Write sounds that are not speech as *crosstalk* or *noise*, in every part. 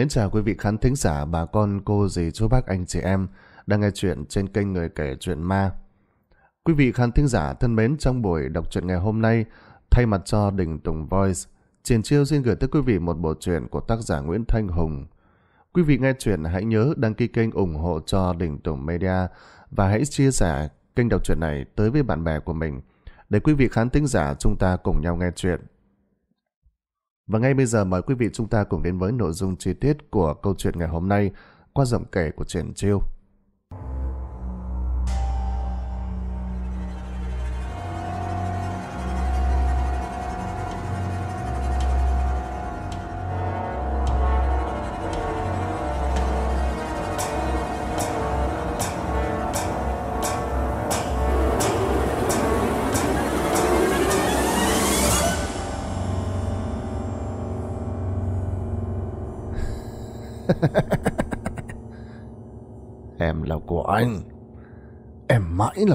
Mến chào quý vị khán thính giả, bà con, cô, dì, chú, bác, anh, chị, em đang nghe chuyện trên kênh Người Kể Chuyện Ma. Quý vị khán thính giả thân mến, trong buổi đọc truyện ngày hôm nay, thay mặt cho Đình Tùng Voice, Triển Chiêu xin gửi tới quý vị một bộ truyện của tác giả Nguyễn Thanh Hùng. Quý vị nghe chuyện hãy nhớ đăng ký kênh ủng hộ cho Đình Tùng Media và hãy chia sẻ kênh đọc truyện này tới với bạn bè của mình để quý vị khán thính giả chúng ta cùng nhau nghe chuyện. Và ngay bây giờ mời quý vị chúng ta cùng đến với nội dung chi tiết của câu chuyện ngày hôm nay qua giọng kể của Trần Chiêu.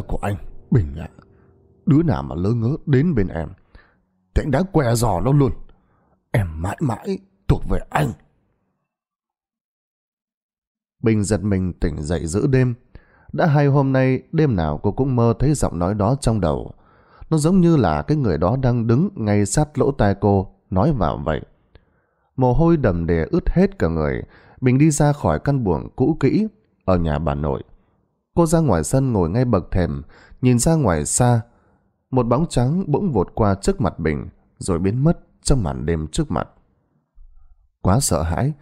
của anh Bình ạ Đứa nào mà lỡ ngớ đến bên em Thì anh đã què giò nó luôn Em mãi mãi thuộc về anh Bình giật mình tỉnh dậy giữa đêm Đã hai hôm nay đêm nào cô cũng mơ thấy giọng nói đó trong đầu Nó giống như là cái người đó đang đứng ngay sát lỗ tai cô Nói vào vậy Mồ hôi đầm đè ướt hết cả người Bình đi ra khỏi căn buồng cũ kỹ Ở nhà bà nội Cô ra ngoài sân ngồi ngay bậc thềm, nhìn ra ngoài xa. Một bóng trắng bỗng vụt qua trước mặt Bình, rồi biến mất trong màn đêm trước mặt. Quá sợ hãi,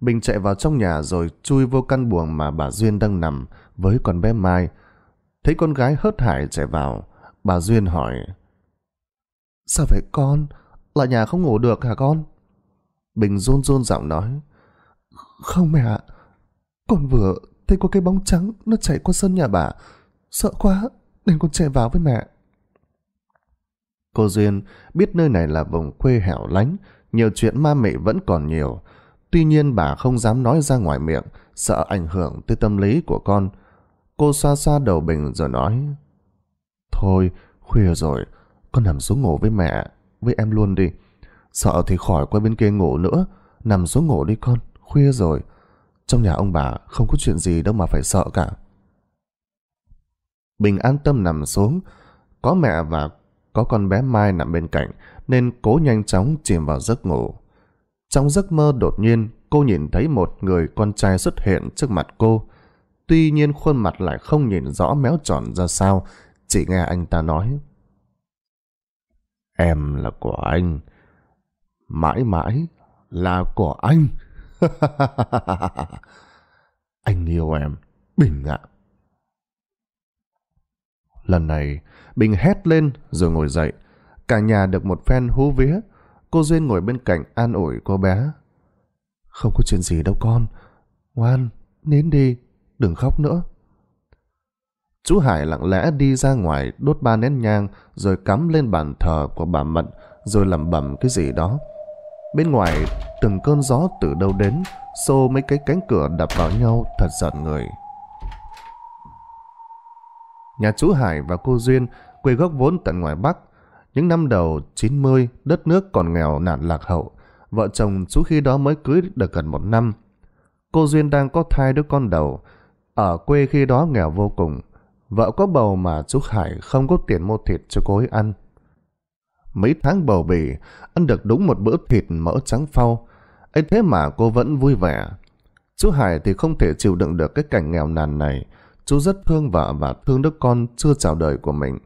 Bình chạy vào trong nhà rồi chui vô căn buồng mà bà Duyên đang nằm với con bé Mai. Thấy con gái hớt hải chạy vào, bà Duyên hỏi. Sao vậy con? Là nhà không ngủ được hả con? Bình run run giọng nói. Không mẹ ạ, con vừa thấy có cái bóng trắng nó chạy qua sân nhà bà. Sợ quá, nên con chạy vào với mẹ. Cô Duyên biết nơi này là vùng quê hẻo lánh, nhiều chuyện ma mị vẫn còn nhiều. Tuy nhiên bà không dám nói ra ngoài miệng, sợ ảnh hưởng tới tâm lý của con. Cô xoa xoa đầu Bình rồi nói, Thôi, khuya rồi, con nằm xuống ngủ với mẹ, với em luôn đi. Sợ thì khỏi qua bên kia ngủ nữa, nằm xuống ngủ đi con, khuya rồi. Trong nhà ông bà không có chuyện gì đâu mà phải sợ cả. Bình an tâm nằm xuống, có mẹ và có con bé Mai nằm bên cạnh nên cố nhanh chóng chìm vào giấc ngủ. Trong giấc mơ đột nhiên, cô nhìn thấy một người con trai xuất hiện trước mặt cô. Tuy nhiên khuôn mặt lại không nhìn rõ méo tròn ra sao, chỉ nghe anh ta nói. Em là của anh, mãi mãi là của anh. *laughs* anh yêu em, Bình ạ. À. Lần này, Bình hét lên rồi ngồi dậy. Cả nhà được một phen hú vía. Cô Duyên ngồi bên cạnh an ủi cô bé. Không có chuyện gì đâu con. Ngoan, nín đi, đừng khóc nữa. Chú Hải lặng lẽ đi ra ngoài đốt ba nén nhang rồi cắm lên bàn thờ của bà Mận rồi lẩm bẩm cái gì đó. Bên ngoài, từng cơn gió từ đâu đến, xô mấy cái cánh cửa đập vào nhau thật giận người. Nhà chú Hải và cô Duyên quê gốc vốn tận ngoài Bắc. Những năm đầu 90, đất nước còn nghèo nàn lạc hậu. Vợ chồng chú khi đó mới cưới được gần một năm. Cô Duyên đang có thai đứa con đầu. Ở quê khi đó nghèo vô cùng. Vợ có bầu mà chú Hải không có tiền mua thịt cho cô ấy ăn mấy tháng bầu bì, ăn được đúng một bữa thịt mỡ trắng phau. ấy thế mà cô vẫn vui vẻ. Chú Hải thì không thể chịu đựng được cái cảnh nghèo nàn này. Chú rất thương vợ và thương đứa con chưa chào đời của mình.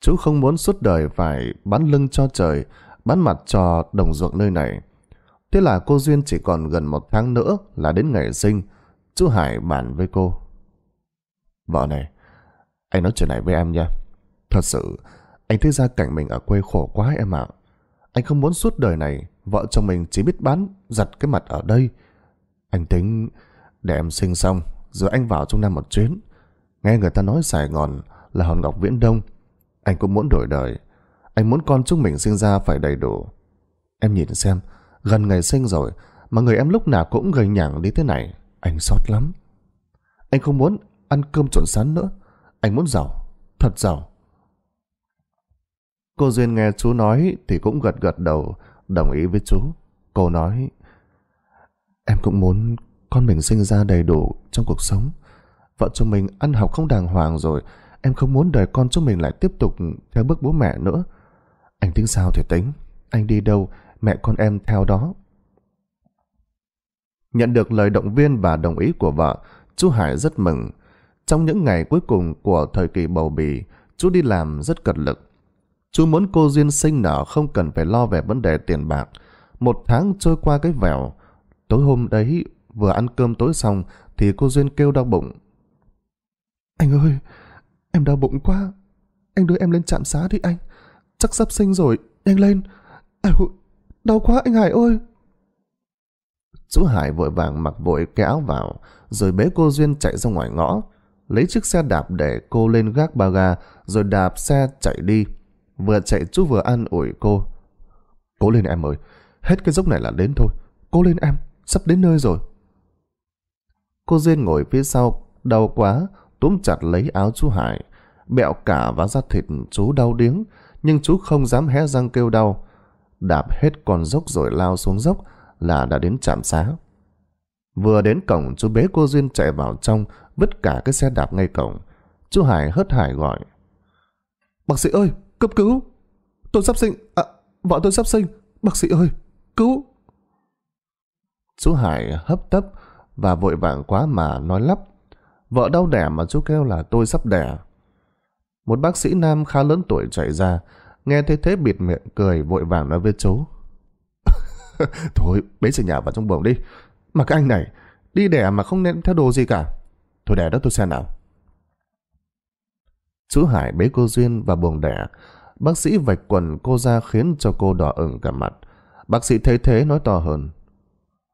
Chú không muốn suốt đời phải bán lưng cho trời, bán mặt cho đồng ruộng nơi này. Thế là cô Duyên chỉ còn gần một tháng nữa là đến ngày sinh. Chú Hải bàn với cô. Vợ này, anh nói chuyện này với em nha. Thật sự, anh thấy ra cảnh mình ở quê khổ quá em ạ. Anh không muốn suốt đời này vợ chồng mình chỉ biết bán giặt cái mặt ở đây. Anh tính để em sinh xong rồi anh vào trong Nam một chuyến. Nghe người ta nói Sài Gòn là hòn ngọc viễn đông. Anh cũng muốn đổi đời. Anh muốn con chúng mình sinh ra phải đầy đủ. Em nhìn xem, gần ngày sinh rồi mà người em lúc nào cũng gầy nhẳng đi thế này. Anh xót lắm. Anh không muốn ăn cơm trộn sắn nữa. Anh muốn giàu, thật giàu. Cô Duyên nghe chú nói thì cũng gật gật đầu, đồng ý với chú. Cô nói, em cũng muốn con mình sinh ra đầy đủ trong cuộc sống. Vợ chồng mình ăn học không đàng hoàng rồi, em không muốn đời con chúng mình lại tiếp tục theo bước bố mẹ nữa. Anh tính sao thì tính, anh đi đâu, mẹ con em theo đó. Nhận được lời động viên và đồng ý của vợ, chú Hải rất mừng. Trong những ngày cuối cùng của thời kỳ bầu bì, chú đi làm rất cật lực. Chú muốn cô Duyên sinh nở không cần phải lo về vấn đề tiền bạc. Một tháng trôi qua cái vẻo. Tối hôm đấy, vừa ăn cơm tối xong, thì cô Duyên kêu đau bụng. Anh ơi, em đau bụng quá. Anh đưa em lên trạm xá đi anh. Chắc sắp sinh rồi, nhanh lên. À, đau quá anh Hải ơi. Chú Hải vội vàng mặc vội cái áo vào, rồi bế cô Duyên chạy ra ngoài ngõ, lấy chiếc xe đạp để cô lên gác ba ga, rồi đạp xe chạy đi vừa chạy chú vừa an ủi cô. Cố lên em ơi, hết cái dốc này là đến thôi. Cố lên em, sắp đến nơi rồi. Cô Duyên ngồi phía sau, đau quá, túm chặt lấy áo chú Hải. Bẹo cả và da thịt chú đau điếng, nhưng chú không dám hé răng kêu đau. Đạp hết con dốc rồi lao xuống dốc là đã đến trạm xá. Vừa đến cổng, chú bế cô Duyên chạy vào trong, vứt cả cái xe đạp ngay cổng. Chú Hải hớt hải gọi. Bác sĩ ơi, cấp cứu. Tôi sắp sinh, à, vợ tôi sắp sinh, bác sĩ ơi, cứu. Chú Hải hấp tấp và vội vàng quá mà nói lắp. Vợ đau đẻ mà chú kêu là tôi sắp đẻ. Một bác sĩ nam khá lớn tuổi chạy ra, nghe thấy thế bịt miệng cười vội vàng nói với chú. *laughs* Thôi, bế chị nhà vào trong buồng đi. Mà cái anh này, đi đẻ mà không nên theo đồ gì cả. Thôi đẻ đó tôi xem nào. Chú Hải bế cô Duyên và buồng đẻ. Bác sĩ vạch quần cô ra khiến cho cô đỏ ửng cả mặt. Bác sĩ thấy thế nói to hơn.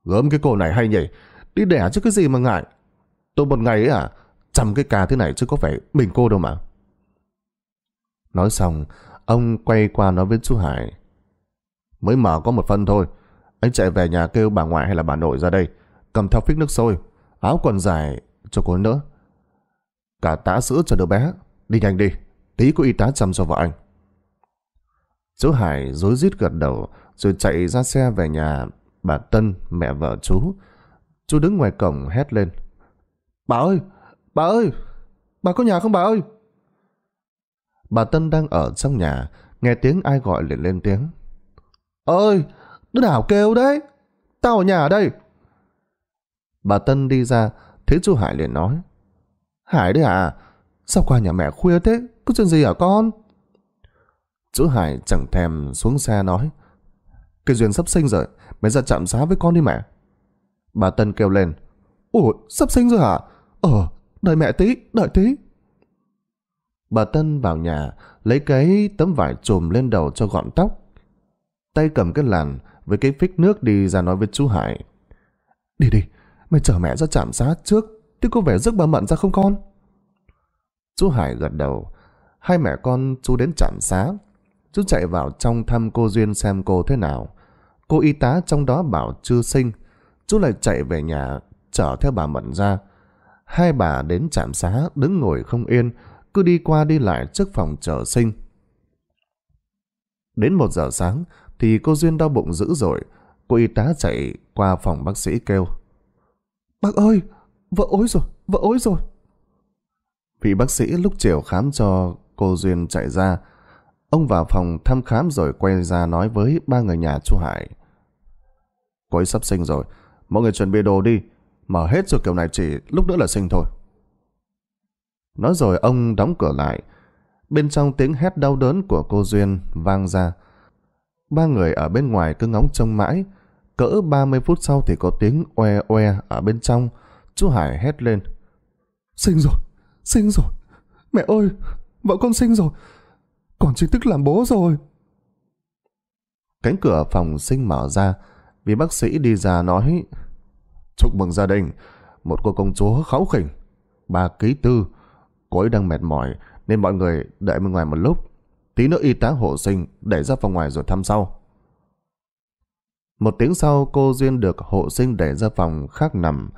Gớm cái cô này hay nhỉ? Đi đẻ chứ cái gì mà ngại. Tôi một ngày ấy à? Trăm cái ca thế này chứ có phải mình cô đâu mà. Nói xong, ông quay qua nói với chú Hải. Mới mở có một phân thôi. Anh chạy về nhà kêu bà ngoại hay là bà nội ra đây. Cầm theo phích nước sôi, áo quần dài cho cô nữa. Cả tã sữa cho đứa bé Đi nhanh đi, tí có y tá chăm cho vợ anh. Chú Hải rối rít gật đầu rồi chạy ra xe về nhà bà Tân, mẹ vợ chú. Chú đứng ngoài cổng hét lên. Bà ơi, bà ơi, bà có nhà không bà ơi? Bà Tân đang ở trong nhà, nghe tiếng ai gọi liền lên tiếng. Ơi, đứa nào kêu đấy, tao ở nhà ở đây. Bà Tân đi ra, thấy chú Hải liền nói. Hải đấy à, Sao qua nhà mẹ khuya thế? Có chuyện gì hả con? Chú Hải chẳng thèm xuống xe nói. Cái duyên sắp sinh rồi, mày ra chạm giá với con đi mẹ. Bà Tân kêu lên. Ủa, sắp sinh rồi hả? Ờ, đợi mẹ tí, đợi tí. Bà Tân vào nhà, lấy cái tấm vải trùm lên đầu cho gọn tóc. Tay cầm cái làn với cái phích nước đi ra nói với chú Hải. Đi đi, mày chở mẹ ra chạm giá trước, chứ có vẻ rước bà Mận ra không con? Chú Hải gật đầu. Hai mẹ con chú đến trạm xá. Chú chạy vào trong thăm cô Duyên xem cô thế nào. Cô y tá trong đó bảo chưa sinh. Chú lại chạy về nhà, chở theo bà Mận ra. Hai bà đến trạm xá, đứng ngồi không yên, cứ đi qua đi lại trước phòng chờ sinh. Đến một giờ sáng, thì cô Duyên đau bụng dữ dội. Cô y tá chạy qua phòng bác sĩ kêu. Bác ơi, vợ ối rồi, vợ ối rồi. Vị bác sĩ lúc chiều khám cho cô Duyên chạy ra. Ông vào phòng thăm khám rồi quay ra nói với ba người nhà chú Hải. Cô ấy sắp sinh rồi, mọi người chuẩn bị đồ đi. Mở hết rồi kiểu này chỉ lúc nữa là sinh thôi. Nói rồi ông đóng cửa lại. Bên trong tiếng hét đau đớn của cô Duyên vang ra. Ba người ở bên ngoài cứ ngóng trông mãi. Cỡ 30 phút sau thì có tiếng oe oe ở bên trong. Chú Hải hét lên. Sinh rồi, Sinh rồi. Mẹ ơi, vợ con sinh rồi. Còn chính thức làm bố rồi. Cánh cửa phòng sinh mở ra, vì bác sĩ đi ra nói Chúc mừng gia đình, một cô công chúa kháu khỉnh, bà ký tư. Cô ấy đang mệt mỏi nên mọi người đợi bên ngoài một lúc. Tí nữa y tá hộ sinh để ra phòng ngoài rồi thăm sau. Một tiếng sau cô Duyên được hộ sinh đẩy ra phòng khác nằm.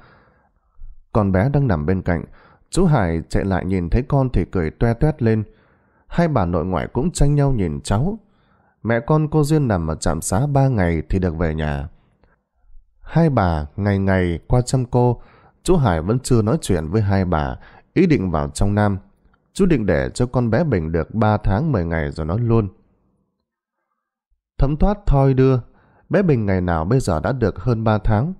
Con bé đang nằm bên cạnh, Chú Hải chạy lại nhìn thấy con thì cười toe toét lên. Hai bà nội ngoại cũng tranh nhau nhìn cháu. Mẹ con cô Duyên nằm ở trạm xá ba ngày thì được về nhà. Hai bà ngày ngày qua chăm cô, chú Hải vẫn chưa nói chuyện với hai bà, ý định vào trong Nam. Chú định để cho con bé Bình được 3 tháng 10 ngày rồi nói luôn. Thấm thoát thoi đưa, bé Bình ngày nào bây giờ đã được hơn 3 tháng.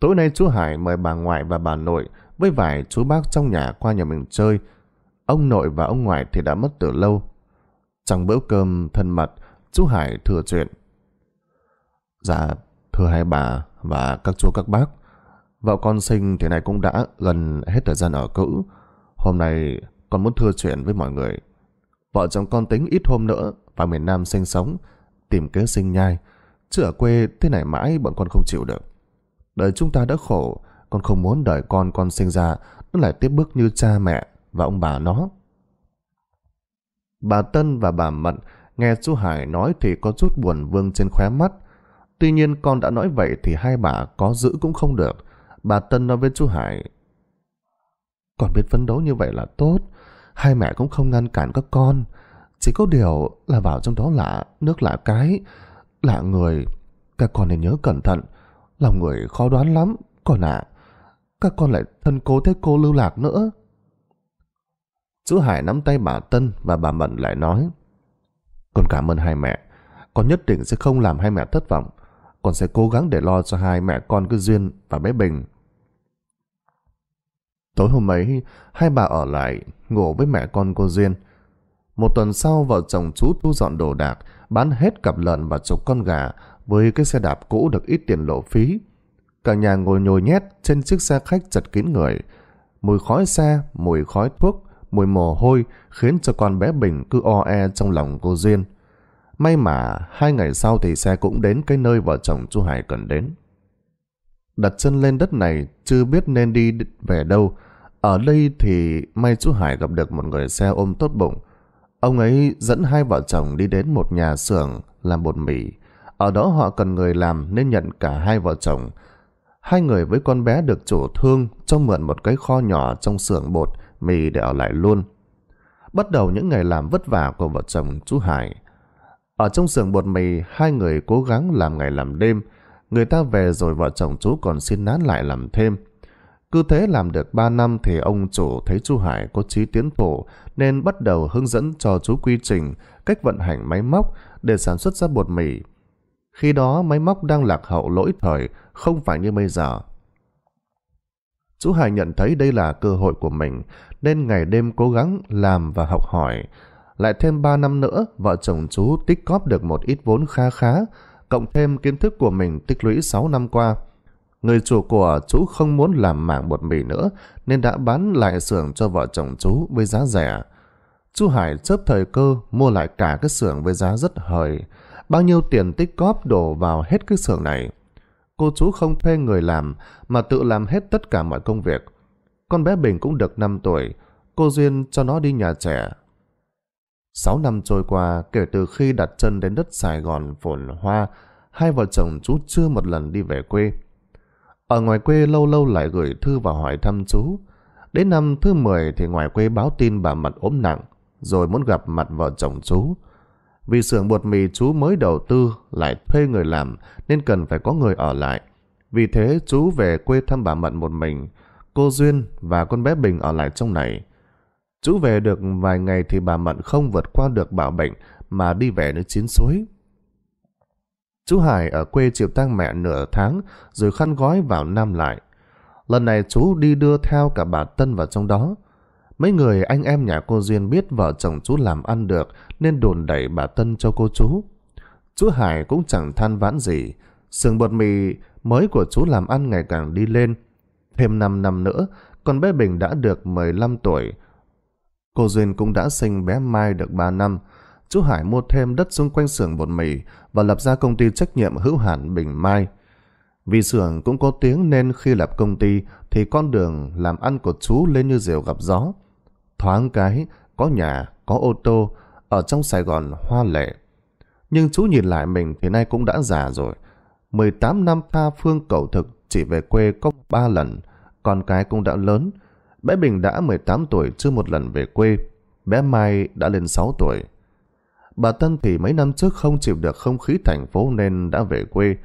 Tối nay chú Hải mời bà ngoại và bà nội với vài chú bác trong nhà qua nhà mình chơi. Ông nội và ông ngoại thì đã mất từ lâu. Trong bữa cơm thân mật, chú Hải thừa chuyện. Dạ, thưa hai bà và các chú các bác, vợ con sinh thế này cũng đã gần hết thời gian ở cữ. Hôm nay con muốn thưa chuyện với mọi người. Vợ chồng con tính ít hôm nữa vào miền Nam sinh sống, tìm kế sinh nhai. Chứ ở quê thế này mãi bọn con không chịu được. Đời chúng ta đã khổ, con không muốn đợi con con sinh ra nó lại tiếp bước như cha mẹ và ông bà nó. Bà Tân và bà Mận nghe chú Hải nói thì có chút buồn vương trên khóe mắt. Tuy nhiên con đã nói vậy thì hai bà có giữ cũng không được. Bà Tân nói với chú Hải Con biết phấn đấu như vậy là tốt. Hai mẹ cũng không ngăn cản các con. Chỉ có điều là vào trong đó lạ nước lạ cái, lạ người. Các con nên nhớ cẩn thận. Lòng người khó đoán lắm, con ạ. À các con lại thân cố thế cô lưu lạc nữa. Chú Hải nắm tay bà Tân và bà Mận lại nói. Con cảm ơn hai mẹ. Con nhất định sẽ không làm hai mẹ thất vọng. Con sẽ cố gắng để lo cho hai mẹ con cứ Duyên và bé Bình. Tối hôm ấy, hai bà ở lại ngủ với mẹ con cô Duyên. Một tuần sau vợ chồng chú thu dọn đồ đạc, bán hết cặp lợn và chục con gà với cái xe đạp cũ được ít tiền lộ phí Cả nhà ngồi nhồi nhét trên chiếc xe khách chật kín người. Mùi khói xe, mùi khói thuốc, mùi mồ hôi khiến cho con bé Bình cứ o e trong lòng cô Duyên. May mà hai ngày sau thì xe cũng đến cái nơi vợ chồng chú Hải cần đến. Đặt chân lên đất này chưa biết nên đi về đâu. Ở đây thì may chú Hải gặp được một người xe ôm tốt bụng. Ông ấy dẫn hai vợ chồng đi đến một nhà xưởng làm bột mì. Ở đó họ cần người làm nên nhận cả hai vợ chồng hai người với con bé được chủ thương cho mượn một cái kho nhỏ trong xưởng bột mì để ở lại luôn. Bắt đầu những ngày làm vất vả của vợ chồng chú Hải. Ở trong xưởng bột mì, hai người cố gắng làm ngày làm đêm. Người ta về rồi vợ chồng chú còn xin nán lại làm thêm. Cứ thế làm được 3 năm thì ông chủ thấy chú Hải có trí tiến thủ nên bắt đầu hướng dẫn cho chú quy trình cách vận hành máy móc để sản xuất ra bột mì. Khi đó máy móc đang lạc hậu lỗi thời, không phải như bây giờ. Chú Hải nhận thấy đây là cơ hội của mình, nên ngày đêm cố gắng làm và học hỏi. Lại thêm 3 năm nữa, vợ chồng chú tích cóp được một ít vốn khá khá, cộng thêm kiến thức của mình tích lũy 6 năm qua. Người chủ của chú không muốn làm mảng bột mì nữa nên đã bán lại xưởng cho vợ chồng chú với giá rẻ. Chú Hải chớp thời cơ mua lại cả cái xưởng với giá rất hời bao nhiêu tiền tích góp đổ vào hết cái xưởng này. Cô chú không thuê người làm mà tự làm hết tất cả mọi công việc. Con bé Bình cũng được 5 tuổi, cô Duyên cho nó đi nhà trẻ. 6 năm trôi qua kể từ khi đặt chân đến đất Sài Gòn phồn hoa, hai vợ chồng chú chưa một lần đi về quê. Ở ngoài quê lâu lâu lại gửi thư và hỏi thăm chú. Đến năm thứ 10 thì ngoài quê báo tin bà mặt ốm nặng, rồi muốn gặp mặt vợ chồng chú. Vì xưởng bột mì chú mới đầu tư lại thuê người làm nên cần phải có người ở lại. Vì thế chú về quê thăm bà Mận một mình, cô Duyên và con bé Bình ở lại trong này. Chú về được vài ngày thì bà Mận không vượt qua được bạo bệnh mà đi về nơi chiến suối. Chú Hải ở quê chịu tang mẹ nửa tháng rồi khăn gói vào Nam lại. Lần này chú đi đưa theo cả bà Tân vào trong đó. Mấy người anh em nhà cô Duyên biết vợ chồng chú làm ăn được nên đồn đẩy bà Tân cho cô chú. Chú Hải cũng chẳng than vãn gì. Sừng bột mì mới của chú làm ăn ngày càng đi lên. Thêm 5 năm nữa, con bé Bình đã được 15 tuổi. Cô Duyên cũng đã sinh bé Mai được 3 năm. Chú Hải mua thêm đất xung quanh xưởng bột mì và lập ra công ty trách nhiệm hữu hạn Bình Mai. Vì xưởng cũng có tiếng nên khi lập công ty thì con đường làm ăn của chú lên như diều gặp gió thoáng cái, có nhà, có ô tô, ở trong Sài Gòn hoa lệ. Nhưng chú nhìn lại mình thì nay cũng đã già rồi. 18 năm tha phương cầu thực chỉ về quê có 3 lần, con cái cũng đã lớn. Bé Bình đã 18 tuổi chưa một lần về quê, bé Mai đã lên 6 tuổi. Bà Tân thì mấy năm trước không chịu được không khí thành phố nên đã về quê.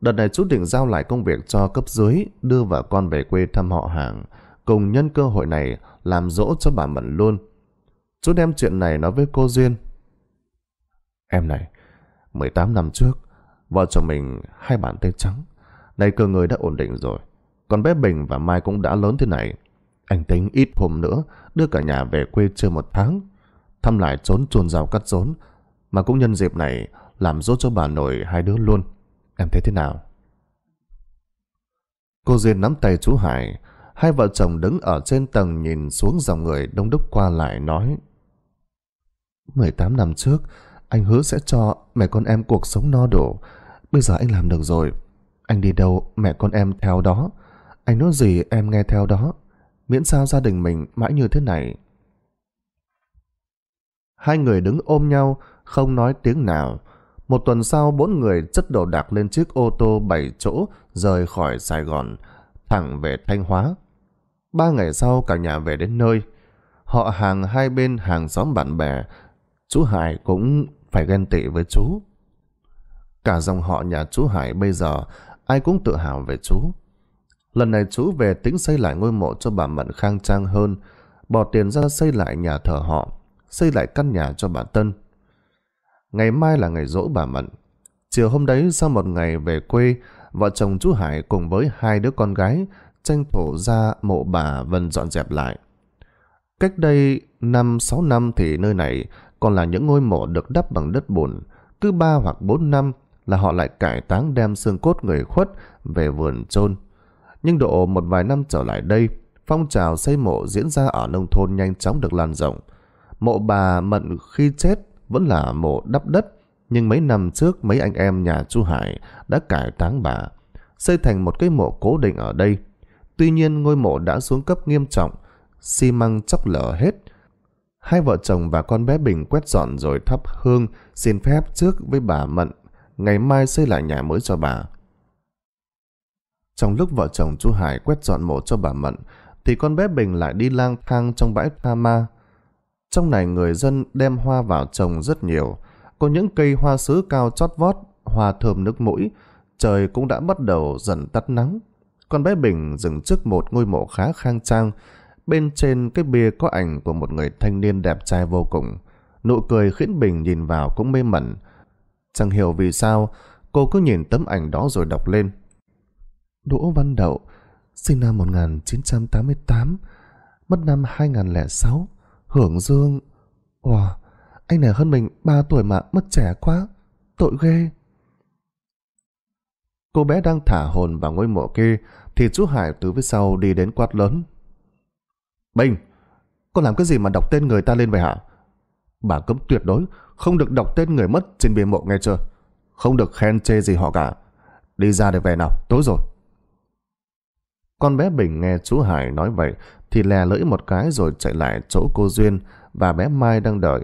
Đợt này chú định giao lại công việc cho cấp dưới, đưa vợ con về quê thăm họ hàng cùng nhân cơ hội này làm dỗ cho bà Mận luôn. Chú đem chuyện này nói với cô Duyên. Em này, 18 năm trước, vợ chồng mình hai bàn tay trắng. Nay cơ người đã ổn định rồi. Còn bé Bình và Mai cũng đã lớn thế này. Anh tính ít hôm nữa đưa cả nhà về quê chưa một tháng. Thăm lại trốn chuồn rào cắt rốn, Mà cũng nhân dịp này làm dỗ cho bà nội hai đứa luôn. Em thấy thế nào? Cô Duyên nắm tay chú Hải Hai vợ chồng đứng ở trên tầng nhìn xuống dòng người đông đúc qua lại nói. 18 năm trước, anh hứa sẽ cho mẹ con em cuộc sống no đủ. Bây giờ anh làm được rồi. Anh đi đâu mẹ con em theo đó. Anh nói gì em nghe theo đó. Miễn sao gia đình mình mãi như thế này. Hai người đứng ôm nhau, không nói tiếng nào. Một tuần sau, bốn người chất đồ đạc lên chiếc ô tô 7 chỗ rời khỏi Sài Gòn, thẳng về Thanh Hóa. Ba ngày sau cả nhà về đến nơi. Họ hàng hai bên hàng xóm bạn bè. Chú Hải cũng phải ghen tị với chú. Cả dòng họ nhà chú Hải bây giờ ai cũng tự hào về chú. Lần này chú về tính xây lại ngôi mộ cho bà Mận khang trang hơn, bỏ tiền ra xây lại nhà thờ họ, xây lại căn nhà cho bà Tân. Ngày mai là ngày rỗ bà Mận. Chiều hôm đấy sau một ngày về quê, vợ chồng chú Hải cùng với hai đứa con gái tranh thủ ra mộ bà Vân dọn dẹp lại. Cách đây 5-6 năm thì nơi này còn là những ngôi mộ được đắp bằng đất bùn. Cứ 3 hoặc 4 năm là họ lại cải táng đem xương cốt người khuất về vườn chôn Nhưng độ một vài năm trở lại đây, phong trào xây mộ diễn ra ở nông thôn nhanh chóng được lan rộng. Mộ bà Mận khi chết vẫn là mộ đắp đất, nhưng mấy năm trước mấy anh em nhà Chu Hải đã cải táng bà, xây thành một cái mộ cố định ở đây. Tuy nhiên ngôi mộ đã xuống cấp nghiêm trọng, xi măng chóc lở hết. Hai vợ chồng và con bé Bình quét dọn rồi thắp hương xin phép trước với bà Mận. Ngày mai xây lại nhà mới cho bà. Trong lúc vợ chồng chú Hải quét dọn mộ cho bà Mận, thì con bé Bình lại đi lang thang trong bãi tha ma. Trong này người dân đem hoa vào trồng rất nhiều, có những cây hoa sứ cao chót vót, hoa thơm nước mũi, trời cũng đã bắt đầu dần tắt nắng. Con bé Bình dừng trước một ngôi mộ khá khang trang. Bên trên cái bia có ảnh của một người thanh niên đẹp trai vô cùng. Nụ cười khiến Bình nhìn vào cũng mê mẩn. Chẳng hiểu vì sao, cô cứ nhìn tấm ảnh đó rồi đọc lên. Đỗ Văn Đậu, sinh năm 1988, mất năm 2006, hưởng dương... Wow, anh này hơn mình 3 tuổi mà mất trẻ quá, tội ghê. Cô bé đang thả hồn vào ngôi mộ kia, thì chú Hải từ phía sau đi đến quát lớn. Bình, con làm cái gì mà đọc tên người ta lên vậy hả? Bà cấm tuyệt đối, không được đọc tên người mất trên bia mộ nghe chưa? Không được khen chê gì họ cả. Đi ra để về nào, tối rồi. Con bé Bình nghe chú Hải nói vậy thì lè lưỡi một cái rồi chạy lại chỗ cô Duyên và bé Mai đang đợi.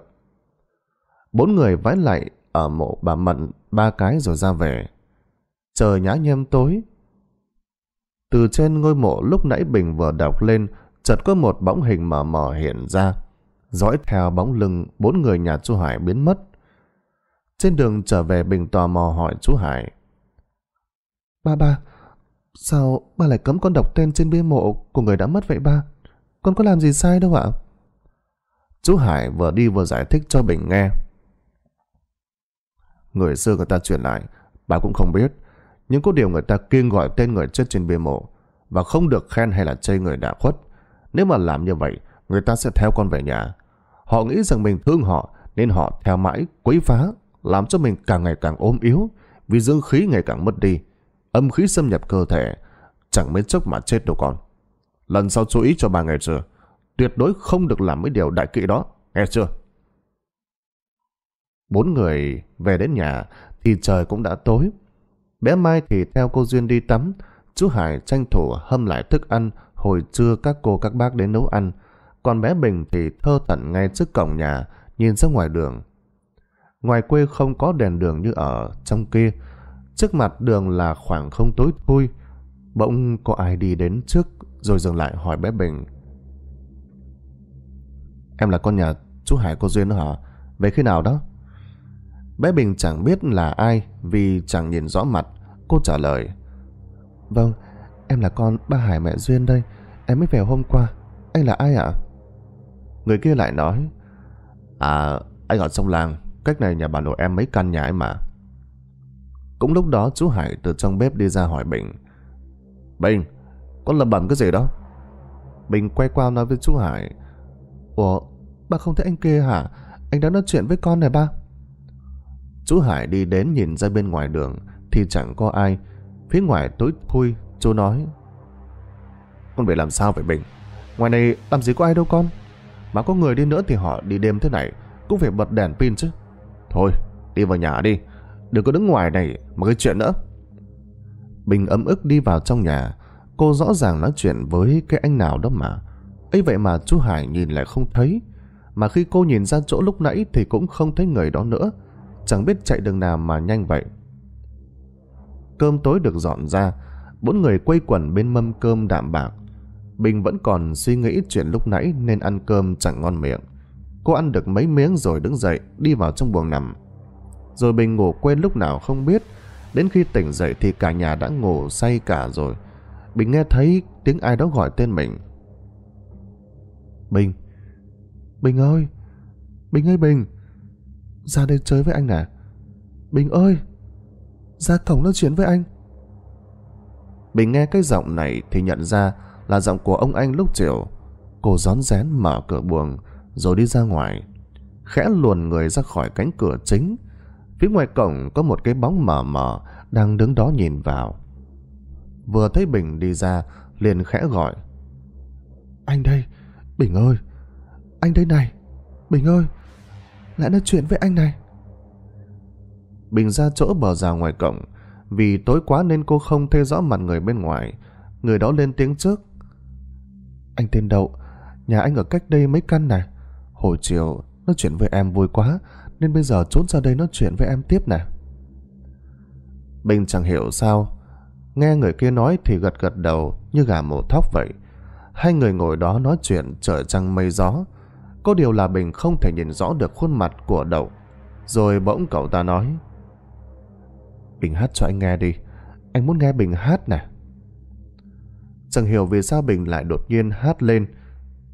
Bốn người vái lại ở mộ bà Mận ba cái rồi ra về. Trời nhá nhem tối, từ trên ngôi mộ lúc nãy Bình vừa đọc lên, chợt có một bóng hình mờ mờ hiện ra. Dõi theo bóng lưng, bốn người nhà chú Hải biến mất. Trên đường trở về Bình tò mò hỏi chú Hải. Ba ba, sao ba lại cấm con đọc tên trên bia mộ của người đã mất vậy ba? Con có làm gì sai đâu ạ? Chú Hải vừa đi vừa giải thích cho Bình nghe. Người xưa người ta truyền lại, bà cũng không biết những có điều người ta kiêng gọi tên người chết trên bia mộ và không được khen hay là chê người đã khuất. Nếu mà làm như vậy, người ta sẽ theo con về nhà. Họ nghĩ rằng mình thương họ nên họ theo mãi, quấy phá, làm cho mình càng ngày càng ốm yếu vì dương khí ngày càng mất đi. Âm khí xâm nhập cơ thể, chẳng mấy chốc mà chết đâu còn. Lần sau chú ý cho bà ngày chưa, tuyệt đối không được làm mấy điều đại kỵ đó, nghe chưa? Bốn người về đến nhà thì trời cũng đã tối. Bé Mai thì theo cô Duyên đi tắm, chú Hải tranh thủ hâm lại thức ăn hồi trưa các cô các bác đến nấu ăn. Còn bé Bình thì thơ thẩn ngay trước cổng nhà, nhìn ra ngoài đường. Ngoài quê không có đèn đường như ở trong kia. Trước mặt đường là khoảng không tối thui. Bỗng có ai đi đến trước rồi dừng lại hỏi bé Bình. Em là con nhà chú Hải cô Duyên đó hả? Về khi nào đó? Bé Bình chẳng biết là ai vì chẳng nhìn rõ mặt. Cô trả lời. Vâng, em là con ba Hải mẹ Duyên đây. Em mới về hôm qua. Anh là ai ạ? Người kia lại nói. À, anh ở trong làng. Cách này nhà bà nội em mấy căn nhà ấy mà. Cũng lúc đó chú Hải từ trong bếp đi ra hỏi Bình. Bình, con lầm bẩm cái gì đó? Bình quay qua nói với chú Hải. Ủa, bà không thấy anh kia hả? Anh đã nói chuyện với con này ba. Chú Hải đi đến nhìn ra bên ngoài đường thì chẳng có ai. Phía ngoài tối thui, chú nói. Con phải làm sao vậy Bình? Ngoài này làm gì có ai đâu con? Mà có người đi nữa thì họ đi đêm thế này cũng phải bật đèn pin chứ. Thôi, đi vào nhà đi. Đừng có đứng ngoài này mà gây chuyện nữa. Bình ấm ức đi vào trong nhà. Cô rõ ràng nói chuyện với cái anh nào đó mà. ấy vậy mà chú Hải nhìn lại không thấy. Mà khi cô nhìn ra chỗ lúc nãy thì cũng không thấy người đó nữa chẳng biết chạy đường nào mà nhanh vậy. Cơm tối được dọn ra, bốn người quây quần bên mâm cơm đạm bạc. Bình vẫn còn suy nghĩ chuyện lúc nãy nên ăn cơm chẳng ngon miệng. Cô ăn được mấy miếng rồi đứng dậy, đi vào trong buồng nằm. Rồi Bình ngủ quên lúc nào không biết, đến khi tỉnh dậy thì cả nhà đã ngủ say cả rồi. Bình nghe thấy tiếng ai đó gọi tên mình. Bình, Bình ơi, Bình ơi Bình, ra đây chơi với anh à? Bình ơi! Ra cổng nói chuyện với anh. Bình nghe cái giọng này thì nhận ra là giọng của ông anh lúc chiều. Cô rón rén mở cửa buồng rồi đi ra ngoài. Khẽ luồn người ra khỏi cánh cửa chính. Phía ngoài cổng có một cái bóng mờ mờ đang đứng đó nhìn vào. Vừa thấy Bình đi ra liền khẽ gọi. Anh đây, Bình ơi, anh đây này, Bình ơi lại nói chuyện với anh này. Bình ra chỗ bờ rào ngoài cổng, vì tối quá nên cô không thấy rõ mặt người bên ngoài. Người đó lên tiếng trước. Anh tên Đậu, nhà anh ở cách đây mấy căn này. Hồi chiều, nói chuyện với em vui quá, nên bây giờ trốn ra đây nói chuyện với em tiếp nè. Bình chẳng hiểu sao, nghe người kia nói thì gật gật đầu như gà mổ thóc vậy. Hai người ngồi đó nói chuyện trời trăng mây gió, có điều là Bình không thể nhìn rõ được khuôn mặt của đậu. Rồi bỗng cậu ta nói. Bình hát cho anh nghe đi. Anh muốn nghe Bình hát nè. Chẳng hiểu vì sao Bình lại đột nhiên hát lên.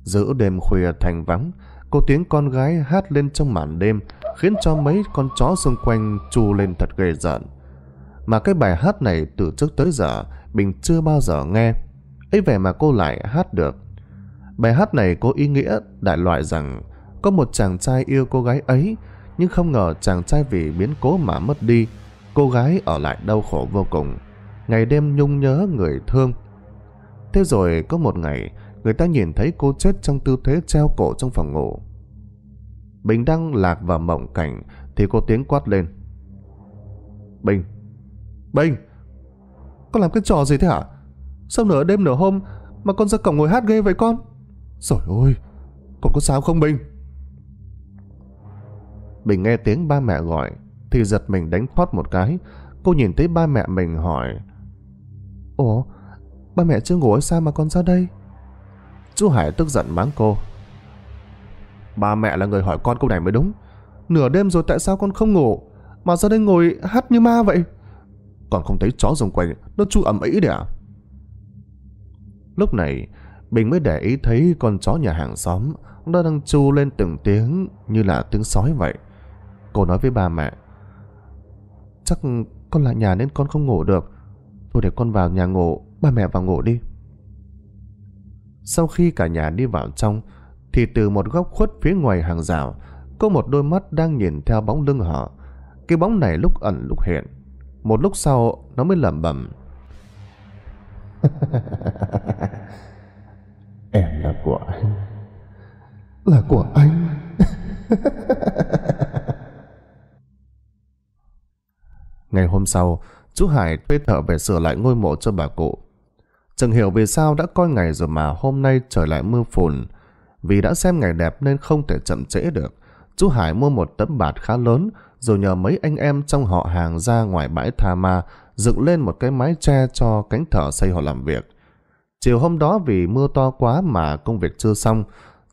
Giữa đêm khuya thành vắng, cô tiếng con gái hát lên trong màn đêm khiến cho mấy con chó xung quanh chu lên thật ghê giận. Mà cái bài hát này từ trước tới giờ Bình chưa bao giờ nghe. ấy vậy mà cô lại hát được Bài hát này có ý nghĩa đại loại rằng có một chàng trai yêu cô gái ấy, nhưng không ngờ chàng trai vì biến cố mà mất đi, cô gái ở lại đau khổ vô cùng, ngày đêm nhung nhớ người thương. Thế rồi có một ngày, người ta nhìn thấy cô chết trong tư thế treo cổ trong phòng ngủ. Bình đang lạc vào mộng cảnh thì cô tiếng quát lên. Bình! Bình! Con làm cái trò gì thế hả? Sao nửa đêm nửa hôm mà con ra cổng ngồi hát ghê vậy con? Rồi ôi, con có sao không Bình? Bình nghe tiếng ba mẹ gọi, thì giật mình đánh thoát một cái. Cô nhìn thấy ba mẹ mình hỏi. Ủa, ba mẹ chưa ngủ sao mà con ra đây? Chú Hải tức giận mắng cô. Ba mẹ là người hỏi con câu này mới đúng. Nửa đêm rồi tại sao con không ngủ, mà ra đây ngồi hát như ma vậy? Còn không thấy chó rồng quanh, nó chu ẩm ý đấy à? Lúc này, Bình mới để ý thấy con chó nhà hàng xóm nó đang chu lên từng tiếng như là tiếng sói vậy. Cô nói với ba mẹ Chắc con lại nhà nên con không ngủ được Thôi để con vào nhà ngủ Ba mẹ vào ngủ đi Sau khi cả nhà đi vào trong Thì từ một góc khuất phía ngoài hàng rào Có một đôi mắt đang nhìn theo bóng lưng họ Cái bóng này lúc ẩn lúc hiện Một lúc sau Nó mới lẩm bẩm *laughs* Em là của anh Là của anh Ngày hôm sau Chú Hải thuê thợ về sửa lại ngôi mộ cho bà cụ Chẳng hiểu vì sao đã coi ngày rồi mà hôm nay trời lại mưa phùn Vì đã xem ngày đẹp nên không thể chậm trễ được Chú Hải mua một tấm bạt khá lớn rồi nhờ mấy anh em trong họ hàng ra ngoài bãi Tha Ma dựng lên một cái mái tre cho cánh thợ xây họ làm việc. Chiều hôm đó vì mưa to quá mà công việc chưa xong,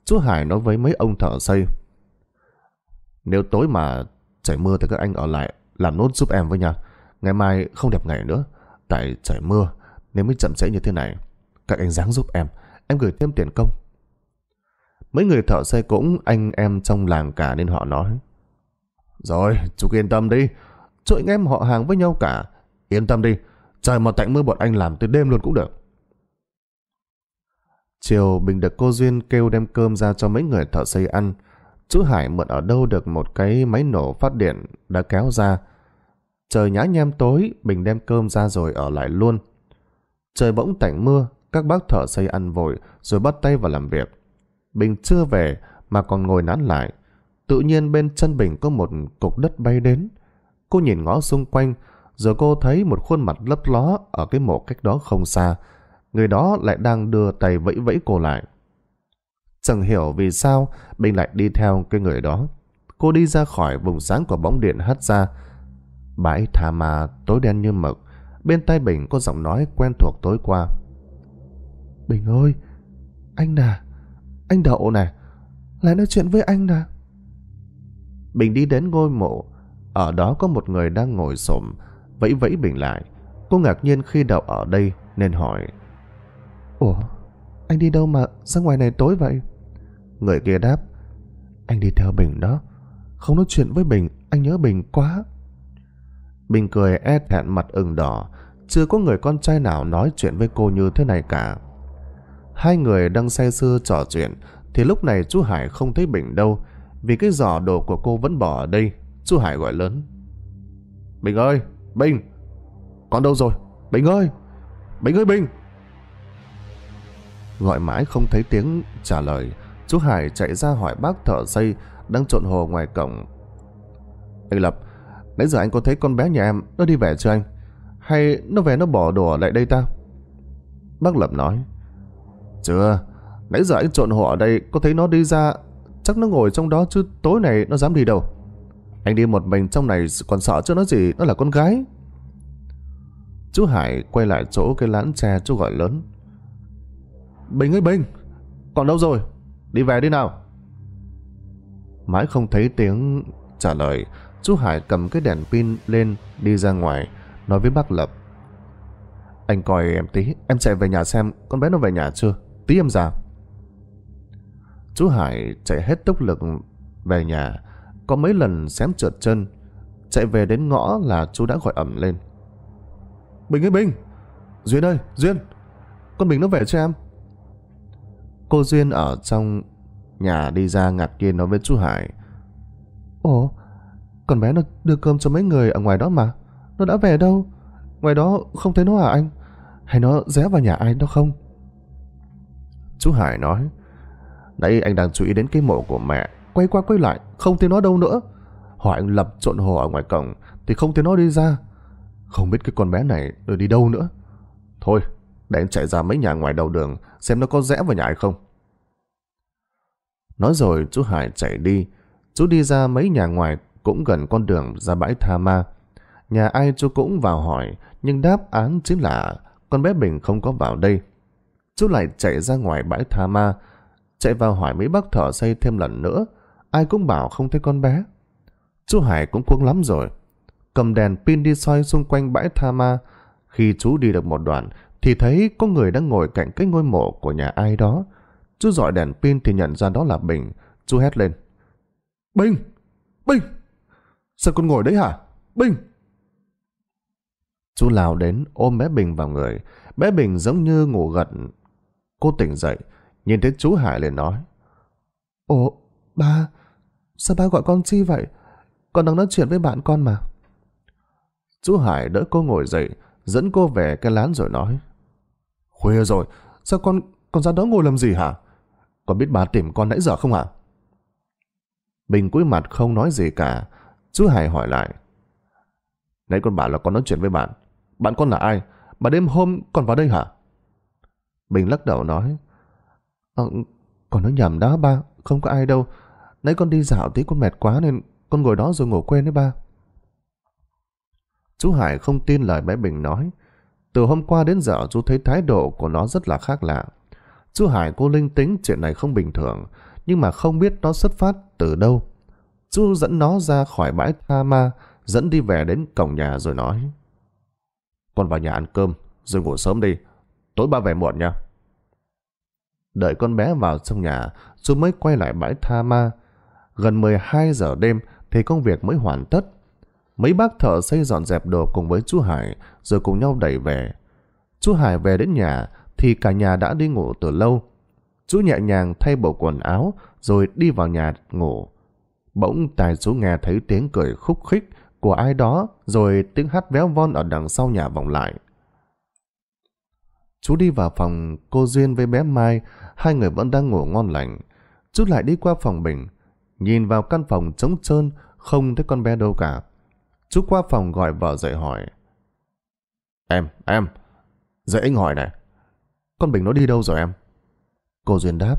chú Hải nói với mấy ông thợ xây. Nếu tối mà trời mưa thì các anh ở lại làm nốt giúp em với nha. Ngày mai không đẹp ngày nữa, tại trời mưa nên mới chậm trễ như thế này. Các anh ráng giúp em, em gửi thêm tiền công. Mấy người thợ xây cũng anh em trong làng cả nên họ nói. Rồi, chú yên tâm đi. Chú anh em họ hàng với nhau cả. Yên tâm đi, trời mà tạnh mưa bọn anh làm tới đêm luôn cũng được. Chiều Bình được cô Duyên kêu đem cơm ra cho mấy người thợ xây ăn. Chú Hải mượn ở đâu được một cái máy nổ phát điện đã kéo ra. Trời nhá nhem tối, Bình đem cơm ra rồi ở lại luôn. Trời bỗng tảnh mưa, các bác thợ xây ăn vội rồi bắt tay vào làm việc. Bình chưa về mà còn ngồi nán lại. Tự nhiên bên chân Bình có một cục đất bay đến. Cô nhìn ngó xung quanh, rồi cô thấy một khuôn mặt lấp ló ở cái mộ cách đó không xa người đó lại đang đưa tay vẫy vẫy cô lại. Chẳng hiểu vì sao Bình lại đi theo cái người đó. Cô đi ra khỏi vùng sáng của bóng điện hắt ra. Bãi tha ma tối đen như mực. Bên tay Bình có giọng nói quen thuộc tối qua. Bình ơi! Anh nè! Anh Đậu nè! Lại nói chuyện với anh nè! Bình đi đến ngôi mộ. Ở đó có một người đang ngồi xổm vẫy vẫy Bình lại. Cô ngạc nhiên khi Đậu ở đây nên hỏi Ủa, anh đi đâu mà ra ngoài này tối vậy? Người kia đáp, anh đi theo Bình đó. Không nói chuyện với Bình, anh nhớ Bình quá. Bình cười e thẹn mặt ửng đỏ, chưa có người con trai nào nói chuyện với cô như thế này cả. Hai người đang say sưa trò chuyện, thì lúc này chú Hải không thấy Bình đâu, vì cái giỏ đồ của cô vẫn bỏ ở đây. Chú Hải gọi lớn. Bình ơi, Bình! Con đâu rồi? Bình ơi! Bình ơi Bình! gọi mãi không thấy tiếng trả lời. Chú Hải chạy ra hỏi bác thợ xây đang trộn hồ ngoài cổng. Anh Lập, nãy giờ anh có thấy con bé nhà em nó đi về chưa anh? Hay nó về nó bỏ đồ ở lại đây ta? Bác Lập nói, chưa, nãy giờ anh trộn hồ ở đây có thấy nó đi ra, chắc nó ngồi trong đó chứ tối này nó dám đi đâu. Anh đi một mình trong này còn sợ chứ nó gì, nó là con gái. Chú Hải quay lại chỗ cái lán tre chú gọi lớn. Bình ơi Bình, còn đâu rồi? Đi về đi nào. Mãi không thấy tiếng trả lời, chú Hải cầm cái đèn pin lên đi ra ngoài, nói với bác Lập. Anh coi em tí, em chạy về nhà xem con bé nó về nhà chưa, tí em ra. Chú Hải chạy hết tốc lực về nhà, có mấy lần xém trượt chân, chạy về đến ngõ là chú đã gọi ẩm lên. Bình ơi Bình, Duyên ơi, Duyên, con Bình nó về cho em, Cô Duyên ở trong nhà đi ra ngạc nhiên nói với chú Hải. Ồ, con bé nó đưa cơm cho mấy người ở ngoài đó mà. Nó đã về đâu? Ngoài đó không thấy nó à anh? Hay nó rẽ vào nhà ai đó không? Chú Hải nói. Nãy anh đang chú ý đến cái mộ của mẹ. Quay qua quay lại, không thấy nó đâu nữa. Hỏi anh Lập trộn hồ ở ngoài cổng thì không thấy nó đi ra. Không biết cái con bé này rồi đi đâu nữa. Thôi, để anh chạy ra mấy nhà ngoài đầu đường xem nó có rẽ vào nhà hay không. Nói rồi chú Hải chạy đi, chú đi ra mấy nhà ngoài cũng gần con đường ra bãi Tha Ma. Nhà ai chú cũng vào hỏi, nhưng đáp án chính là con bé Bình không có vào đây. Chú lại chạy ra ngoài bãi Tha Ma, chạy vào hỏi mấy bác thở xây thêm lần nữa, ai cũng bảo không thấy con bé. Chú Hải cũng cuống lắm rồi, cầm đèn pin đi soi xung quanh bãi Tha Ma. Khi chú đi được một đoạn, thì thấy có người đang ngồi cạnh cái ngôi mộ của nhà ai đó. Chú dọi đèn pin thì nhận ra đó là Bình. Chú hét lên. Bình! Bình! Sao con ngồi đấy hả? Bình! Chú lao đến ôm bé Bình vào người. Bé Bình giống như ngủ gật. Cô tỉnh dậy, nhìn thấy chú Hải liền nói. Ồ, ba, sao ba gọi con chi vậy? Con đang nói chuyện với bạn con mà. Chú Hải đỡ cô ngồi dậy, dẫn cô về cái lán rồi nói. Khuya rồi, sao con con ra đó ngồi làm gì hả? Con biết bà tìm con nãy giờ không hả? Bình cúi mặt không nói gì cả. Chú Hải hỏi lại. Nãy con bảo là con nói chuyện với bạn. Bạn con là ai? Bà đêm hôm còn vào đây hả? Bình lắc đầu nói. À, con nói nhầm đó ba, không có ai đâu. Nãy con đi dạo tí con mệt quá nên con ngồi đó rồi ngủ quên đấy ba. Chú Hải không tin lời bé Bình nói. Từ hôm qua đến giờ chú thấy thái độ của nó rất là khác lạ. Chú Hải cô linh tính chuyện này không bình thường, nhưng mà không biết nó xuất phát từ đâu. Chú dẫn nó ra khỏi bãi tha ma, dẫn đi về đến cổng nhà rồi nói. Con vào nhà ăn cơm, rồi ngủ sớm đi. Tối ba về muộn nha. Đợi con bé vào trong nhà, chú mới quay lại bãi tha ma. Gần 12 giờ đêm thì công việc mới hoàn tất. Mấy bác thợ xây dọn dẹp đồ cùng với chú Hải rồi cùng nhau đẩy về. Chú Hải về đến nhà thì cả nhà đã đi ngủ từ lâu. Chú nhẹ nhàng thay bộ quần áo rồi đi vào nhà ngủ. Bỗng tài chú nghe thấy tiếng cười khúc khích của ai đó rồi tiếng hát véo von ở đằng sau nhà vọng lại. Chú đi vào phòng cô Duyên với bé Mai, hai người vẫn đang ngủ ngon lành. Chú lại đi qua phòng Bình, nhìn vào căn phòng trống trơn, không thấy con bé đâu cả. Chú qua phòng gọi vợ dậy hỏi. Em, em, dậy anh hỏi này. Con Bình nó đi đâu rồi em? Cô Duyên đáp.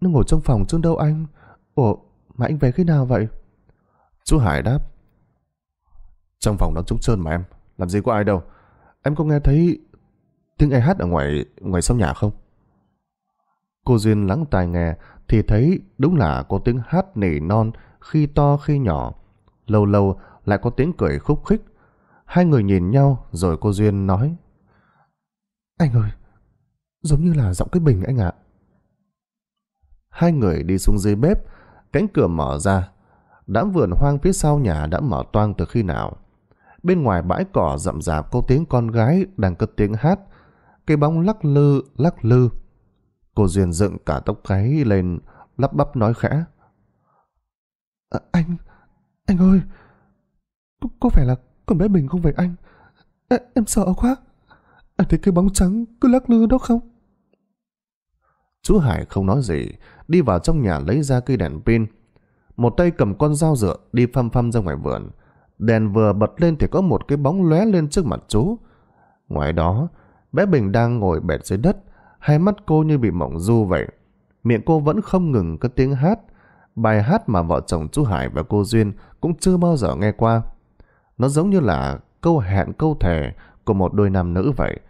Nó ngồi trong phòng chứ đâu anh. Ủa, mà anh về khi nào vậy? Chú Hải đáp. Trong phòng nó trống trơn mà em, làm gì có ai đâu. Em có nghe thấy tiếng ai hát ở ngoài ngoài sau nhà không? Cô Duyên lắng tai nghe thì thấy đúng là có tiếng hát nỉ non khi to khi nhỏ. Lâu lâu lại có tiếng cười khúc khích. Hai người nhìn nhau rồi cô Duyên nói. Anh ơi, giống như là giọng cái bình anh ạ. Hai người đi xuống dưới bếp, cánh cửa mở ra. Đám vườn hoang phía sau nhà đã mở toang từ khi nào. Bên ngoài bãi cỏ rậm rạp có tiếng con gái đang cất tiếng hát. Cây bóng lắc lư, lắc lư. Cô Duyên dựng cả tóc gáy lên, lắp bắp nói khẽ. À, anh, anh ơi, có phải là con bé Bình không phải anh? À, em sợ quá. Anh à, thấy cái bóng trắng cứ lắc lư đó không? Chú Hải không nói gì, đi vào trong nhà lấy ra cây đèn pin. Một tay cầm con dao dựa đi phăm phăm ra ngoài vườn. Đèn vừa bật lên thì có một cái bóng lóe lên trước mặt chú. Ngoài đó, bé Bình đang ngồi bệt dưới đất, hai mắt cô như bị mộng du vậy. Miệng cô vẫn không ngừng có tiếng hát. Bài hát mà vợ chồng chú Hải và cô Duyên cũng chưa bao giờ nghe qua. Nó giống như là câu hẹn câu thề của một đôi nam nữ vậy.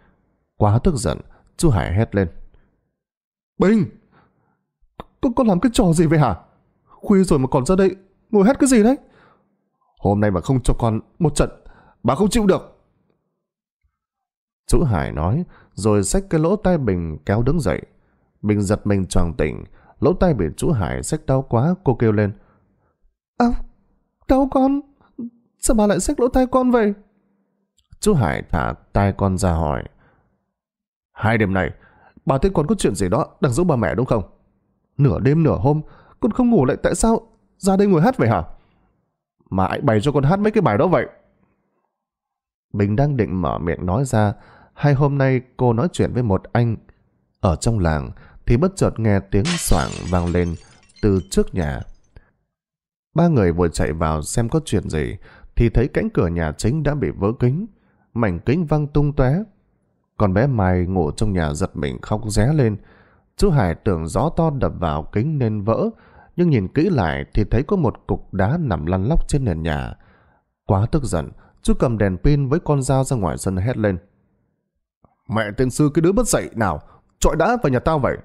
Quá tức giận, chú Hải hét lên. Bình! Con, con làm cái trò gì vậy hả? Khuya rồi mà còn ra đây, ngồi hét cái gì đấy? Hôm nay mà không cho con một trận, bà không chịu được. Chú Hải nói, rồi xách cái lỗ tai Bình kéo đứng dậy. Bình giật mình tròn tỉnh, lỗ tai bị chú Hải xách đau quá, cô kêu lên. À, đau con! Sao bà lại xách lỗ tai con vậy? Chú Hải thả tai con ra hỏi. Hai đêm này, bà thấy con có chuyện gì đó đang giấu bà mẹ đúng không? Nửa đêm nửa hôm, con không ngủ lại tại sao? Ra đây ngồi hát vậy hả? Mà hãy bày cho con hát mấy cái bài đó vậy. Bình đang định mở miệng nói ra, hai hôm nay cô nói chuyện với một anh. Ở trong làng thì bất chợt nghe tiếng soảng vang lên từ trước nhà. Ba người vừa chạy vào xem có chuyện gì, thì thấy cánh cửa nhà chính đã bị vỡ kính, mảnh kính văng tung tóe. còn bé Mai ngủ trong nhà giật mình khóc ré lên. Chú Hải tưởng gió to đập vào kính nên vỡ, nhưng nhìn kỹ lại thì thấy có một cục đá nằm lăn lóc trên nền nhà. Quá tức giận, chú cầm đèn pin với con dao ra ngoài sân hét lên. Mẹ tiên sư cái đứa bất dậy nào, trọi đá vào nhà tao vậy.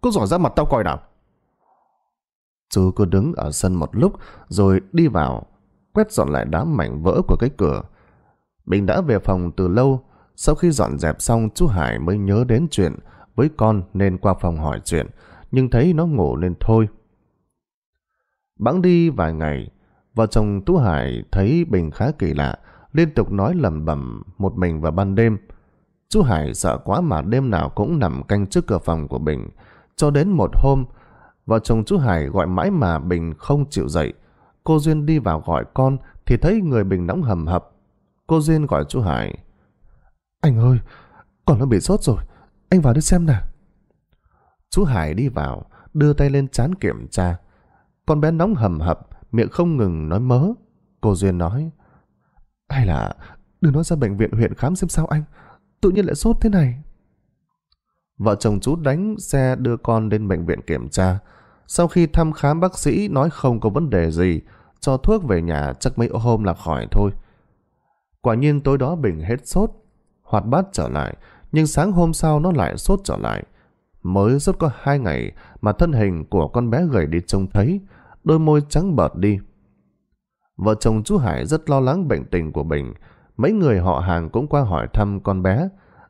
có giỏi ra mặt tao coi nào. Chú cứ đứng ở sân một lúc rồi đi vào quét dọn lại đám mảnh vỡ của cái cửa. Bình đã về phòng từ lâu, sau khi dọn dẹp xong chú Hải mới nhớ đến chuyện với con nên qua phòng hỏi chuyện, nhưng thấy nó ngủ nên thôi. Bẵng đi vài ngày, vợ chồng Tú Hải thấy Bình khá kỳ lạ, liên tục nói lầm bẩm một mình vào ban đêm. Chú Hải sợ quá mà đêm nào cũng nằm canh trước cửa phòng của Bình. Cho đến một hôm, vợ chồng chú Hải gọi mãi mà Bình không chịu dậy. Cô Duyên đi vào gọi con thì thấy người bình nóng hầm hập. Cô Duyên gọi chú Hải. Anh ơi, con nó bị sốt rồi. Anh vào đi xem nè. Chú Hải đi vào, đưa tay lên chán kiểm tra. Con bé nóng hầm hập, miệng không ngừng nói mớ. Cô Duyên nói. Hay là đưa nó ra bệnh viện huyện khám xem sao anh. Tự nhiên lại sốt thế này. Vợ chồng chú đánh xe đưa con đến bệnh viện kiểm tra. Sau khi thăm khám bác sĩ nói không có vấn đề gì, cho thuốc về nhà chắc mấy hôm là khỏi thôi. Quả nhiên tối đó Bình hết sốt, hoạt bát trở lại, nhưng sáng hôm sau nó lại sốt trở lại. Mới rất có hai ngày mà thân hình của con bé gầy đi trông thấy, đôi môi trắng bợt đi. Vợ chồng chú Hải rất lo lắng bệnh tình của Bình, mấy người họ hàng cũng qua hỏi thăm con bé.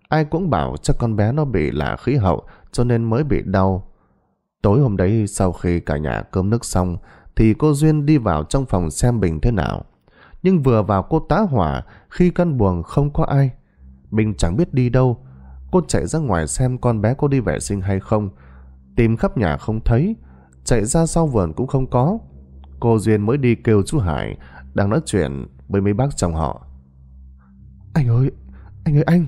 Ai cũng bảo chắc con bé nó bị là khí hậu cho nên mới bị đau Tối hôm đấy sau khi cả nhà cơm nước xong thì cô Duyên đi vào trong phòng xem Bình thế nào. Nhưng vừa vào cô tá hỏa khi căn buồng không có ai. Bình chẳng biết đi đâu. Cô chạy ra ngoài xem con bé cô đi vệ sinh hay không. Tìm khắp nhà không thấy. Chạy ra sau vườn cũng không có. Cô Duyên mới đi kêu chú Hải đang nói chuyện với mấy bác chồng họ. Anh ơi, anh ơi anh,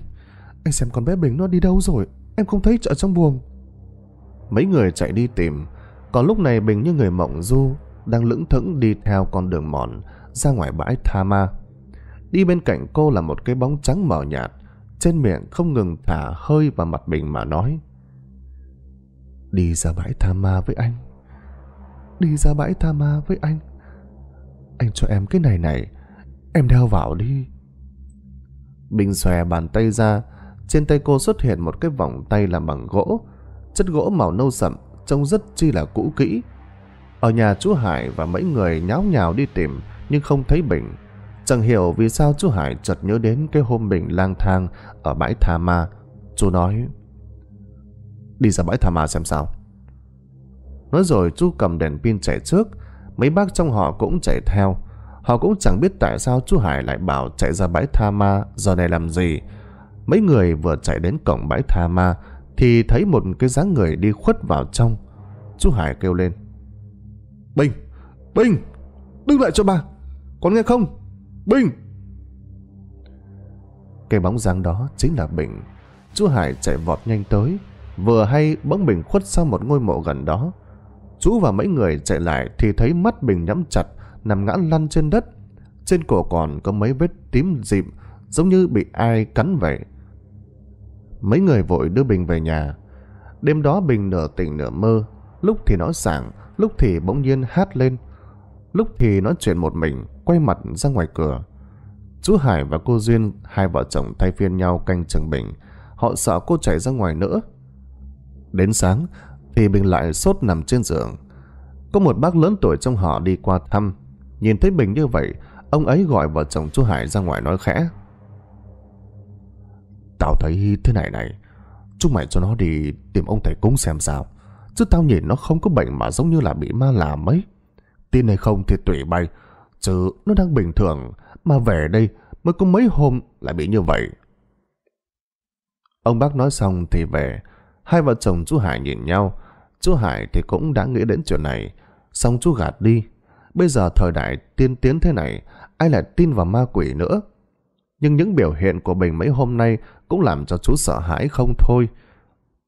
anh xem con bé Bình nó đi đâu rồi, em không thấy ở trong buồng. Mấy người chạy đi tìm, còn lúc này Bình như người mộng du, đang lững thững đi theo con đường mòn ra ngoài bãi Tha Ma. Đi bên cạnh cô là một cái bóng trắng mờ nhạt, trên miệng không ngừng thả hơi vào mặt Bình mà nói. Đi ra bãi Tha Ma với anh. Đi ra bãi Tha Ma với anh. Anh cho em cái này này, em đeo vào đi. Bình xòe bàn tay ra, trên tay cô xuất hiện một cái vòng tay làm bằng gỗ, chất gỗ màu nâu sậm trông rất chi là cũ kỹ. Ở nhà chú Hải và mấy người nháo nhào đi tìm nhưng không thấy Bình. Chẳng hiểu vì sao chú Hải chợt nhớ đến cái hôm Bình lang thang ở bãi Tha Ma. Chú nói, đi ra bãi Tha Ma xem sao. Nói rồi chú cầm đèn pin chạy trước, mấy bác trong họ cũng chạy theo. Họ cũng chẳng biết tại sao chú Hải lại bảo chạy ra bãi Tha Ma giờ này làm gì. Mấy người vừa chạy đến cổng bãi Tha Ma, thì thấy một cái dáng người đi khuất vào trong. Chú Hải kêu lên. Bình! Bình! Đứng lại cho bà! Con nghe không? Bình! Cái bóng dáng đó chính là Bình. Chú Hải chạy vọt nhanh tới. Vừa hay bóng Bình khuất sau một ngôi mộ gần đó. Chú và mấy người chạy lại thì thấy mắt Bình nhắm chặt, nằm ngã lăn trên đất. Trên cổ còn có mấy vết tím dịm giống như bị ai cắn vậy mấy người vội đưa Bình về nhà. Đêm đó Bình nửa tỉnh nửa mơ, lúc thì nó sảng, lúc thì bỗng nhiên hát lên. Lúc thì nói chuyện một mình, quay mặt ra ngoài cửa. Chú Hải và cô Duyên, hai vợ chồng thay phiên nhau canh chừng Bình. Họ sợ cô chạy ra ngoài nữa. Đến sáng, thì Bình lại sốt nằm trên giường. Có một bác lớn tuổi trong họ đi qua thăm. Nhìn thấy Bình như vậy, ông ấy gọi vợ chồng chú Hải ra ngoài nói khẽ. Tao thấy thế này này Chúng mày cho nó đi tìm ông thầy cúng xem sao Chứ tao nhìn nó không có bệnh mà giống như là bị ma làm ấy Tin hay không thì tùy bay Chứ nó đang bình thường Mà về đây mới có mấy hôm lại bị như vậy Ông bác nói xong thì về Hai vợ chồng chú Hải nhìn nhau Chú Hải thì cũng đã nghĩ đến chuyện này Xong chú gạt đi Bây giờ thời đại tiên tiến thế này Ai lại tin vào ma quỷ nữa nhưng những biểu hiện của Bình mấy hôm nay cũng làm cho chú sợ hãi không thôi.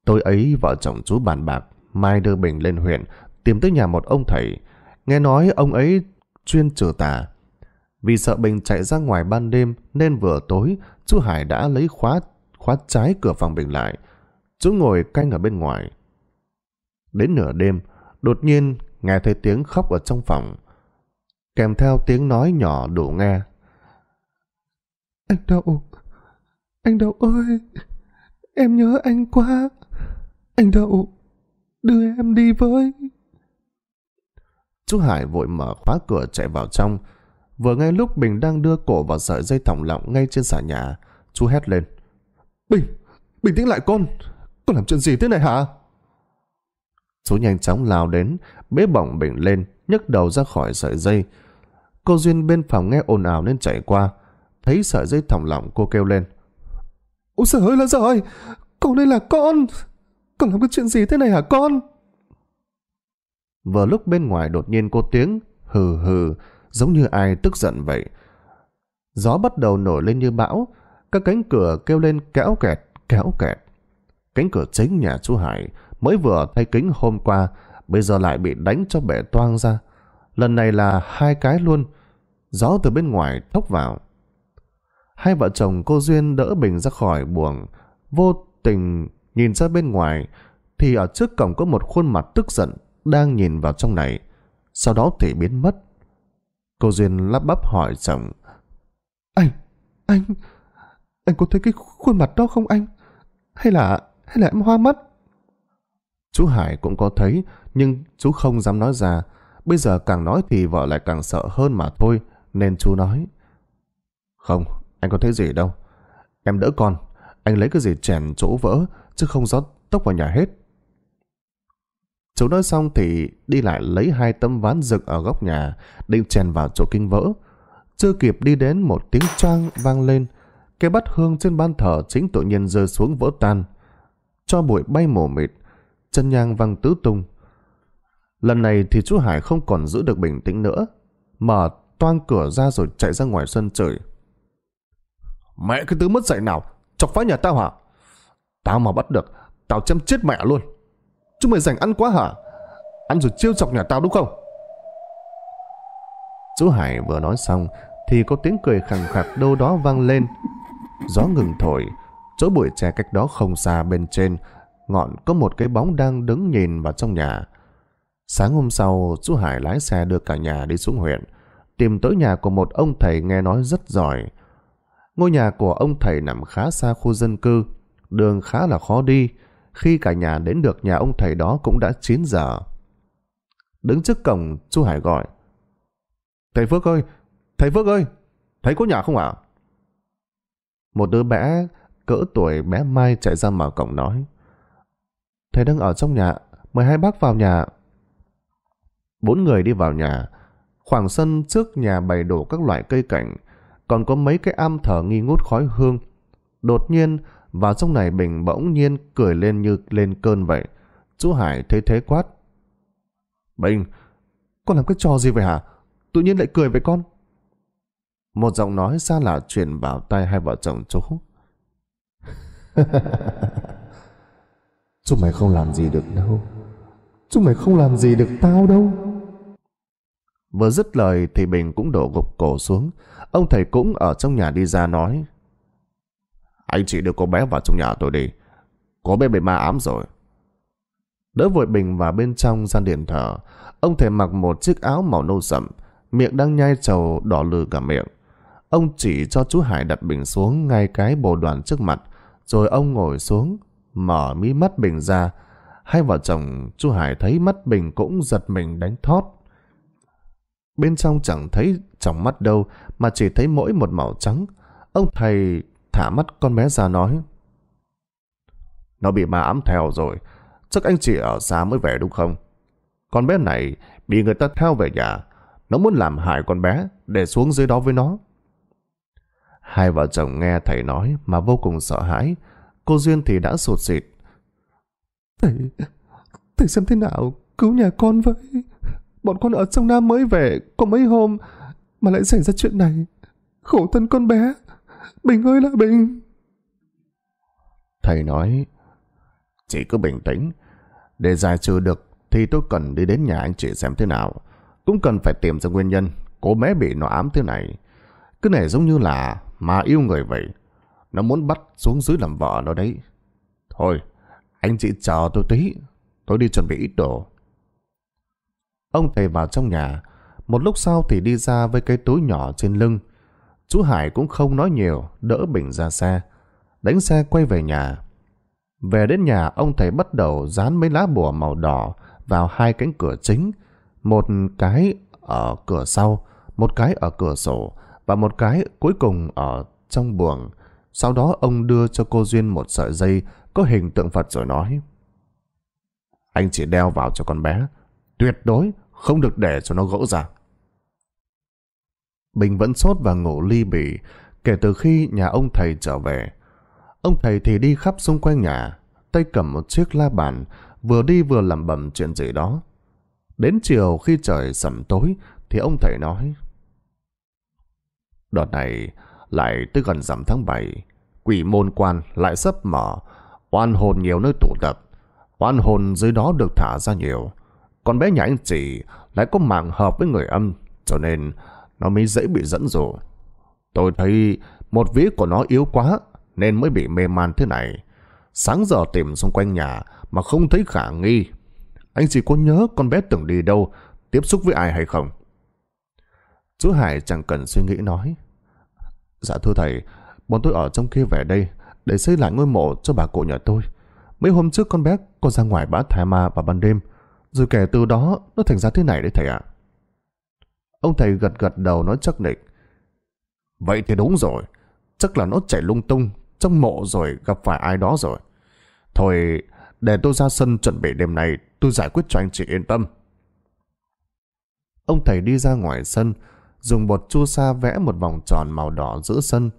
Tôi ấy vợ chồng chú bàn bạc, mai đưa Bình lên huyện, tìm tới nhà một ông thầy. Nghe nói ông ấy chuyên trừ tà. Vì sợ Bình chạy ra ngoài ban đêm nên vừa tối, chú Hải đã lấy khóa khóa trái cửa phòng Bình lại. Chú ngồi canh ở bên ngoài. Đến nửa đêm, đột nhiên nghe thấy tiếng khóc ở trong phòng. Kèm theo tiếng nói nhỏ đủ nghe anh Đậu, anh Đậu ơi, em nhớ anh quá. Anh Đậu, đưa em đi với. Chú Hải vội mở khóa cửa chạy vào trong. Vừa ngay lúc Bình đang đưa cổ vào sợi dây thòng lọng ngay trên xà nhà, chú hét lên. Bình, bình tĩnh lại con, con làm chuyện gì thế này hả? Chú nhanh chóng lao đến, bế bỏng Bình lên, nhấc đầu ra khỏi sợi dây. Cô Duyên bên phòng nghe ồn ào nên chạy qua. Thấy sợi dây thòng lọng cô kêu lên. Ôi trời ơi là giời! Con đây là con! Con làm cái chuyện gì thế này hả con? Vừa lúc bên ngoài đột nhiên cô tiếng hừ hừ giống như ai tức giận vậy. Gió bắt đầu nổi lên như bão, các cánh cửa kêu lên kéo kẹt, kéo kẹt. Cánh cửa chính nhà chú Hải mới vừa thay kính hôm qua, bây giờ lại bị đánh cho bể toang ra. Lần này là hai cái luôn. Gió từ bên ngoài thốc vào, Hai vợ chồng cô Duyên đỡ Bình ra khỏi buồng, vô tình nhìn ra bên ngoài, thì ở trước cổng có một khuôn mặt tức giận đang nhìn vào trong này, sau đó thì biến mất. Cô Duyên lắp bắp hỏi chồng, Anh, anh, anh có thấy cái khuôn mặt đó không anh? Hay là, hay là em hoa mắt? Chú Hải cũng có thấy, nhưng chú không dám nói ra. Bây giờ càng nói thì vợ lại càng sợ hơn mà thôi, nên chú nói. Không, anh có thấy gì đâu. Em đỡ con, anh lấy cái gì chèn chỗ vỡ, chứ không rót tốc vào nhà hết. Chú nói xong thì đi lại lấy hai tấm ván rực ở góc nhà, định chèn vào chỗ kinh vỡ. Chưa kịp đi đến một tiếng choang vang lên, cái bát hương trên ban thờ chính tự nhiên rơi xuống vỡ tan. Cho bụi bay mổ mịt, chân nhang văng tứ tung. Lần này thì chú Hải không còn giữ được bình tĩnh nữa, mở toang cửa ra rồi chạy ra ngoài sân trời. Mẹ cái thứ mất dạy nào Chọc phá nhà tao hả Tao mà bắt được Tao chém chết mẹ luôn Chúng mày rảnh ăn quá hả Ăn rồi chiêu chọc nhà tao đúng không Chú Hải vừa nói xong Thì có tiếng cười khẳng khạc đâu đó vang lên Gió ngừng thổi Chỗ bụi tre cách đó không xa bên trên Ngọn có một cái bóng đang đứng nhìn vào trong nhà Sáng hôm sau Chú Hải lái xe đưa cả nhà đi xuống huyện Tìm tới nhà của một ông thầy nghe nói rất giỏi Ngôi nhà của ông thầy nằm khá xa khu dân cư, đường khá là khó đi, khi cả nhà đến được nhà ông thầy đó cũng đã 9 giờ. Đứng trước cổng, chú Hải gọi. Thầy Phước ơi! Thầy Phước ơi! Thầy có nhà không ạ? Một đứa bé cỡ tuổi bé Mai chạy ra mở cổng nói. Thầy đang ở trong nhà, mời hai bác vào nhà. Bốn người đi vào nhà, khoảng sân trước nhà bày đổ các loại cây cảnh, còn có mấy cái am thở nghi ngút khói hương. Đột nhiên, và lúc này Bình bỗng nhiên cười lên như lên cơn vậy. Chú Hải thấy thế quát. Bình, con làm cái trò gì vậy hả? Tự nhiên lại cười vậy con. Một giọng nói xa lạ truyền vào tay hai vợ chồng chú. Chúng mày không làm gì được đâu. Chúng mày không làm gì được tao đâu. Vừa dứt lời thì Bình cũng đổ gục cổ xuống. Ông thầy cũng ở trong nhà đi ra nói. Anh chị đưa cô bé vào trong nhà tôi đi. Cô bé bị ma ám rồi. Đỡ vội bình vào bên trong gian điện thờ. Ông thầy mặc một chiếc áo màu nâu sậm. Miệng đang nhai trầu đỏ lừ cả miệng. Ông chỉ cho chú Hải đặt bình xuống ngay cái bồ đoàn trước mặt. Rồi ông ngồi xuống, mở mí mắt bình ra. hai vợ chồng, chú Hải thấy mắt bình cũng giật mình đánh thót. Bên trong chẳng thấy trong mắt đâu mà chỉ thấy mỗi một màu trắng. Ông thầy thả mắt con bé ra nói. Nó bị ma ám theo rồi. Chắc anh chị ở xa mới về đúng không? Con bé này bị người ta theo về nhà. Nó muốn làm hại con bé để xuống dưới đó với nó. Hai vợ chồng nghe thầy nói mà vô cùng sợ hãi. Cô Duyên thì đã sụt xịt. Thầy, thầy xem thế nào? Cứu nhà con với. Bọn con ở sông Nam mới về, có mấy hôm mà lại xảy ra chuyện này. Khổ thân con bé. Bình ơi là Bình. Thầy nói, chị cứ bình tĩnh. Để giải trừ được thì tôi cần đi đến nhà anh chị xem thế nào. Cũng cần phải tìm ra nguyên nhân cô bé bị nó ám thế này. cứ này giống như là mà yêu người vậy. Nó muốn bắt xuống dưới làm vợ nó đấy. Thôi, anh chị chờ tôi tí. Tôi đi chuẩn bị ít đồ. Ông thầy vào trong nhà, một lúc sau thì đi ra với cái túi nhỏ trên lưng. Chú Hải cũng không nói nhiều, đỡ Bình ra xe. Đánh xe quay về nhà. Về đến nhà, ông thầy bắt đầu dán mấy lá bùa màu đỏ vào hai cánh cửa chính. Một cái ở cửa sau, một cái ở cửa sổ và một cái cuối cùng ở trong buồng. Sau đó ông đưa cho cô Duyên một sợi dây có hình tượng Phật rồi nói. Anh chỉ đeo vào cho con bé, Tuyệt đối không được để cho nó gỡ ra. Bình vẫn sốt và ngủ ly bỉ kể từ khi nhà ông thầy trở về. Ông thầy thì đi khắp xung quanh nhà, tay cầm một chiếc la bàn, vừa đi vừa lẩm bẩm chuyện gì đó. Đến chiều khi trời sẩm tối thì ông thầy nói Đợt này lại tới gần rằm tháng 7, quỷ môn quan lại sắp mở, oan hồn nhiều nơi tụ tập, oan hồn dưới đó được thả ra nhiều. Con bé nhà anh chị lại có mạng hợp với người âm, cho nên nó mới dễ bị dẫn dụ. Tôi thấy một vía của nó yếu quá, nên mới bị mê man thế này. Sáng giờ tìm xung quanh nhà mà không thấy khả nghi. Anh chị có nhớ con bé từng đi đâu, tiếp xúc với ai hay không? Chú Hải chẳng cần suy nghĩ nói. Dạ thưa thầy, bọn tôi ở trong kia về đây để xây lại ngôi mộ cho bà cụ nhà tôi. Mấy hôm trước con bé có ra ngoài bãi thả ma vào ban đêm, rồi kể từ đó nó thành ra thế này đấy thầy ạ. Ông thầy gật gật đầu nói chắc nịch. Vậy thì đúng rồi. Chắc là nó chạy lung tung trong mộ rồi gặp phải ai đó rồi. Thôi để tôi ra sân chuẩn bị đêm nay tôi giải quyết cho anh chị yên tâm. Ông thầy đi ra ngoài sân dùng bột chua sa vẽ một vòng tròn màu đỏ giữa sân.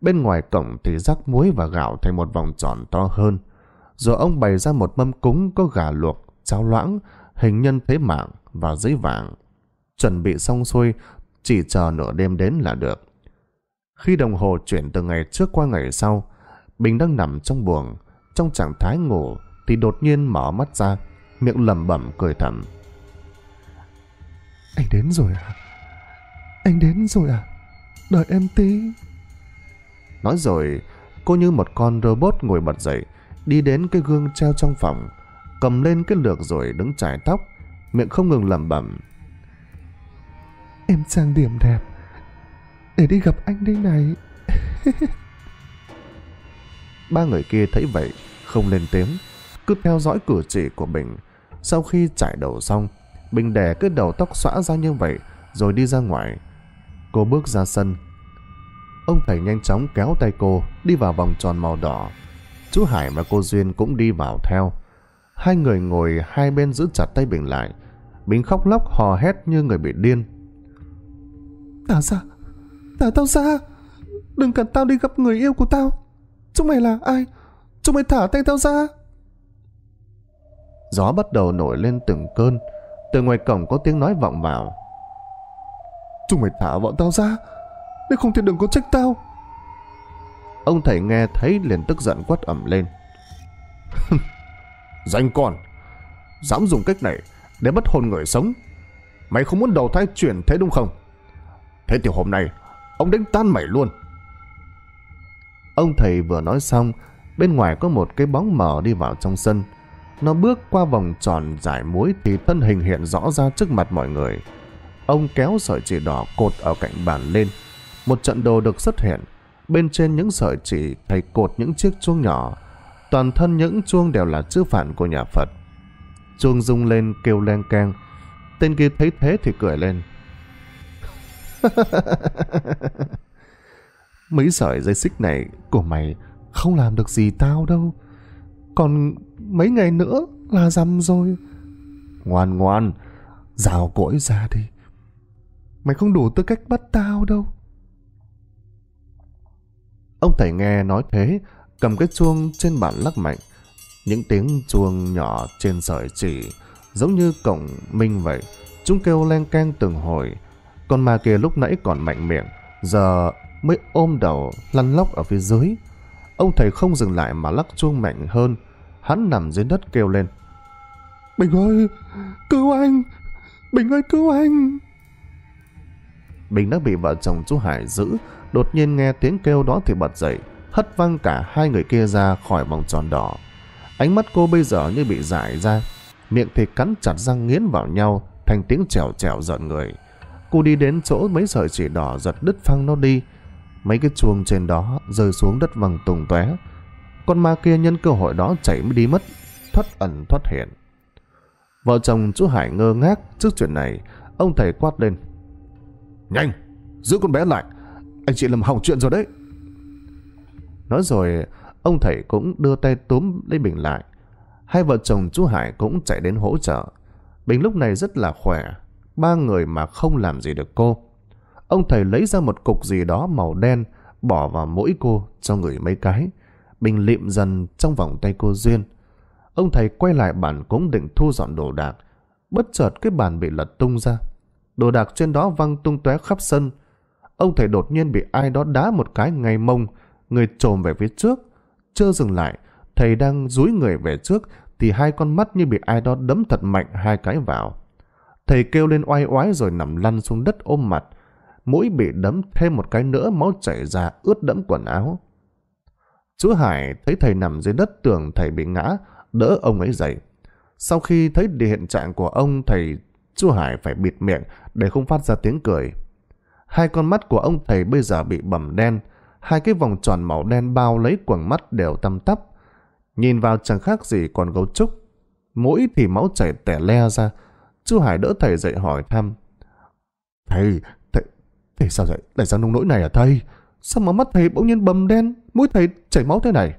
Bên ngoài cổng thì rắc muối và gạo thành một vòng tròn to hơn. Rồi ông bày ra một mâm cúng có gà luộc, cháo loãng hình nhân thế mạng và giấy vàng. Chuẩn bị xong xuôi, chỉ chờ nửa đêm đến là được. Khi đồng hồ chuyển từ ngày trước qua ngày sau, Bình đang nằm trong buồng, trong trạng thái ngủ thì đột nhiên mở mắt ra, miệng lẩm bẩm cười thầm. Anh đến rồi à? Anh đến rồi à? Đợi em tí. Nói rồi, cô như một con robot ngồi bật dậy, đi đến cái gương treo trong phòng, cầm lên cái lược rồi đứng chải tóc, miệng không ngừng lẩm bẩm. Em trang điểm đẹp, để đi gặp anh đây này. *laughs* Ba người kia thấy vậy, không lên tiếng, cứ theo dõi cử chỉ của Bình. Sau khi chải đầu xong, Bình đè cái đầu tóc xõa ra như vậy, rồi đi ra ngoài. Cô bước ra sân. Ông thầy nhanh chóng kéo tay cô đi vào vòng tròn màu đỏ. Chú Hải và cô Duyên cũng đi vào theo. Hai người ngồi hai bên giữ chặt tay Bình lại. Bình khóc lóc hò hét như người bị điên. Thả ra! Thả tao ra! Đừng cần tao đi gặp người yêu của tao! Chúng mày là ai? Chúng mày thả tay tao ra! Gió bắt đầu nổi lên từng cơn. Từ ngoài cổng có tiếng nói vọng vào. Chúng mày thả bọn tao ra! Nếu không thì đừng có trách tao! Ông thầy nghe thấy liền tức giận quát ẩm lên. *laughs* Danh con Dám dùng cách này để bắt hồn người sống Mày không muốn đầu thai chuyển thế đúng không Thế thì hôm nay Ông đánh tan mày luôn Ông thầy vừa nói xong Bên ngoài có một cái bóng mờ đi vào trong sân Nó bước qua vòng tròn giải muối Thì thân hình hiện rõ ra trước mặt mọi người Ông kéo sợi chỉ đỏ cột ở cạnh bàn lên Một trận đồ được xuất hiện Bên trên những sợi chỉ thầy cột những chiếc chuông nhỏ toàn thân những chuông đều là chữ phản của nhà Phật. Chuông rung lên kêu len keng, tên kia thấy thế thì cười lên. *laughs* Mấy sợi dây xích này của mày không làm được gì tao đâu. Còn mấy ngày nữa là dăm rồi. Ngoan ngoan, rào cỗi ra đi. Mày không đủ tư cách bắt tao đâu. Ông thầy nghe nói thế, cầm cái chuông trên bàn lắc mạnh. Những tiếng chuông nhỏ trên sợi chỉ, giống như cổng minh vậy, chúng kêu len keng từng hồi. Con ma kia lúc nãy còn mạnh miệng, giờ mới ôm đầu lăn lóc ở phía dưới. Ông thầy không dừng lại mà lắc chuông mạnh hơn, hắn nằm dưới đất kêu lên. Bình ơi, cứu anh! Bình ơi, cứu anh! Bình đã bị vợ chồng chú Hải giữ, đột nhiên nghe tiếng kêu đó thì bật dậy hất văng cả hai người kia ra khỏi vòng tròn đỏ. Ánh mắt cô bây giờ như bị dại ra, miệng thì cắn chặt răng nghiến vào nhau thành tiếng trèo trèo giận người. Cô đi đến chỗ mấy sợi chỉ đỏ giật đứt phăng nó đi, mấy cái chuông trên đó rơi xuống đất văng tùng tóe. Con ma kia nhân cơ hội đó chạy đi mất, thoát ẩn thoát hiện. Vợ chồng chú Hải ngơ ngác trước chuyện này, ông thầy quát lên. Nhanh, giữ con bé lại, anh chị làm hỏng chuyện rồi đấy. Nói rồi, ông thầy cũng đưa tay túm lấy Bình lại. Hai vợ chồng chú Hải cũng chạy đến hỗ trợ. Bình lúc này rất là khỏe, ba người mà không làm gì được cô. Ông thầy lấy ra một cục gì đó màu đen, bỏ vào mũi cô cho người mấy cái. Bình lịm dần trong vòng tay cô Duyên. Ông thầy quay lại bàn cũng định thu dọn đồ đạc. Bất chợt cái bàn bị lật tung ra. Đồ đạc trên đó văng tung tóe khắp sân. Ông thầy đột nhiên bị ai đó đá một cái ngay mông, người trồm về phía trước. Chưa dừng lại, thầy đang dúi người về trước thì hai con mắt như bị ai đó đấm thật mạnh hai cái vào. Thầy kêu lên oai oái rồi nằm lăn xuống đất ôm mặt. Mũi bị đấm thêm một cái nữa máu chảy ra ướt đẫm quần áo. Chú Hải thấy thầy nằm dưới đất tưởng thầy bị ngã, đỡ ông ấy dậy. Sau khi thấy hiện trạng của ông, thầy chú Hải phải bịt miệng để không phát ra tiếng cười. Hai con mắt của ông thầy bây giờ bị bầm đen, hai cái vòng tròn màu đen bao lấy quầng mắt đều tăm tắp. Nhìn vào chẳng khác gì còn gấu trúc. Mũi thì máu chảy tẻ le ra. Chú Hải đỡ thầy dậy hỏi thăm. Thầy, thầy, thầy sao vậy? tại sao nông nỗi này à thầy? Sao mà mắt thầy bỗng nhiên bầm đen, mũi thầy chảy máu thế này?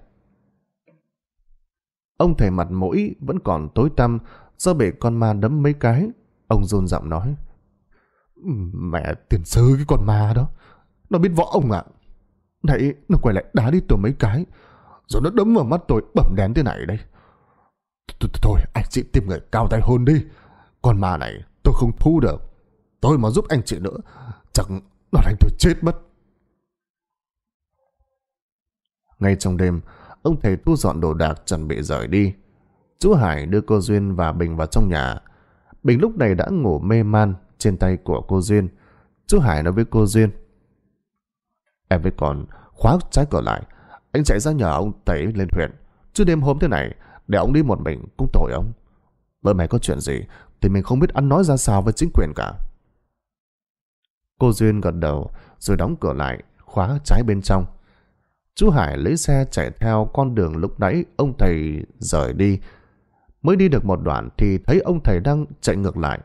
Ông thầy mặt mũi vẫn còn tối tăm do bị con ma đấm mấy cái. Ông run giọng nói. Mẹ tiền sư cái con ma đó. Nó biết võ ông ạ. À? Nãy nó quay lại đá đi tôi mấy cái Rồi nó đấm vào mắt tôi bẩm đén thế này đây Thôi, thôi anh chị tìm người cao tay hơn đi Con ma này tôi không thu được Tôi mà giúp anh chị nữa chẳng nó đánh tôi chết mất Ngay trong đêm Ông thầy thu dọn đồ đạc chuẩn bị rời đi Chú Hải đưa cô Duyên và Bình vào trong nhà Bình lúc này đã ngủ mê man Trên tay của cô Duyên Chú Hải nói với cô Duyên Em với con khóa trái cửa lại. Anh chạy ra nhờ ông tẩy lên huyện. Chứ đêm hôm thế này, để ông đi một mình cũng tội ông. Bữa mày có chuyện gì thì mình không biết ăn nói ra sao với chính quyền cả. Cô Duyên gật đầu rồi đóng cửa lại, khóa trái bên trong. Chú Hải lấy xe chạy theo con đường lúc nãy ông thầy rời đi. Mới đi được một đoạn thì thấy ông thầy đang chạy ngược lại.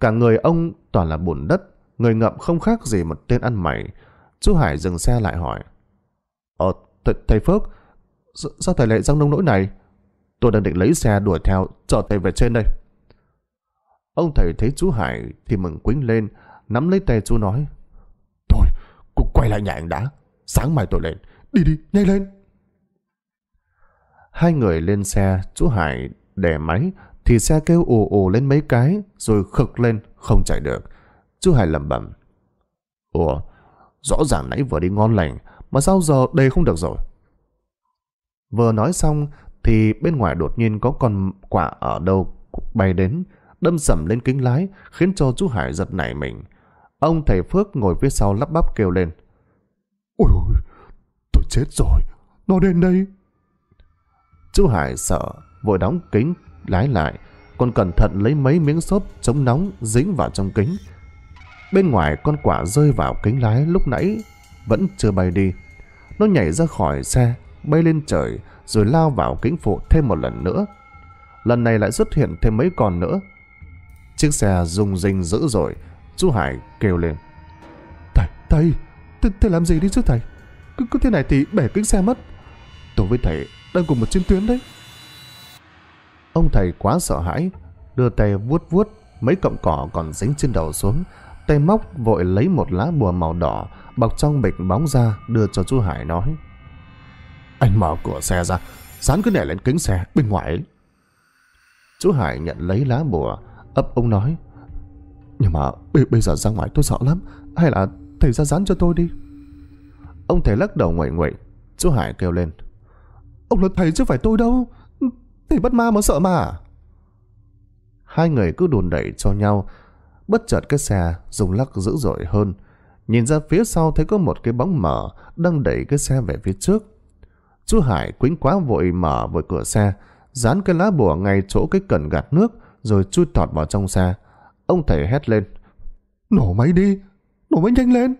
Cả người ông toàn là bùn đất, người ngậm không khác gì một tên ăn mày. Chú Hải dừng xe lại hỏi. Ờ, th thầy Phước, sao thầy lại răng nông nỗi này? Tôi đang định lấy xe đuổi theo, chở thầy về trên đây. Ông thầy thấy chú Hải thì mừng quính lên, nắm lấy tay chú nói. Thôi, cô quay lại nhà anh đã, sáng mai tôi lên, đi đi, nhanh lên. Hai người lên xe, chú Hải đè máy, thì xe kêu ồ ồ lên mấy cái, rồi khực lên, không chạy được. Chú Hải lầm bẩm. Ủa, Rõ ràng nãy vừa đi ngon lành, mà sao giờ đây không được rồi? Vừa nói xong, thì bên ngoài đột nhiên có con quả ở đâu bay đến, đâm sầm lên kính lái, khiến cho chú Hải giật nảy mình. Ông thầy Phước ngồi phía sau lắp bắp kêu lên. Ôi ôi, tôi chết rồi, nó đến đây. Chú Hải sợ, vội đóng kính, lái lại, còn cẩn thận lấy mấy miếng xốp chống nóng dính vào trong kính, Bên ngoài con quả rơi vào kính lái lúc nãy vẫn chưa bay đi. Nó nhảy ra khỏi xe, bay lên trời rồi lao vào kính phụ thêm một lần nữa. Lần này lại xuất hiện thêm mấy con nữa. Chiếc xe rung rinh dữ rồi chú Hải kêu lên. Thầy, thầy, thầy, thầy làm gì đi chứ thầy? Cứ, cứ thế này thì bể kính xe mất. Tôi với thầy đang cùng một chiến tuyến đấy. Ông thầy quá sợ hãi, đưa tay vuốt vuốt mấy cọng cỏ còn dính trên đầu xuống tay Móc vội lấy một lá bùa màu đỏ bọc trong bịch bóng ra đưa cho chú Hải nói. Anh mở cửa xe ra, dán cái này lên kính xe bên ngoài Chú Hải nhận lấy lá bùa, ấp ông nói. Nhưng mà bây giờ ra ngoài tôi sợ lắm, hay là thầy ra dán cho tôi đi. Ông thầy lắc đầu ngoại ngoại, chú Hải kêu lên. Ông là thầy chứ phải tôi đâu, thầy bắt ma mà sợ mà. Hai người cứ đồn đẩy cho nhau, bất chợt cái xe rung lắc dữ dội hơn. Nhìn ra phía sau thấy có một cái bóng mở đang đẩy cái xe về phía trước. Chú Hải quýnh quá vội mở vội cửa xe, dán cái lá bùa ngay chỗ cái cần gạt nước rồi chui tọt vào trong xe. Ông thầy hét lên. Nổ máy đi! Nổ máy nhanh lên!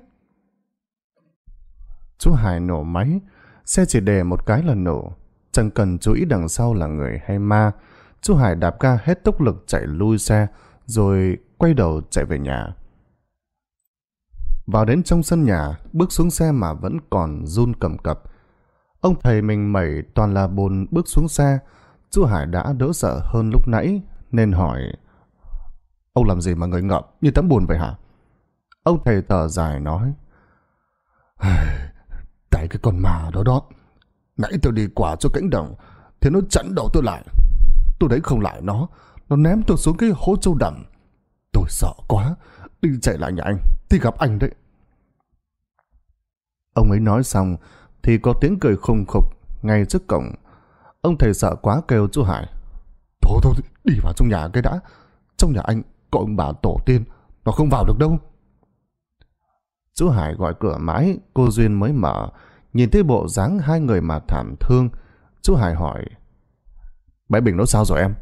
Chú Hải nổ máy, xe chỉ để một cái là nổ. Chẳng cần chú ý đằng sau là người hay ma. Chú Hải đạp ga hết tốc lực chạy lui xe, rồi quay đầu chạy về nhà. Vào đến trong sân nhà, bước xuống xe mà vẫn còn run cầm cập. Ông thầy mình mẩy toàn là bồn bước xuống xe, chú Hải đã đỡ sợ hơn lúc nãy nên hỏi Ông làm gì mà người ngợp như tấm buồn vậy hả? Ông thầy thở dài nói *sighs* Tại cái con mà đó đó Nãy tôi đi quả cho cánh đồng Thì nó chặn đầu tôi lại Tôi đấy không lại nó nó ném tôi xuống cái hố sâu đậm, Tôi sợ quá. Đi chạy lại nhà anh. Thì gặp anh đấy. Ông ấy nói xong thì có tiếng cười khùng khục ngay trước cổng. Ông thầy sợ quá kêu chú Hải. Thôi thôi, đi vào trong nhà cái đã. Trong nhà anh có ông bà tổ tiên. Nó không vào được đâu. Chú Hải gọi cửa mãi, cô Duyên mới mở. Nhìn thấy bộ dáng hai người mà thảm thương, chú Hải hỏi. Bé Bình nó sao rồi em?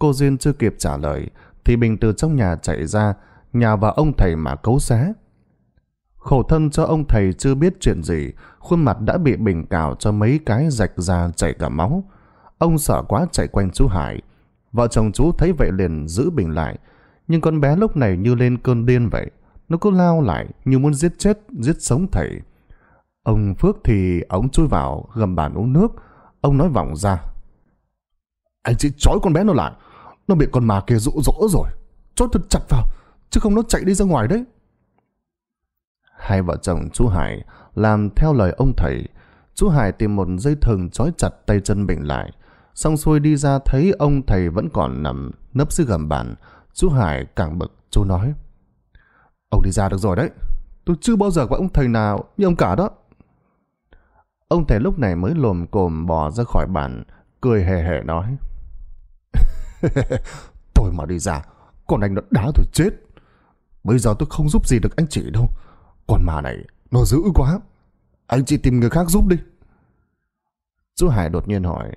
Cô Duyên chưa kịp trả lời, thì Bình từ trong nhà chạy ra, nhà vào ông thầy mà cấu xé. Khổ thân cho ông thầy chưa biết chuyện gì, khuôn mặt đã bị Bình cào cho mấy cái rạch ra chảy cả máu. Ông sợ quá chạy quanh chú Hải. Vợ chồng chú thấy vậy liền giữ Bình lại. Nhưng con bé lúc này như lên cơn điên vậy. Nó cứ lao lại như muốn giết chết, giết sống thầy. Ông Phước thì ống chui vào gầm bàn uống nước. Ông nói vọng ra. Anh chị trói con bé nó lại. Nó bị con ma kia dụ dỗ rồi. Chốt thật chặt vào, chứ không nó chạy đi ra ngoài đấy. Hai vợ chồng chú Hải làm theo lời ông thầy. Chú Hải tìm một dây thừng trói chặt tay chân mình lại. Xong xuôi đi ra thấy ông thầy vẫn còn nằm nấp dưới gầm bàn. Chú Hải càng bực, chú nói. Ông đi ra được rồi đấy. Tôi chưa bao giờ gặp ông thầy nào như ông cả đó. Ông thầy lúc này mới lồm cồm bò ra khỏi bàn, cười hề hề nói. *laughs* tôi mà đi ra, còn anh nó đá tôi chết. Bây giờ tôi không giúp gì được anh chị đâu. Còn mà này, nó dữ quá. Anh chị tìm người khác giúp đi. Chú Hải đột nhiên hỏi,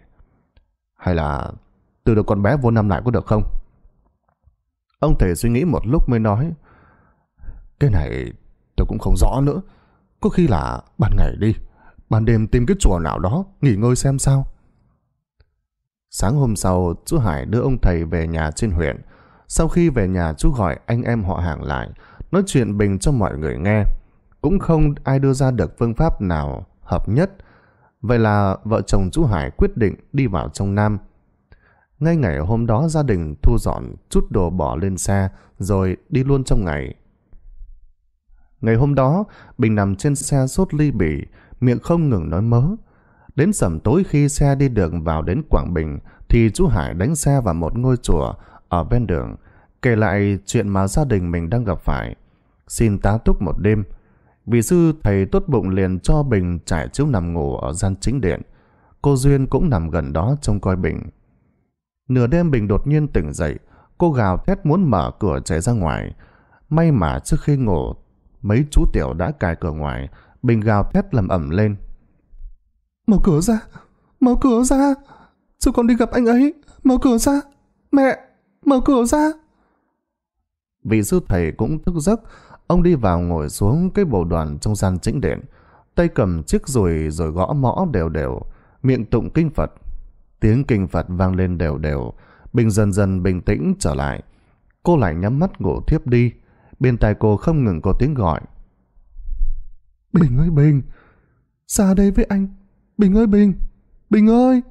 hay là từ được con bé vô năm lại có được không? Ông Thể suy nghĩ một lúc mới nói, cái này tôi cũng không rõ nữa. Có khi là ban ngày đi, ban đêm tìm cái chùa nào đó nghỉ ngơi xem sao. Sáng hôm sau, chú Hải đưa ông thầy về nhà trên huyện. Sau khi về nhà chú gọi anh em họ hàng lại, nói chuyện bình cho mọi người nghe. Cũng không ai đưa ra được phương pháp nào hợp nhất. Vậy là vợ chồng chú Hải quyết định đi vào trong Nam. Ngay ngày hôm đó gia đình thu dọn chút đồ bỏ lên xe rồi đi luôn trong ngày. Ngày hôm đó, Bình nằm trên xe sốt ly bỉ, miệng không ngừng nói mớ. Đến sầm tối khi xe đi đường vào đến Quảng Bình thì chú Hải đánh xe vào một ngôi chùa ở bên đường, kể lại chuyện mà gia đình mình đang gặp phải. Xin tá túc một đêm. Vị sư thầy tốt bụng liền cho Bình trải chiếu nằm ngủ ở gian chính điện. Cô Duyên cũng nằm gần đó trông coi Bình. Nửa đêm Bình đột nhiên tỉnh dậy, cô gào thét muốn mở cửa chạy ra ngoài. May mà trước khi ngủ, mấy chú tiểu đã cài cửa ngoài, Bình gào thét làm ẩm lên Mở cửa ra, mở cửa ra, rồi con đi gặp anh ấy, mở cửa ra, mẹ, mở cửa ra. Vị sư thầy cũng thức giấc, ông đi vào ngồi xuống cái bầu đoàn trong gian chính điện, tay cầm chiếc rùi rồi gõ mõ đều đều, miệng tụng kinh Phật. Tiếng kinh Phật vang lên đều đều, Bình dần dần bình tĩnh trở lại. Cô lại nhắm mắt ngủ thiếp đi, bên tai cô không ngừng có tiếng gọi. Bình ơi Bình, ra đây với anh, Bình ơi Bình! Bình ơi!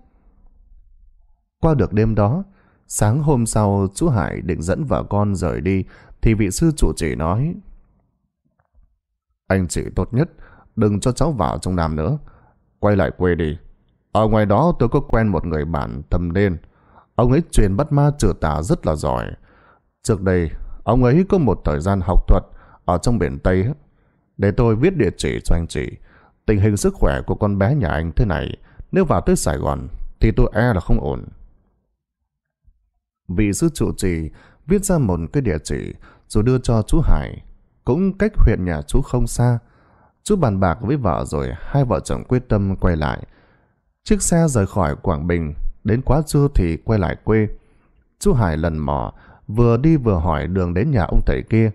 Qua được đêm đó, sáng hôm sau chú Hải định dẫn vợ con rời đi thì vị sư trụ trì nói Anh chị tốt nhất đừng cho cháu vào trong Nam nữa. Quay lại quê đi. Ở ngoài đó tôi có quen một người bạn thầm đen. Ông ấy truyền bắt ma trừ tà rất là giỏi. Trước đây, ông ấy có một thời gian học thuật ở trong biển Tây. Để tôi viết địa chỉ cho anh chị. Tình hình sức khỏe của con bé nhà anh thế này, nếu vào tới Sài Gòn thì tôi e là không ổn. Vị sư trụ trì viết ra một cái địa chỉ rồi đưa cho chú Hải, cũng cách huyện nhà chú không xa. Chú bàn bạc với vợ rồi hai vợ chồng quyết tâm quay lại. Chiếc xe rời khỏi Quảng Bình, đến quá trưa thì quay lại quê. Chú Hải lần mò, vừa đi vừa hỏi đường đến nhà ông thầy kia.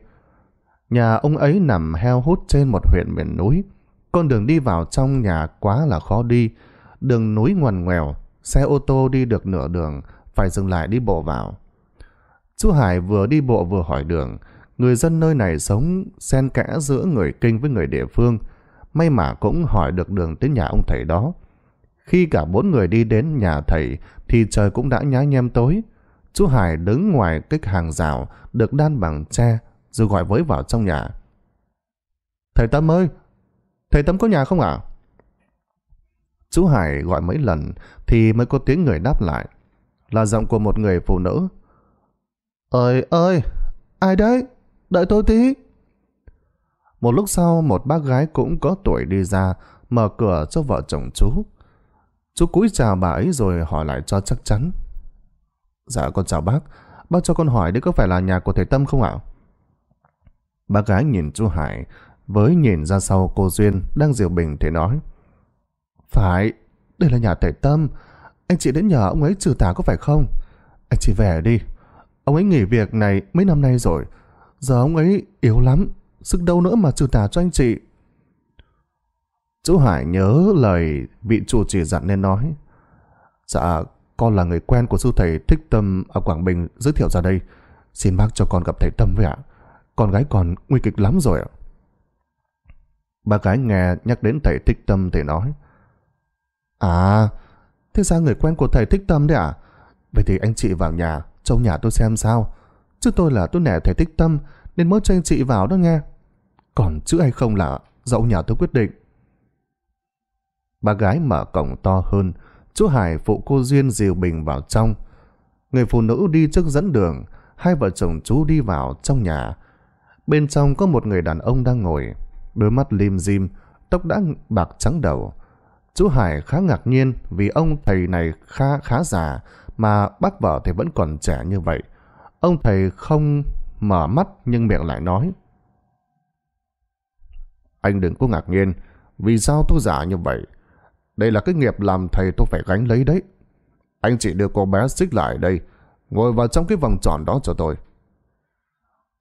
Nhà ông ấy nằm heo hút trên một huyện miền núi, con đường đi vào trong nhà quá là khó đi, đường núi ngoằn ngoèo, xe ô tô đi được nửa đường, phải dừng lại đi bộ vào. Chú Hải vừa đi bộ vừa hỏi đường, người dân nơi này sống xen kẽ giữa người kinh với người địa phương, may mà cũng hỏi được đường tới nhà ông thầy đó. Khi cả bốn người đi đến nhà thầy thì trời cũng đã nhá nhem tối. Chú Hải đứng ngoài cái hàng rào được đan bằng tre rồi gọi với vào trong nhà. Thầy Tâm ơi, Thầy Tâm có nhà không ạ? Chú Hải gọi mấy lần thì mới có tiếng người đáp lại. Là giọng của một người phụ nữ. Ơi ơi, ai đấy? Đợi tôi tí. Một lúc sau một bác gái cũng có tuổi đi ra mở cửa cho vợ chồng chú. Chú cúi chào bà ấy rồi hỏi lại cho chắc chắn. Dạ con chào bác, bác cho con hỏi đây có phải là nhà của thầy Tâm không ạ? Bác gái nhìn chú Hải với nhìn ra sau cô Duyên đang diều bình thì nói. Phải, đây là nhà thầy tâm. Anh chị đến nhờ ông ấy trừ tà có phải không? Anh chị về đi. Ông ấy nghỉ việc này mấy năm nay rồi. Giờ ông ấy yếu lắm. Sức đâu nữa mà trừ tà cho anh chị. Chú Hải nhớ lời vị chủ trì dặn nên nói. Dạ, con là người quen của sư thầy Thích Tâm ở Quảng Bình giới thiệu ra đây. Xin bác cho con gặp thầy Tâm với ạ. Con gái còn nguy kịch lắm rồi ạ. Bà gái nghe nhắc đến thầy Thích Tâm thầy nói. À, thế ra người quen của thầy Thích Tâm đấy à? Vậy thì anh chị vào nhà, trong nhà tôi xem sao. Chứ tôi là tôi nẻ thầy Thích Tâm, nên mới cho anh chị vào đó nghe. Còn chữ hay không là dậu nhà tôi quyết định. Bà gái mở cổng to hơn, chú Hải phụ cô Duyên dìu Bình vào trong. Người phụ nữ đi trước dẫn đường, hai vợ chồng chú đi vào trong nhà. Bên trong có một người đàn ông đang ngồi, đôi mắt lim dim, tóc đã bạc trắng đầu. Chú Hải khá ngạc nhiên vì ông thầy này khá khá già mà bác vợ thì vẫn còn trẻ như vậy. Ông thầy không mở mắt nhưng miệng lại nói. Anh đừng có ngạc nhiên, vì sao tôi già như vậy? Đây là cái nghiệp làm thầy tôi phải gánh lấy đấy. Anh chị đưa cô bé xích lại đây, ngồi vào trong cái vòng tròn đó cho tôi.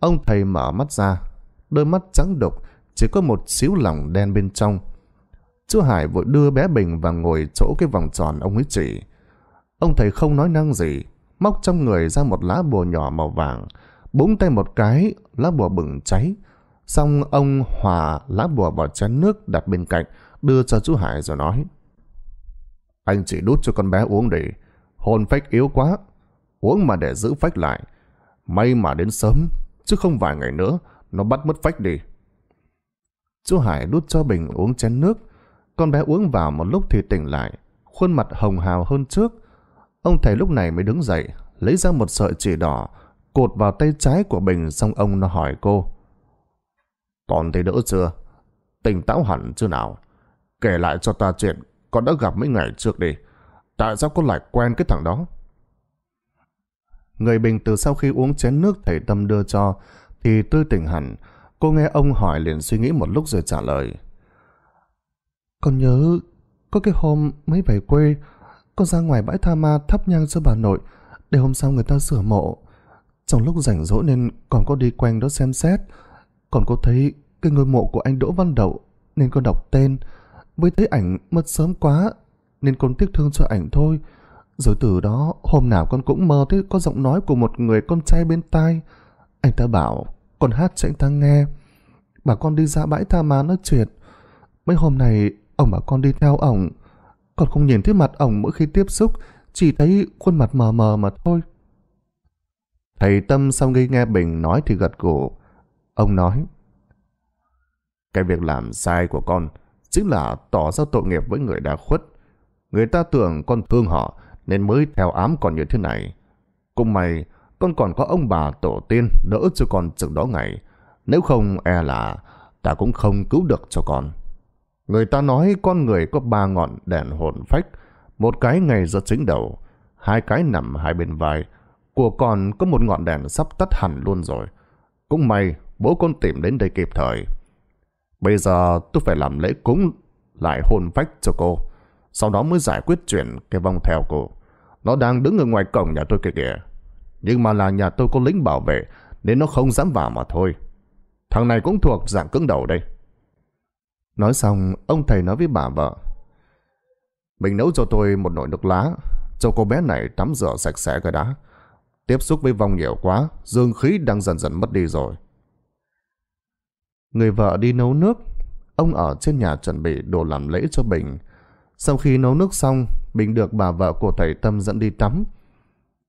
Ông thầy mở mắt ra, đôi mắt trắng đục, chỉ có một xíu lỏng đen bên trong. Chú Hải vội đưa bé Bình và ngồi chỗ cái vòng tròn ông ấy chỉ. Ông thầy không nói năng gì, móc trong người ra một lá bùa nhỏ màu vàng, búng tay một cái, lá bùa bừng cháy. Xong ông hòa lá bùa vào chén nước đặt bên cạnh, đưa cho chú Hải rồi nói. Anh chỉ đút cho con bé uống để hồn phách yếu quá, uống mà để giữ phách lại. May mà đến sớm, chứ không vài ngày nữa, nó bắt mất phách đi. Chú Hải đút cho Bình uống chén nước. Con bé uống vào một lúc thì tỉnh lại, khuôn mặt hồng hào hơn trước. Ông thầy lúc này mới đứng dậy, lấy ra một sợi chỉ đỏ, cột vào tay trái của Bình xong ông nó hỏi cô. Con thấy đỡ chưa? Tỉnh táo hẳn chưa nào? Kể lại cho ta chuyện con đã gặp mấy ngày trước đi. Tại sao con lại quen cái thằng đó? Người Bình từ sau khi uống chén nước thầy Tâm đưa cho thì tươi tỉnh hẳn, Cô nghe ông hỏi liền suy nghĩ một lúc rồi trả lời. Con nhớ, có cái hôm mới về quê, con ra ngoài bãi tha ma thắp nhang cho bà nội, để hôm sau người ta sửa mộ. Trong lúc rảnh rỗi nên còn có đi quanh đó xem xét. Còn cô thấy cái ngôi mộ của anh Đỗ Văn Đậu nên con đọc tên. Với thấy ảnh mất sớm quá nên con tiếc thương cho ảnh thôi. Rồi từ đó hôm nào con cũng mơ thấy có giọng nói của một người con trai bên tai. Anh ta bảo còn hát cho anh ta nghe. Bà con đi ra bãi tha má nói chuyện. Mấy hôm này, ông bà con đi theo ổng. Còn không nhìn thấy mặt ổng mỗi khi tiếp xúc, chỉ thấy khuôn mặt mờ mờ mà thôi. Thầy Tâm sau khi nghe Bình nói thì gật gù. Ông nói, Cái việc làm sai của con chính là tỏ ra tội nghiệp với người đã khuất. Người ta tưởng con thương họ nên mới theo ám còn như thế này. Cũng may con còn có ông bà tổ tiên đỡ cho con chừng đó ngày. Nếu không e là ta cũng không cứu được cho con. Người ta nói con người có ba ngọn đèn hồn phách, một cái ngay giữa chính đầu, hai cái nằm hai bên vai. Của con có một ngọn đèn sắp tắt hẳn luôn rồi. Cũng may bố con tìm đến đây kịp thời. Bây giờ tôi phải làm lễ cúng lại hồn phách cho cô. Sau đó mới giải quyết chuyện cái vong theo cô. Nó đang đứng ở ngoài cổng nhà tôi kìa kìa nhưng mà là nhà tôi có lính bảo vệ, nên nó không dám vào mà thôi. Thằng này cũng thuộc dạng cứng đầu đây. Nói xong, ông thầy nói với bà vợ. Mình nấu cho tôi một nồi nước lá, cho cô bé này tắm rửa sạch sẽ cái đã. Tiếp xúc với vong nhiều quá, dương khí đang dần dần mất đi rồi. Người vợ đi nấu nước, ông ở trên nhà chuẩn bị đồ làm lễ cho Bình. Sau khi nấu nước xong, Bình được bà vợ của thầy Tâm dẫn đi tắm.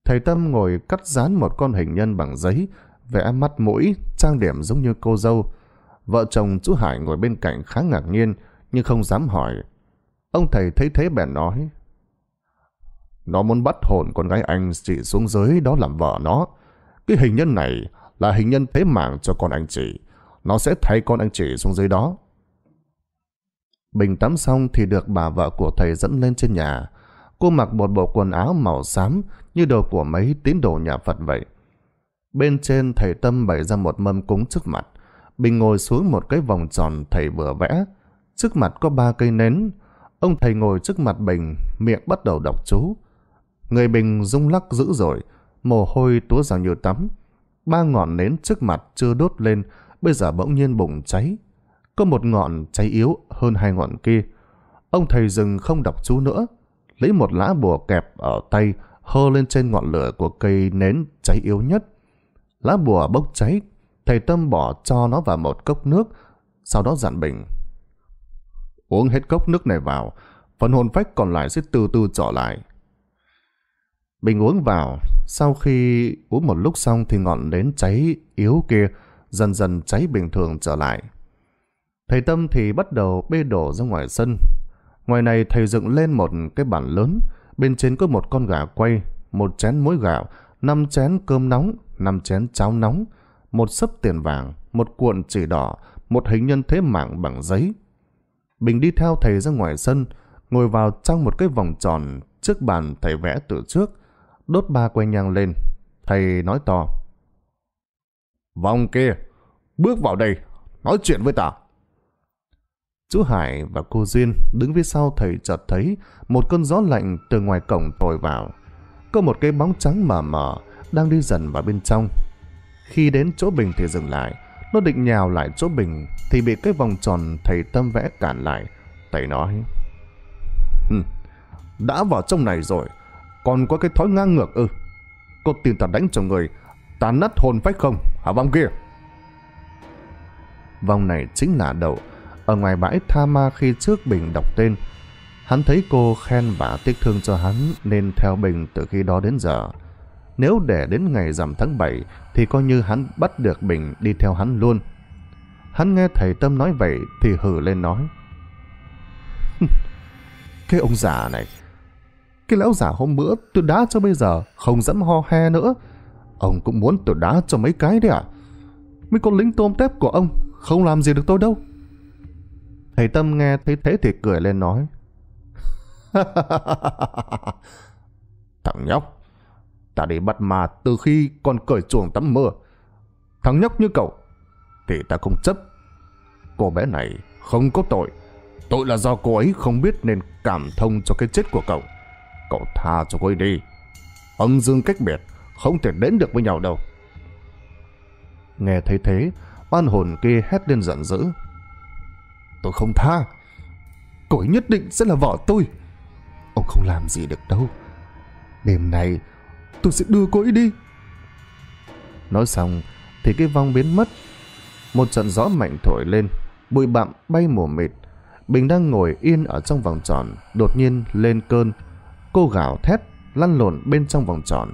Thầy Tâm ngồi cắt dán một con hình nhân bằng giấy, vẽ mắt mũi, trang điểm giống như cô dâu. Vợ chồng chú Hải ngồi bên cạnh khá ngạc nhiên, nhưng không dám hỏi. Ông thầy thấy thế bèn nói. Nó muốn bắt hồn con gái anh chị xuống dưới đó làm vợ nó. Cái hình nhân này là hình nhân thế mạng cho con anh chị. Nó sẽ thay con anh chị xuống dưới đó. Bình tắm xong thì được bà vợ của thầy dẫn lên trên nhà. Cô mặc một bộ quần áo màu xám như đồ của mấy tín đồ nhà Phật vậy. Bên trên thầy Tâm bày ra một mâm cúng trước mặt. Bình ngồi xuống một cái vòng tròn thầy vừa vẽ. Trước mặt có ba cây nến. Ông thầy ngồi trước mặt Bình, miệng bắt đầu đọc chú. Người Bình rung lắc dữ dội, mồ hôi túa ra như tắm. Ba ngọn nến trước mặt chưa đốt lên, bây giờ bỗng nhiên bùng cháy. Có một ngọn cháy yếu hơn hai ngọn kia. Ông thầy dừng không đọc chú nữa, lấy một lá bùa kẹp ở tay hơ lên trên ngọn lửa của cây nến cháy yếu nhất. Lá bùa bốc cháy, thầy Tâm bỏ cho nó vào một cốc nước, sau đó dặn Bình. Uống hết cốc nước này vào, phần hồn phách còn lại sẽ từ từ trở lại. Bình uống vào, sau khi uống một lúc xong thì ngọn nến cháy yếu kia dần dần cháy bình thường trở lại. Thầy Tâm thì bắt đầu bê đổ ra ngoài sân. Ngoài này thầy dựng lên một cái bàn lớn, Bên trên có một con gà quay, một chén muối gạo, năm chén cơm nóng, năm chén cháo nóng, một sấp tiền vàng, một cuộn chỉ đỏ, một hình nhân thế mạng bằng giấy. Bình đi theo thầy ra ngoài sân, ngồi vào trong một cái vòng tròn trước bàn thầy vẽ từ trước, đốt ba que nhang lên. Thầy nói to. Vòng kia, bước vào đây, nói chuyện với tao. Chú Hải và cô Duyên đứng phía sau thầy chợt thấy một cơn gió lạnh từ ngoài cổng thổi vào. Có một cái bóng trắng mờ mờ đang đi dần vào bên trong. Khi đến chỗ Bình thì dừng lại. Nó định nhào lại chỗ Bình thì bị cái vòng tròn thầy Tâm vẽ cản lại. Thầy nói Đã vào trong này rồi Còn có cái thói ngang ngược ư ừ. Cô tin ta đánh cho người Ta nát hồn phách không Hả vong kia Vòng này chính là đầu ở ngoài bãi Tha Ma khi trước Bình đọc tên. Hắn thấy cô khen và tiếc thương cho hắn nên theo Bình từ khi đó đến giờ. Nếu để đến ngày rằm tháng 7 thì coi như hắn bắt được Bình đi theo hắn luôn. Hắn nghe thầy Tâm nói vậy thì hử lên nói. *laughs* cái ông già này, cái lão già hôm bữa tôi đá cho bây giờ không dẫm ho he nữa. Ông cũng muốn tôi đá cho mấy cái đấy à? Mấy con lính tôm tép của ông không làm gì được tôi đâu. Thầy Tâm nghe thấy thế thì cười lên nói. *laughs* Thằng nhóc, ta đi bắt mà từ khi còn cởi chuồng tắm mưa. Thằng nhóc như cậu, thì ta không chấp. Cô bé này không có tội. Tội là do cô ấy không biết nên cảm thông cho cái chết của cậu. Cậu tha cho cô ấy đi. Âm dương cách biệt, không thể đến được với nhau đâu. Nghe thấy thế, oan hồn kia hét lên giận dữ, Tôi không tha Cô ấy nhất định sẽ là vợ tôi Ông không làm gì được đâu Đêm nay tôi sẽ đưa cô ấy đi Nói xong thì cái vong biến mất Một trận gió mạnh thổi lên Bụi bặm bay mù mịt Bình đang ngồi yên ở trong vòng tròn Đột nhiên lên cơn Cô gào thét lăn lộn bên trong vòng tròn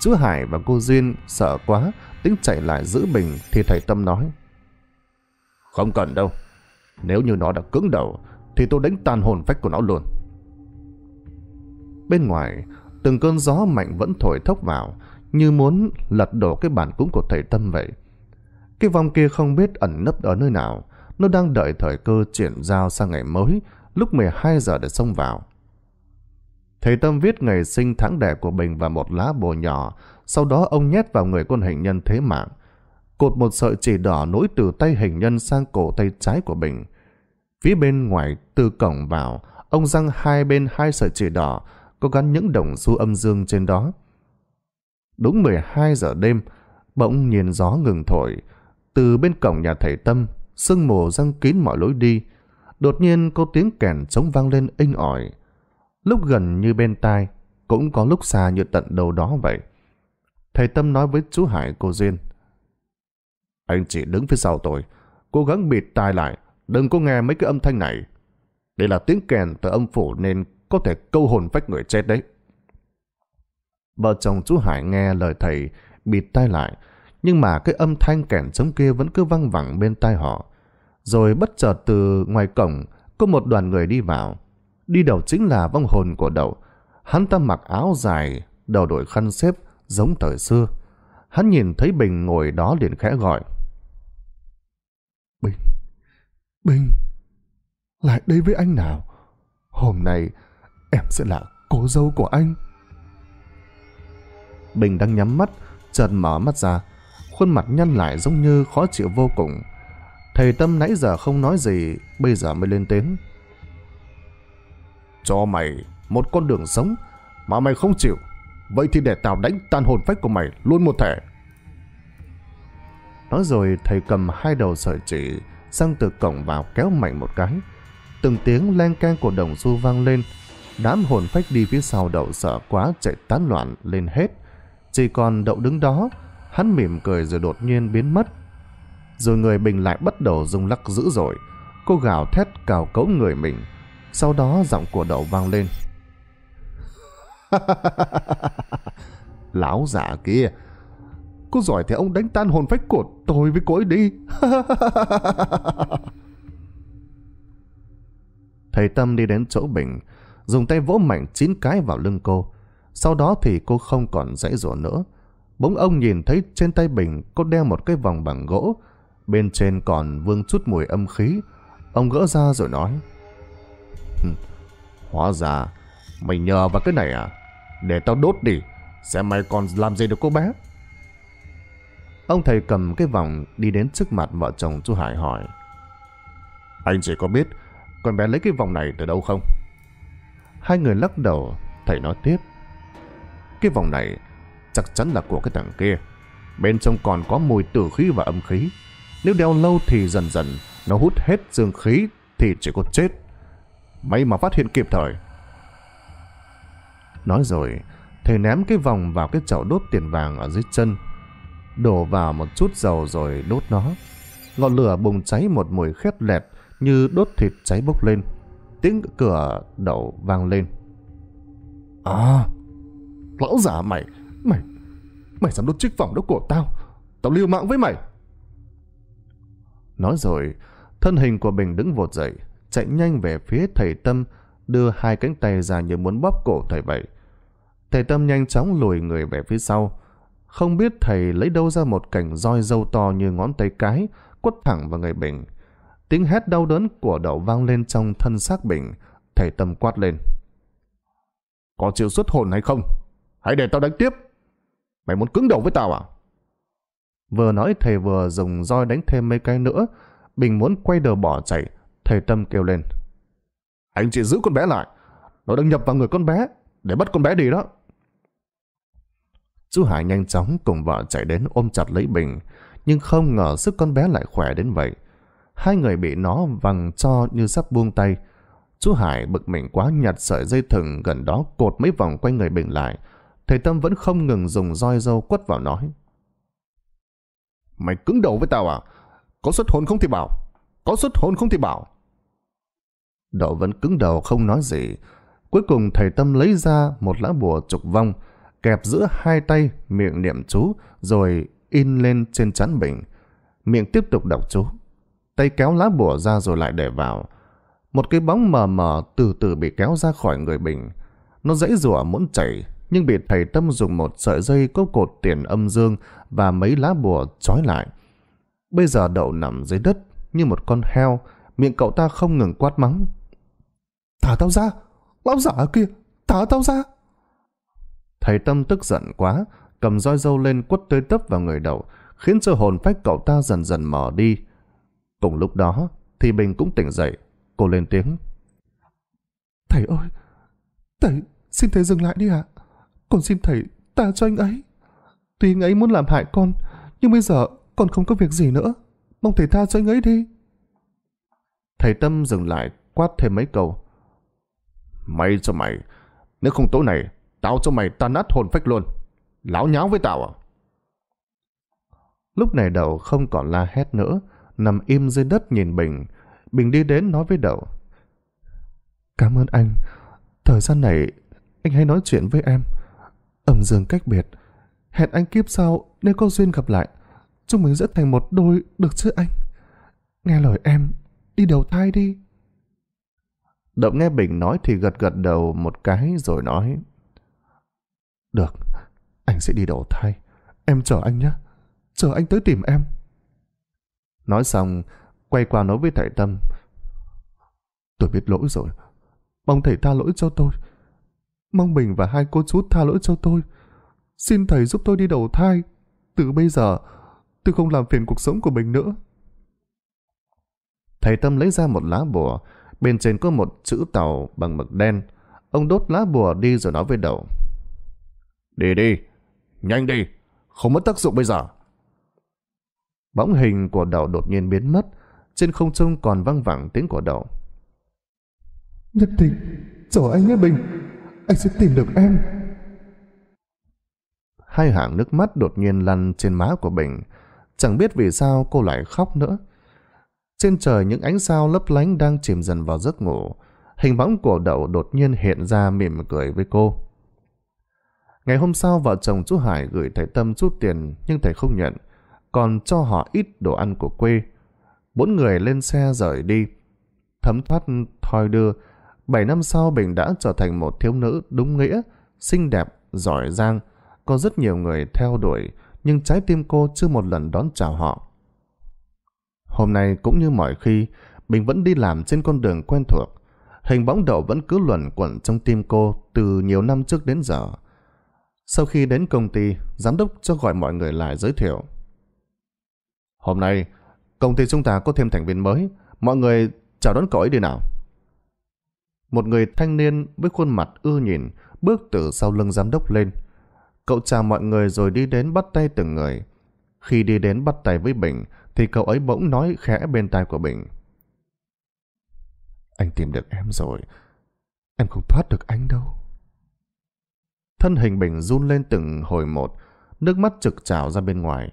Chú Hải và cô Duyên sợ quá Tính chạy lại giữ Bình Thì thầy Tâm nói Không cần đâu nếu như nó đã cứng đầu Thì tôi đánh tan hồn phách của nó luôn Bên ngoài Từng cơn gió mạnh vẫn thổi thốc vào Như muốn lật đổ cái bàn cúng của thầy Tâm vậy Cái vòng kia không biết ẩn nấp ở nơi nào Nó đang đợi thời cơ chuyển giao sang ngày mới Lúc 12 giờ để xông vào Thầy Tâm viết ngày sinh tháng đẻ của mình và một lá bồ nhỏ, sau đó ông nhét vào người con hình nhân thế mạng. Cột một sợi chỉ đỏ nối từ tay hình nhân sang cổ tay trái của mình. Phía bên ngoài từ cổng vào, ông răng hai bên hai sợi chỉ đỏ, có gắn những đồng xu âm dương trên đó. Đúng 12 giờ đêm, bỗng nhiên gió ngừng thổi. Từ bên cổng nhà thầy Tâm, sương mù răng kín mọi lối đi. Đột nhiên có tiếng kèn trống vang lên inh ỏi. Lúc gần như bên tai, cũng có lúc xa như tận đầu đó vậy. Thầy Tâm nói với chú Hải cô Duyên. Anh chỉ đứng phía sau tôi, cố gắng bịt tai lại, Đừng có nghe mấy cái âm thanh này. Đây là tiếng kèn từ âm phủ nên có thể câu hồn vách người chết đấy. Vợ chồng chú Hải nghe lời thầy bịt tai lại, nhưng mà cái âm thanh kèn trống kia vẫn cứ văng vẳng bên tai họ. Rồi bất chợt từ ngoài cổng có một đoàn người đi vào. Đi đầu chính là vong hồn của đậu. Hắn ta mặc áo dài, đầu đội khăn xếp giống thời xưa. Hắn nhìn thấy Bình ngồi đó liền khẽ gọi. Bình, Bình, lại đây với anh nào. Hôm nay em sẽ là cô dâu của anh. Bình đang nhắm mắt, trần mở mắt ra. Khuôn mặt nhăn lại giống như khó chịu vô cùng. Thầy Tâm nãy giờ không nói gì, bây giờ mới lên tiếng. Cho mày một con đường sống mà mày không chịu. Vậy thì để tao đánh tan hồn phách của mày luôn một thể. Nói rồi thầy cầm hai đầu sợi chỉ xông từ cổng vào kéo mạnh một cái. Từng tiếng len can của đồng xu vang lên, đám hồn phách đi phía sau đậu sợ quá chạy tán loạn lên hết. Chỉ còn đậu đứng đó, hắn mỉm cười rồi đột nhiên biến mất. Rồi người bình lại bắt đầu rung lắc dữ dội, cô gào thét cào cấu người mình. Sau đó giọng của đậu vang lên. *laughs* Lão giả kia, Cô giỏi thì ông đánh tan hồn phách của tôi với cô ấy đi. *laughs* Thầy Tâm đi đến chỗ Bình, dùng tay vỗ mạnh chín cái vào lưng cô. Sau đó thì cô không còn dãy rủa nữa. Bỗng ông nhìn thấy trên tay Bình cô đeo một cái vòng bằng gỗ. Bên trên còn vương chút mùi âm khí. Ông gỡ ra rồi nói. Ừ, hóa ra, mày nhờ vào cái này à? Để tao đốt đi. Xem mày còn làm gì được cô bé. Ông thầy cầm cái vòng đi đến trước mặt vợ chồng chú Hải hỏi. Anh chỉ có biết con bé lấy cái vòng này từ đâu không? Hai người lắc đầu, thầy nói tiếp. Cái vòng này chắc chắn là của cái thằng kia. Bên trong còn có mùi tử khí và âm khí. Nếu đeo lâu thì dần dần nó hút hết dương khí thì chỉ có chết. May mà phát hiện kịp thời. Nói rồi, thầy ném cái vòng vào cái chậu đốt tiền vàng ở dưới chân đổ vào một chút dầu rồi đốt nó. Ngọn lửa bùng cháy một mùi khét lẹt như đốt thịt cháy bốc lên. Tiếng cửa đậu vang lên. À, lão giả mày, mày, mày dám đốt chiếc vòng đó của tao. Tao lưu mạng với mày. Nói rồi, thân hình của Bình đứng vột dậy, chạy nhanh về phía thầy Tâm, đưa hai cánh tay ra như muốn bóp cổ thầy vậy. Thầy Tâm nhanh chóng lùi người về phía sau, không biết thầy lấy đâu ra một cảnh roi dâu to như ngón tay cái, quất thẳng vào người Bình. Tiếng hét đau đớn của đậu vang lên trong thân xác Bình, thầy tâm quát lên. Có chịu xuất hồn hay không? Hãy để tao đánh tiếp. Mày muốn cứng đầu với tao à? Vừa nói thầy vừa dùng roi đánh thêm mấy cái nữa. Bình muốn quay đầu bỏ chạy, thầy tâm kêu lên. Anh chị giữ con bé lại. Nó đang nhập vào người con bé, để bắt con bé đi đó. Chú Hải nhanh chóng cùng vợ chạy đến ôm chặt lấy Bình, nhưng không ngờ sức con bé lại khỏe đến vậy. Hai người bị nó văng cho như sắp buông tay. Chú Hải bực mình quá nhặt sợi dây thừng gần đó cột mấy vòng quanh người Bình lại. Thầy Tâm vẫn không ngừng dùng roi dâu quất vào nói. Mày cứng đầu với tao à? Có xuất hồn không thì bảo. Có xuất hồn không thì bảo. Đậu vẫn cứng đầu không nói gì. Cuối cùng thầy Tâm lấy ra một lá bùa trục vong kẹp giữa hai tay miệng niệm chú rồi in lên trên chắn bình. Miệng tiếp tục đọc chú. Tay kéo lá bùa ra rồi lại để vào. Một cái bóng mờ mờ từ từ bị kéo ra khỏi người Bình. Nó dãy rủa muốn chảy nhưng bị thầy Tâm dùng một sợi dây có cột tiền âm dương và mấy lá bùa trói lại. Bây giờ đậu nằm dưới đất như một con heo, miệng cậu ta không ngừng quát mắng. Thả tao ra! Lão giả kia! Thả tao ra! Thầy Tâm tức giận quá, cầm roi dâu lên quất tới tấp vào người đầu, khiến cho hồn phách cậu ta dần dần mờ đi. Cùng lúc đó, thì Bình cũng tỉnh dậy. Cô lên tiếng. Thầy ơi, thầy, xin thầy dừng lại đi ạ. À? Con xin thầy ta cho anh ấy. Tuy anh ấy muốn làm hại con, nhưng bây giờ con không có việc gì nữa. Mong thầy tha cho anh ấy đi. Thầy Tâm dừng lại quát thêm mấy câu. May cho mày, nếu không tối này Tao cho mày tan nát hồn phách luôn. lão nháo với tao à? Lúc này đầu không còn la hét nữa, nằm im dưới đất nhìn Bình. Bình đi đến nói với đầu. Cảm ơn anh. Thời gian này, anh hay nói chuyện với em. Ẩm dường cách biệt. Hẹn anh kiếp sau, nếu có duyên gặp lại, chúng mình sẽ thành một đôi, được chứ anh? Nghe lời em, đi đầu thai đi. Động nghe Bình nói thì gật gật đầu một cái rồi nói. Được, anh sẽ đi đổ thay. Em chờ anh nhé. Chờ anh tới tìm em. Nói xong, quay qua nói với thầy Tâm. Tôi biết lỗi rồi. Mong thầy tha lỗi cho tôi. Mong Bình và hai cô chú tha lỗi cho tôi. Xin thầy giúp tôi đi đầu thai. Từ bây giờ, tôi không làm phiền cuộc sống của mình nữa. Thầy Tâm lấy ra một lá bùa. Bên trên có một chữ tàu bằng mực đen. Ông đốt lá bùa đi rồi nói với đầu. Đi đi, nhanh đi, không mất tác dụng bây giờ. Bóng hình của đậu đột nhiên biến mất, trên không trung còn vang vẳng tiếng của đậu. Nhất định, chờ anh nhé Bình, anh sẽ tìm được em. Hai hàng nước mắt đột nhiên lăn trên má của Bình, chẳng biết vì sao cô lại khóc nữa. Trên trời những ánh sao lấp lánh đang chìm dần vào giấc ngủ, hình bóng của đậu đột nhiên hiện ra mỉm cười với cô. Ngày hôm sau vợ chồng chú Hải gửi thầy Tâm chút tiền nhưng thầy không nhận, còn cho họ ít đồ ăn của quê. Bốn người lên xe rời đi. Thấm thoát thoi đưa, bảy năm sau Bình đã trở thành một thiếu nữ đúng nghĩa, xinh đẹp, giỏi giang. Có rất nhiều người theo đuổi, nhưng trái tim cô chưa một lần đón chào họ. Hôm nay cũng như mọi khi, Bình vẫn đi làm trên con đường quen thuộc. Hình bóng đậu vẫn cứ luẩn quẩn trong tim cô từ nhiều năm trước đến giờ. Sau khi đến công ty, giám đốc cho gọi mọi người lại giới thiệu. Hôm nay, công ty chúng ta có thêm thành viên mới. Mọi người chào đón cậu ấy đi nào. Một người thanh niên với khuôn mặt ưa nhìn bước từ sau lưng giám đốc lên. Cậu chào mọi người rồi đi đến bắt tay từng người. Khi đi đến bắt tay với Bình thì cậu ấy bỗng nói khẽ bên tai của Bình. Anh tìm được em rồi. Em không thoát được anh đâu. Thân hình Bình run lên từng hồi một, nước mắt trực trào ra bên ngoài.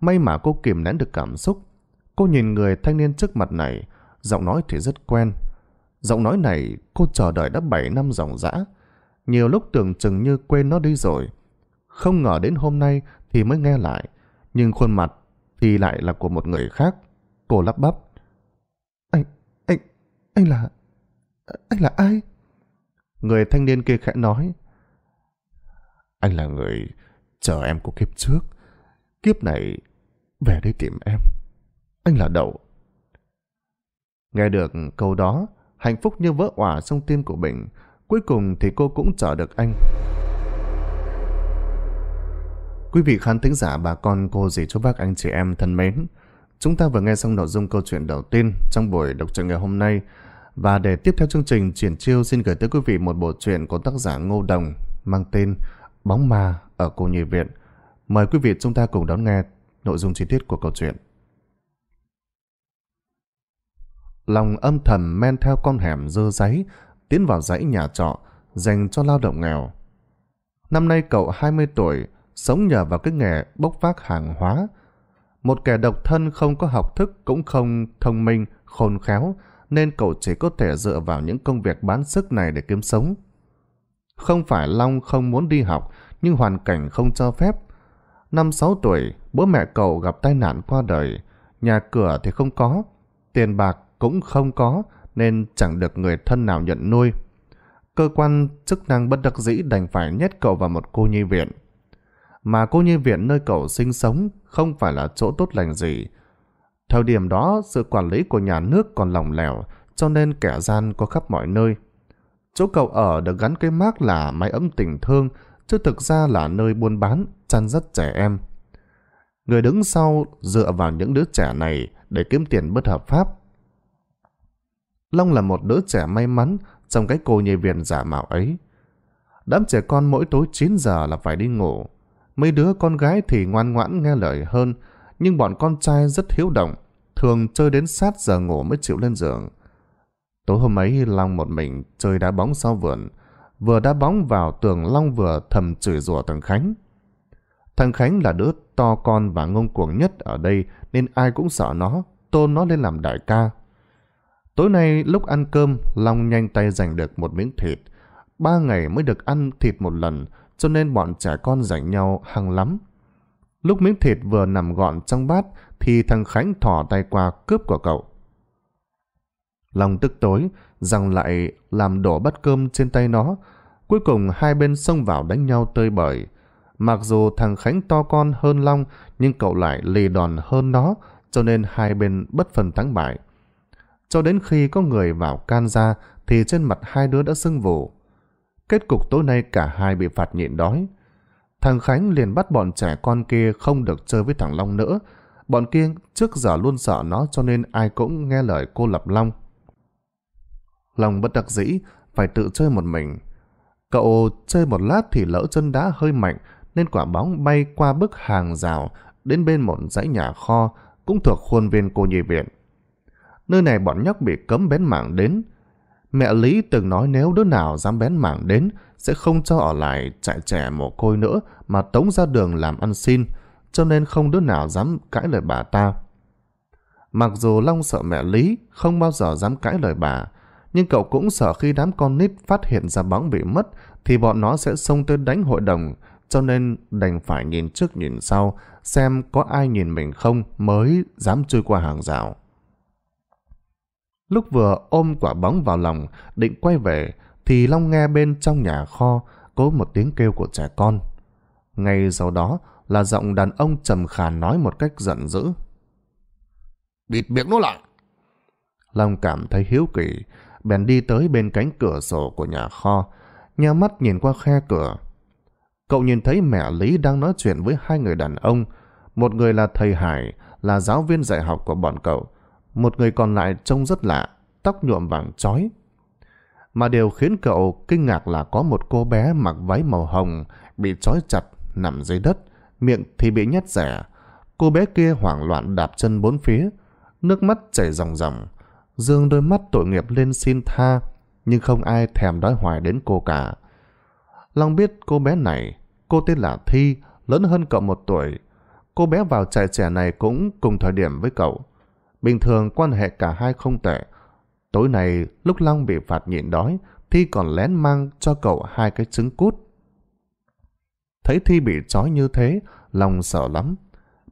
May mà cô kìm nén được cảm xúc. Cô nhìn người thanh niên trước mặt này, giọng nói thì rất quen. Giọng nói này cô chờ đợi đã 7 năm dòng dã. Nhiều lúc tưởng chừng như quên nó đi rồi. Không ngờ đến hôm nay thì mới nghe lại. Nhưng khuôn mặt thì lại là của một người khác. Cô lắp bắp. Anh, anh, anh là... Anh là ai? Người thanh niên kia khẽ nói. Anh là người chờ em của kiếp trước. Kiếp này về đây tìm em. Anh là Đậu. Nghe được câu đó, hạnh phúc như vỡ òa trong tim của mình. Cuối cùng thì cô cũng chờ được anh. Quý vị khán thính giả bà con cô dì chú bác anh chị em thân mến. Chúng ta vừa nghe xong nội dung câu chuyện đầu tiên trong buổi đọc truyện ngày hôm nay. Và để tiếp theo chương trình chuyển chiêu xin gửi tới quý vị một bộ truyện của tác giả Ngô Đồng mang tên Bóng ma ở cô nhi viện. Mời quý vị chúng ta cùng đón nghe nội dung chi tiết của câu chuyện. Lòng âm thầm men theo con hẻm dơ giấy, tiến vào dãy nhà trọ dành cho lao động nghèo. Năm nay cậu 20 tuổi, sống nhờ vào cái nghề bốc vác hàng hóa. Một kẻ độc thân không có học thức cũng không thông minh, khôn khéo, nên cậu chỉ có thể dựa vào những công việc bán sức này để kiếm sống. Không phải Long không muốn đi học, nhưng hoàn cảnh không cho phép. Năm sáu tuổi, bố mẹ cậu gặp tai nạn qua đời, nhà cửa thì không có, tiền bạc cũng không có nên chẳng được người thân nào nhận nuôi. Cơ quan chức năng bất đắc dĩ đành phải nhét cậu vào một cô nhi viện. Mà cô nhi viện nơi cậu sinh sống không phải là chỗ tốt lành gì. Thời điểm đó, sự quản lý của nhà nước còn lỏng lẻo, cho nên kẻ gian có khắp mọi nơi. Chỗ cậu ở được gắn cái mác là mái ấm tình thương, chứ thực ra là nơi buôn bán, chăn dắt trẻ em. Người đứng sau dựa vào những đứa trẻ này để kiếm tiền bất hợp pháp. Long là một đứa trẻ may mắn trong cái cô nhê viện giả mạo ấy. Đám trẻ con mỗi tối 9 giờ là phải đi ngủ. Mấy đứa con gái thì ngoan ngoãn nghe lời hơn, nhưng bọn con trai rất hiếu động, thường chơi đến sát giờ ngủ mới chịu lên giường. Tối hôm ấy Long một mình chơi đá bóng sau vườn. Vừa đá bóng vào tường Long vừa thầm chửi rủa thằng Khánh. Thằng Khánh là đứa to con và ngông cuồng nhất ở đây nên ai cũng sợ nó, tôn nó lên làm đại ca. Tối nay lúc ăn cơm, Long nhanh tay giành được một miếng thịt. Ba ngày mới được ăn thịt một lần cho nên bọn trẻ con giành nhau hăng lắm. Lúc miếng thịt vừa nằm gọn trong bát thì thằng Khánh thỏ tay qua cướp của cậu. Long tức tối, rằng lại làm đổ bát cơm trên tay nó. Cuối cùng hai bên xông vào đánh nhau tơi bời. Mặc dù thằng Khánh to con hơn Long, nhưng cậu lại lì đòn hơn nó, cho nên hai bên bất phần thắng bại. Cho đến khi có người vào can ra, thì trên mặt hai đứa đã sưng vù. Kết cục tối nay cả hai bị phạt nhịn đói. Thằng Khánh liền bắt bọn trẻ con kia không được chơi với thằng Long nữa. Bọn kia trước giờ luôn sợ nó cho nên ai cũng nghe lời cô lập Long. Long bất đắc dĩ, phải tự chơi một mình. Cậu chơi một lát thì lỡ chân đá hơi mạnh, nên quả bóng bay qua bức hàng rào, đến bên một dãy nhà kho, cũng thuộc khuôn viên cô nhi viện. Nơi này bọn nhóc bị cấm bén mảng đến. Mẹ Lý từng nói nếu đứa nào dám bén mảng đến, sẽ không cho ở lại chạy trẻ mồ côi nữa mà tống ra đường làm ăn xin, cho nên không đứa nào dám cãi lời bà ta. Mặc dù Long sợ mẹ Lý không bao giờ dám cãi lời bà, nhưng cậu cũng sợ khi đám con nít phát hiện ra bóng bị mất thì bọn nó sẽ xông tới đánh hội đồng, cho nên đành phải nhìn trước nhìn sau, xem có ai nhìn mình không mới dám chui qua hàng rào. Lúc vừa ôm quả bóng vào lòng, định quay về, thì Long nghe bên trong nhà kho có một tiếng kêu của trẻ con. Ngay sau đó là giọng đàn ông trầm khàn nói một cách giận dữ. Bịt miệng nó lại! Long cảm thấy hiếu kỳ, bèn đi tới bên cánh cửa sổ của nhà kho, nheo mắt nhìn qua khe cửa. Cậu nhìn thấy mẹ Lý đang nói chuyện với hai người đàn ông, một người là thầy Hải, là giáo viên dạy học của bọn cậu, một người còn lại trông rất lạ, tóc nhuộm vàng chói. Mà điều khiến cậu kinh ngạc là có một cô bé mặc váy màu hồng bị trói chặt nằm dưới đất, miệng thì bị nhét rẻ. Cô bé kia hoảng loạn đạp chân bốn phía, nước mắt chảy ròng ròng dương đôi mắt tội nghiệp lên xin tha, nhưng không ai thèm đói hoài đến cô cả. Long biết cô bé này, cô tên là Thi, lớn hơn cậu một tuổi. Cô bé vào trại trẻ này cũng cùng thời điểm với cậu. Bình thường quan hệ cả hai không tệ. Tối này, lúc Long bị phạt nhịn đói, Thi còn lén mang cho cậu hai cái trứng cút. Thấy Thi bị trói như thế, Long sợ lắm.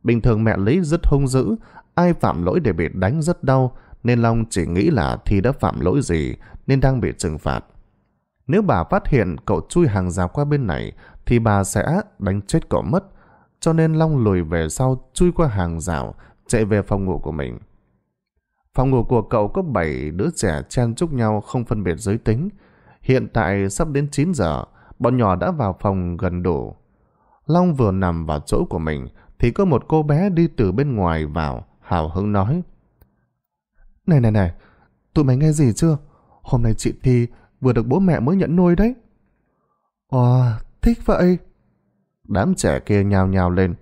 Bình thường mẹ Lý rất hung dữ, ai phạm lỗi để bị đánh rất đau, nên Long chỉ nghĩ là Thi đã phạm lỗi gì nên đang bị trừng phạt. Nếu bà phát hiện cậu chui hàng rào qua bên này thì bà sẽ đánh chết cậu mất. Cho nên Long lùi về sau chui qua hàng rào chạy về phòng ngủ của mình. Phòng ngủ của cậu có 7 đứa trẻ chen chúc nhau không phân biệt giới tính. Hiện tại sắp đến 9 giờ, bọn nhỏ đã vào phòng gần đủ. Long vừa nằm vào chỗ của mình thì có một cô bé đi từ bên ngoài vào, hào hứng nói. Này này này, tụi mày nghe gì chưa? Hôm nay chị Thi vừa được bố mẹ mới nhận nuôi đấy. Ồ, à, thích vậy. Đám trẻ kia nhào nhào lên.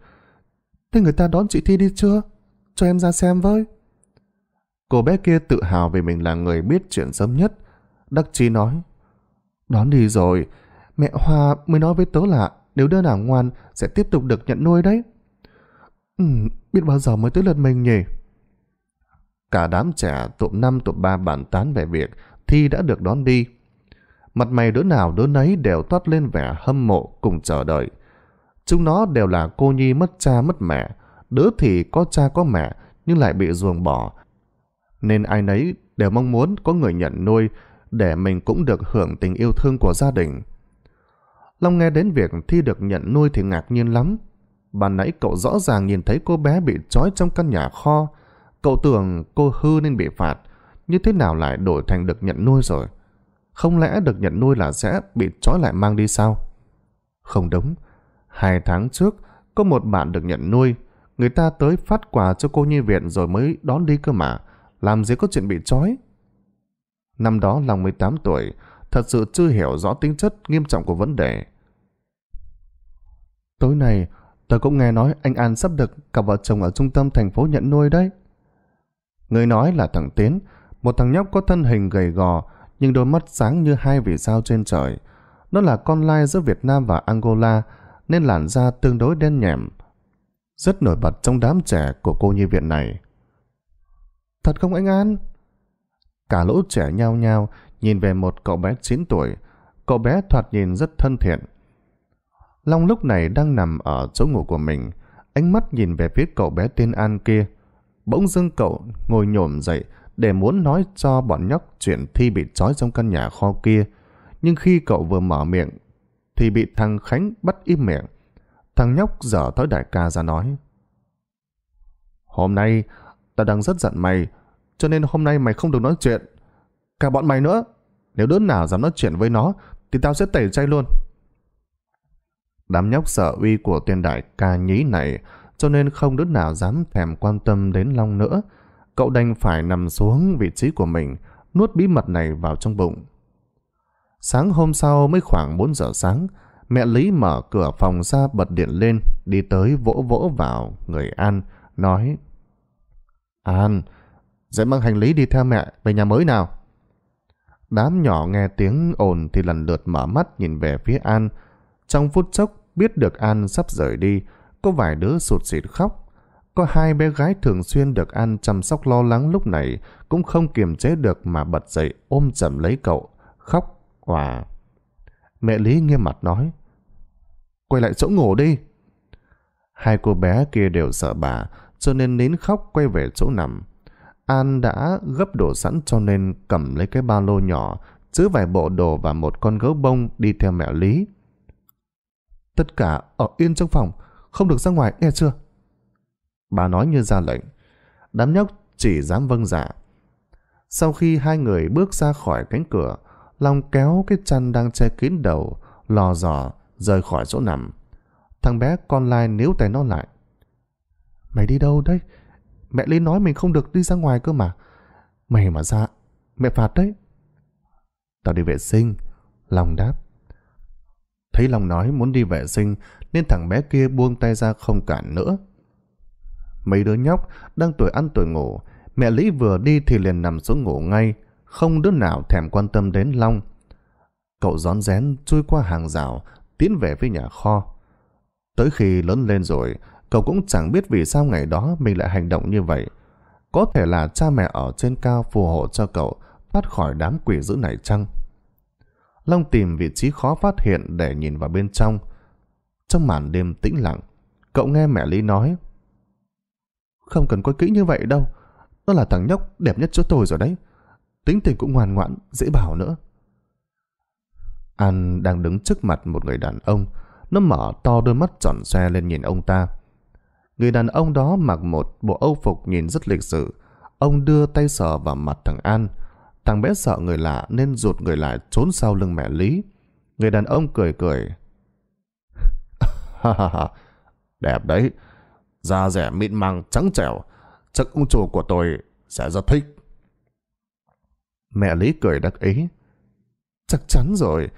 Thế người ta đón chị Thi đi chưa? Cho em ra xem với. Cô bé kia tự hào vì mình là người biết chuyện sớm nhất. Đắc Chi nói. Đón đi rồi, mẹ Hoa mới nói với tớ là nếu đứa nào ngoan sẽ tiếp tục được nhận nuôi đấy. Ừ, biết bao giờ mới tới lượt mình nhỉ? Cả đám trẻ tụm năm tụm ba bàn tán về việc Thi đã được đón đi. Mặt mày đứa nào đứa nấy đều toát lên vẻ hâm mộ cùng chờ đợi. Chúng nó đều là cô nhi mất cha mất mẹ, đứa thì có cha có mẹ nhưng lại bị ruồng bỏ. Nên ai nấy đều mong muốn có người nhận nuôi để mình cũng được hưởng tình yêu thương của gia đình. Long nghe đến việc Thi được nhận nuôi thì ngạc nhiên lắm. Ban nãy cậu rõ ràng nhìn thấy cô bé bị trói trong căn nhà kho, Cậu tưởng cô hư nên bị phạt, như thế nào lại đổi thành được nhận nuôi rồi? Không lẽ được nhận nuôi là sẽ bị trói lại mang đi sao? Không đúng. Hai tháng trước, có một bạn được nhận nuôi, người ta tới phát quà cho cô nhi viện rồi mới đón đi cơ mà. Làm gì có chuyện bị trói? Năm đó Long 18 tuổi, thật sự chưa hiểu rõ tính chất nghiêm trọng của vấn đề. Tối nay, tôi cũng nghe nói anh An sắp được cặp vợ chồng ở trung tâm thành phố nhận nuôi đấy. Người nói là thằng Tiến, một thằng nhóc có thân hình gầy gò, nhưng đôi mắt sáng như hai vì sao trên trời. Nó là con lai giữa Việt Nam và Angola, nên làn da tương đối đen nhẹm. Rất nổi bật trong đám trẻ của cô nhi viện này. Thật không anh An? Cả lũ trẻ nhao nhao nhìn về một cậu bé 9 tuổi. Cậu bé thoạt nhìn rất thân thiện. Long lúc này đang nằm ở chỗ ngủ của mình, ánh mắt nhìn về phía cậu bé tên An kia. Bỗng dưng cậu ngồi nhổm dậy để muốn nói cho bọn nhóc chuyện Thi bị trói trong căn nhà kho kia. Nhưng khi cậu vừa mở miệng thì bị thằng Khánh bắt im miệng. Thằng nhóc dở tới đại ca ra nói. Hôm nay tao đang rất giận mày cho nên hôm nay mày không được nói chuyện. Cả bọn mày nữa. Nếu đứa nào dám nói chuyện với nó thì tao sẽ tẩy chay luôn. Đám nhóc sợ uy của tên đại ca nhí này cho nên không đứa nào dám thèm quan tâm đến Long nữa. Cậu đành phải nằm xuống vị trí của mình, nuốt bí mật này vào trong bụng. Sáng hôm sau mới khoảng 4 giờ sáng, mẹ Lý mở cửa phòng ra bật điện lên, đi tới vỗ vỗ vào người An, nói An, dậy mang hành lý đi theo mẹ về nhà mới nào. Đám nhỏ nghe tiếng ồn thì lần lượt mở mắt nhìn về phía An. Trong phút chốc biết được An sắp rời đi, có vài đứa sụt sịt khóc. Có hai bé gái thường xuyên được An chăm sóc lo lắng lúc này cũng không kiềm chế được mà bật dậy ôm chầm lấy cậu, khóc, hòa. Mẹ Lý nghiêm mặt nói, quay lại chỗ ngủ đi. Hai cô bé kia đều sợ bà, cho nên nín khóc quay về chỗ nằm. An đã gấp đồ sẵn cho nên cầm lấy cái ba lô nhỏ, chứa vài bộ đồ và một con gấu bông đi theo mẹ Lý. Tất cả ở yên trong phòng, không được ra ngoài nghe chưa? Bà nói như ra lệnh. Đám nhóc chỉ dám vâng dạ. Sau khi hai người bước ra khỏi cánh cửa, Long kéo cái chăn đang che kín đầu, lò dò, rời khỏi chỗ nằm. Thằng bé con lai níu tay nó lại. Mày đi đâu đấy? Mẹ Lý nói mình không được đi ra ngoài cơ mà. Mày mà ra, mẹ phạt đấy. Tao đi vệ sinh. Long đáp. Thấy Long nói muốn đi vệ sinh, nên thằng bé kia buông tay ra không cản nữa. Mấy đứa nhóc đang tuổi ăn tuổi ngủ, mẹ Lý vừa đi thì liền nằm xuống ngủ ngay, không đứa nào thèm quan tâm đến Long. Cậu rón rén chui qua hàng rào, tiến về với nhà kho. Tới khi lớn lên rồi, cậu cũng chẳng biết vì sao ngày đó mình lại hành động như vậy. Có thể là cha mẹ ở trên cao phù hộ cho cậu thoát khỏi đám quỷ dữ này chăng? Long tìm vị trí khó phát hiện để nhìn vào bên trong. Trong màn đêm tĩnh lặng, cậu nghe mẹ Lý nói. Không cần coi kỹ như vậy đâu, nó là thằng nhóc đẹp nhất chỗ tôi rồi đấy. Tính tình cũng ngoan ngoãn, dễ bảo nữa. An đang đứng trước mặt một người đàn ông, nó mở to đôi mắt tròn xe lên nhìn ông ta. Người đàn ông đó mặc một bộ âu phục nhìn rất lịch sự. Ông đưa tay sờ vào mặt thằng An. Thằng bé sợ người lạ nên rụt người lại trốn sau lưng mẹ Lý. Người đàn ông cười cười, Ha ha ha, đẹp đấy. Da rẻ mịn màng trắng trẻo, chắc ông chủ của tôi sẽ rất thích. Mẹ Lý cười đắc ý. Chắc chắn rồi,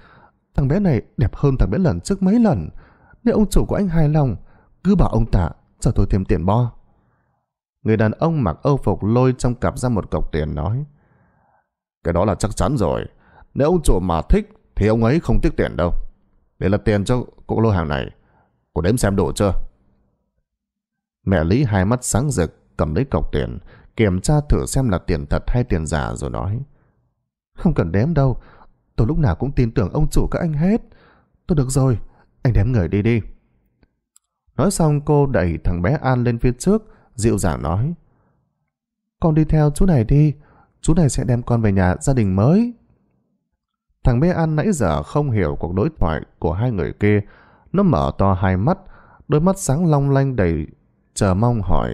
thằng bé này đẹp hơn thằng bé lần trước mấy lần. Nếu ông chủ của anh hài lòng, cứ bảo ông tạ, cho tôi thêm tiền bo. Người đàn ông mặc âu phục lôi trong cặp ra một cọc tiền nói. Cái đó là chắc chắn rồi. Nếu ông chủ mà thích thì ông ấy không tiếc tiền đâu. Để là tiền cho cuộc lô hàng này. Cô đếm xem đủ chưa? Mẹ Lý hai mắt sáng rực, cầm lấy cọc tiền, kiểm tra thử xem là tiền thật hay tiền giả rồi nói. Không cần đếm đâu, tôi lúc nào cũng tin tưởng ông chủ các anh hết. Tôi được rồi, anh đếm người đi đi. Nói xong cô đẩy thằng bé An lên phía trước, dịu dàng nói. Con đi theo chú này đi, chú này sẽ đem con về nhà gia đình mới. Thằng bé An nãy giờ không hiểu cuộc đối thoại của hai người kia, nó mở to hai mắt, đôi mắt sáng long lanh đầy chờ mong hỏi.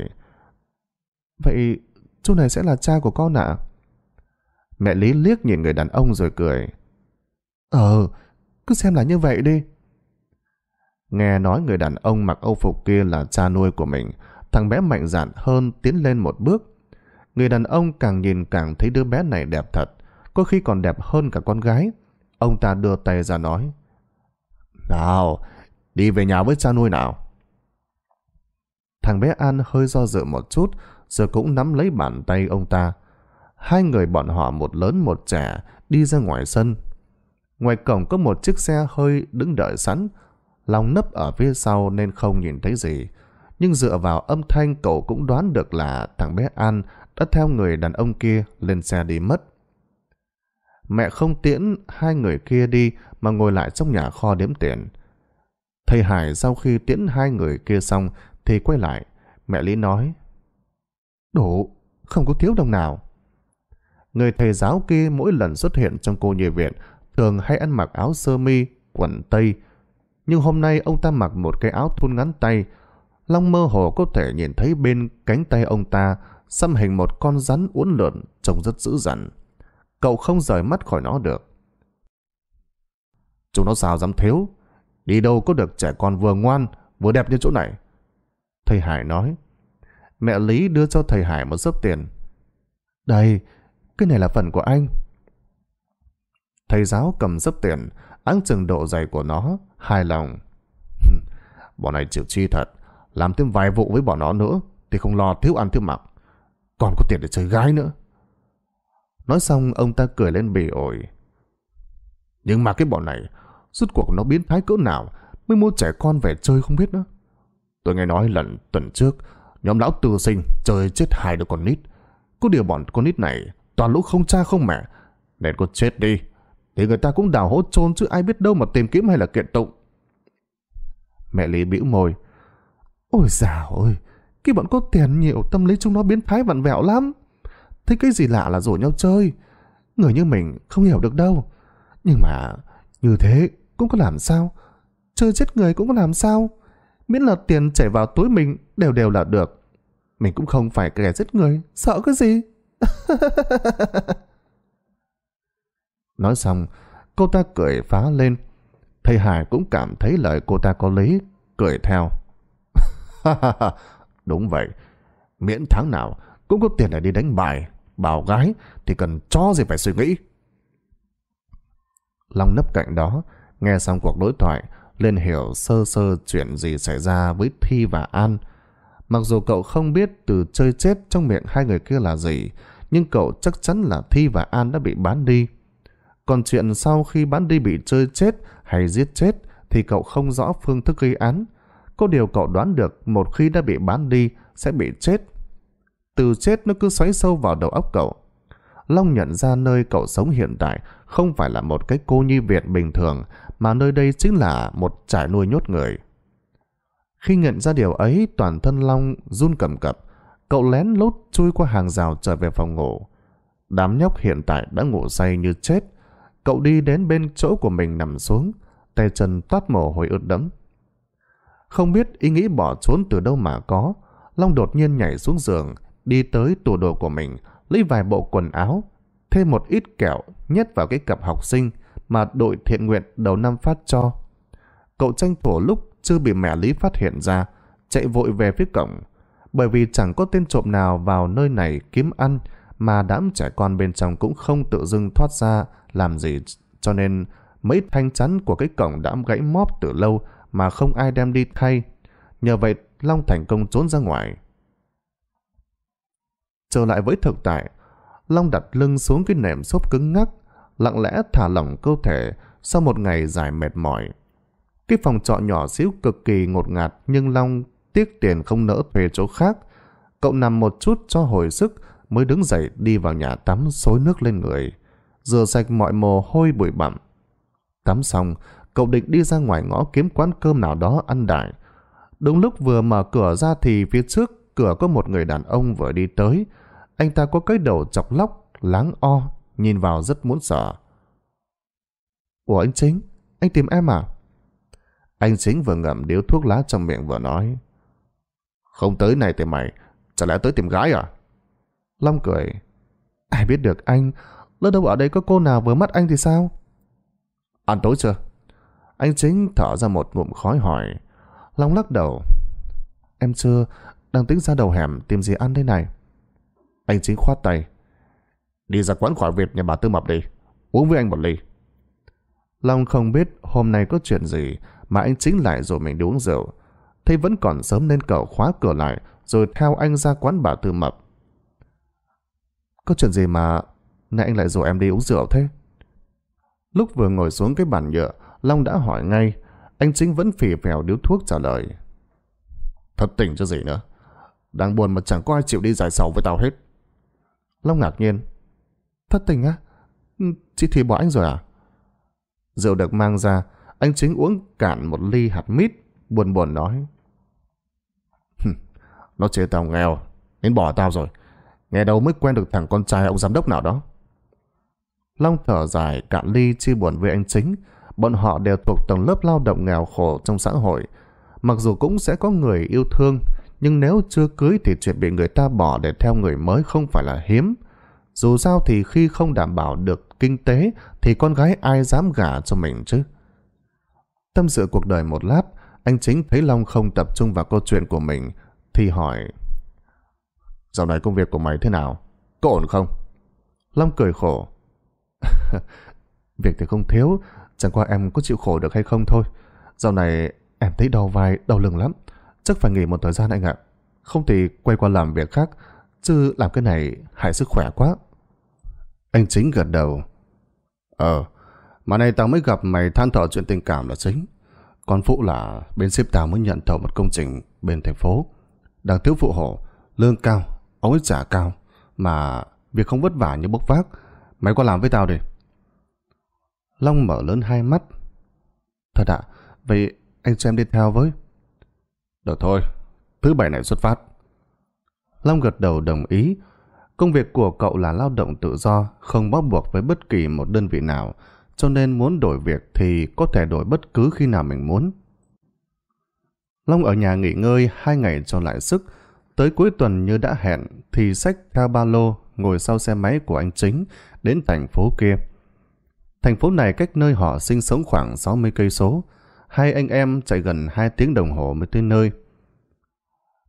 Vậy chú này sẽ là cha của con ạ? À? Mẹ Lý liếc nhìn người đàn ông rồi cười. Ờ, cứ xem là như vậy đi. Nghe nói người đàn ông mặc âu phục kia là cha nuôi của mình, thằng bé mạnh dạn hơn tiến lên một bước. Người đàn ông càng nhìn càng thấy đứa bé này đẹp thật, có khi còn đẹp hơn cả con gái. Ông ta đưa tay ra nói. Nào, đi về nhà với cha nuôi nào. Thằng bé An hơi do dự một chút, rồi cũng nắm lấy bàn tay ông ta. Hai người bọn họ một lớn một trẻ đi ra ngoài sân. Ngoài cổng có một chiếc xe hơi đứng đợi sẵn. Long nấp ở phía sau nên không nhìn thấy gì. Nhưng dựa vào âm thanh cậu cũng đoán được là thằng bé An đã theo người đàn ông kia lên xe đi mất. Mẹ không tiễn hai người kia đi mà ngồi lại trong nhà kho đếm tiền. Thầy Hải sau khi tiễn hai người kia xong thì quay lại. Mẹ Lý nói, Đủ, không có thiếu đồng nào. Người thầy giáo kia mỗi lần xuất hiện trong cô nhi viện thường hay ăn mặc áo sơ mi, quần tây. Nhưng hôm nay ông ta mặc một cái áo thun ngắn tay. Long mơ hồ có thể nhìn thấy bên cánh tay ông ta xăm hình một con rắn uốn lượn trông rất dữ dằn. Cậu không rời mắt khỏi nó được. Chúng nó sao dám thiếu? Đi đâu có được trẻ con vừa ngoan, vừa đẹp như chỗ này. Thầy Hải nói. Mẹ Lý đưa cho thầy Hải một sớp tiền. Đây, cái này là phần của anh. Thầy giáo cầm sớp tiền, áng chừng độ dày của nó, hài lòng. bọn này chịu chi thật, làm thêm vài vụ với bọn nó nữa thì không lo thiếu ăn thiếu mặc. Còn có tiền để chơi gái nữa. Nói xong ông ta cười lên bỉ ổi. Nhưng mà cái bọn này Rốt cuộc nó biến thái cỡ nào mới mua trẻ con về chơi không biết nữa. Tôi nghe nói lần tuần trước, nhóm lão tư sinh chơi chết hai đứa con nít. Có điều bọn con nít này toàn lũ không cha không mẹ. Nên con chết đi, thì người ta cũng đào hố chôn chứ ai biết đâu mà tìm kiếm hay là kiện tụng. Mẹ Lý bĩu môi. Ôi già ơi, cái bọn có tiền nhiều tâm lý chúng nó biến thái vặn vẹo lắm. Thấy cái gì lạ là rủ nhau chơi. Người như mình không hiểu được đâu. Nhưng mà như thế cũng có làm sao. Chơi giết người cũng có làm sao. Miễn là tiền chảy vào túi mình đều đều là được. Mình cũng không phải kẻ giết người, sợ cái gì. *laughs* Nói xong, cô ta cười phá lên. Thầy Hải cũng cảm thấy lời cô ta có lý, cười theo. *laughs* Đúng vậy, miễn tháng nào cũng có tiền để đi đánh bài, bảo gái thì cần cho gì phải suy nghĩ. Long nấp cạnh đó, Nghe xong cuộc đối thoại, Liên hiểu sơ sơ chuyện gì xảy ra với Thi và An. Mặc dù cậu không biết từ chơi chết trong miệng hai người kia là gì, nhưng cậu chắc chắn là Thi và An đã bị bán đi. Còn chuyện sau khi bán đi bị chơi chết hay giết chết thì cậu không rõ phương thức gây án. Có điều cậu đoán được một khi đã bị bán đi sẽ bị chết. Từ chết nó cứ xoáy sâu vào đầu óc cậu. Long nhận ra nơi cậu sống hiện tại không phải là một cái cô nhi viện bình thường mà nơi đây chính là một trại nuôi nhốt người. Khi nhận ra điều ấy, toàn thân Long run cầm cập, cậu lén lút chui qua hàng rào trở về phòng ngủ. Đám nhóc hiện tại đã ngủ say như chết, cậu đi đến bên chỗ của mình nằm xuống, tay chân toát mồ hôi ướt đẫm. Không biết ý nghĩ bỏ trốn từ đâu mà có, Long đột nhiên nhảy xuống giường, đi tới tủ đồ của mình, lấy vài bộ quần áo, thêm một ít kẹo nhét vào cái cặp học sinh, mà đội thiện nguyện đầu năm phát cho. Cậu tranh thủ lúc chưa bị mẹ Lý phát hiện ra, chạy vội về phía cổng, bởi vì chẳng có tên trộm nào vào nơi này kiếm ăn mà đám trẻ con bên trong cũng không tự dưng thoát ra làm gì cho nên mấy thanh chắn của cái cổng đã gãy móp từ lâu mà không ai đem đi thay. Nhờ vậy Long thành công trốn ra ngoài. Trở lại với thực tại, Long đặt lưng xuống cái nệm xốp cứng ngắc lặng lẽ thả lỏng cơ thể sau một ngày dài mệt mỏi. Cái phòng trọ nhỏ xíu cực kỳ ngột ngạt nhưng Long tiếc tiền không nỡ thuê chỗ khác. Cậu nằm một chút cho hồi sức mới đứng dậy đi vào nhà tắm xối nước lên người. Rửa sạch mọi mồ hôi bụi bặm. Tắm xong, cậu định đi ra ngoài ngõ kiếm quán cơm nào đó ăn đại. Đúng lúc vừa mở cửa ra thì phía trước cửa có một người đàn ông vừa đi tới. Anh ta có cái đầu chọc lóc, láng o, nhìn vào rất muốn sợ. Ủa anh Chính, anh tìm em à? Anh Chính vừa ngậm điếu thuốc lá trong miệng vừa nói. Không tới này tìm mày, chả lẽ tới tìm gái à? Long cười. Ai biết được anh, lỡ đâu ở đây có cô nào vừa mắt anh thì sao? Ăn tối chưa? Anh Chính thở ra một ngụm khói hỏi. Long lắc đầu. Em chưa, đang tính ra đầu hẻm tìm gì ăn đây này. Anh Chính khoát tay. Đi ra quán khỏi Việt nhà bà Tư Mập đi. Uống với anh một ly. Long không biết hôm nay có chuyện gì mà anh chính lại rồi mình đi uống rượu. Thấy vẫn còn sớm nên cậu khóa cửa lại rồi theo anh ra quán bà Tư Mập. Có chuyện gì mà nay anh lại rủ em đi uống rượu thế? Lúc vừa ngồi xuống cái bàn nhựa, Long đã hỏi ngay. Anh chính vẫn phì phèo điếu thuốc trả lời. Thật tỉnh cho gì nữa. Đang buồn mà chẳng có ai chịu đi giải sầu với tao hết. Long ngạc nhiên. Thất tình á? Ừ, chị Thủy bỏ anh rồi à? Rượu được mang ra, anh chính uống cạn một ly hạt mít, buồn buồn nói. Nó chế tao nghèo, nên bỏ tao rồi. nghe đâu mới quen được thằng con trai ông giám đốc nào đó. Long thở dài cạn ly chia buồn với anh chính. Bọn họ đều thuộc tầng lớp lao động nghèo khổ trong xã hội. Mặc dù cũng sẽ có người yêu thương, nhưng nếu chưa cưới thì chuyện bị người ta bỏ để theo người mới không phải là hiếm. Dù sao thì khi không đảm bảo được kinh tế thì con gái ai dám gả cho mình chứ? Tâm sự cuộc đời một lát, anh chính thấy Long không tập trung vào câu chuyện của mình thì hỏi Dạo này công việc của mày thế nào? Có ổn không? Long cười khổ *laughs* Việc thì không thiếu, chẳng qua em có chịu khổ được hay không thôi. Dạo này em thấy đau vai, đau lưng lắm. Chắc phải nghỉ một thời gian anh ạ. Không thì quay qua làm việc khác, chứ làm cái này hại sức khỏe quá. Anh chính gật đầu. Ờ, mà nay tao mới gặp mày than thở chuyện tình cảm là chính. Còn Phụ là bên ship tao mới nhận thầu một công trình bên thành phố. Đang thiếu phụ hộ, lương cao, ống ấy trả cao. Mà việc không vất vả như bốc vác, mày qua làm với tao đi. Long mở lớn hai mắt. Thật ạ, vậy anh cho em đi theo với. Được thôi, thứ bảy này xuất phát. Long gật đầu đồng ý, Công việc của cậu là lao động tự do, không bó buộc với bất kỳ một đơn vị nào, cho nên muốn đổi việc thì có thể đổi bất cứ khi nào mình muốn. Long ở nhà nghỉ ngơi hai ngày cho lại sức, tới cuối tuần như đã hẹn thì xách theo ba lô ngồi sau xe máy của anh chính đến thành phố kia. Thành phố này cách nơi họ sinh sống khoảng 60 cây số, hai anh em chạy gần 2 tiếng đồng hồ mới tới nơi.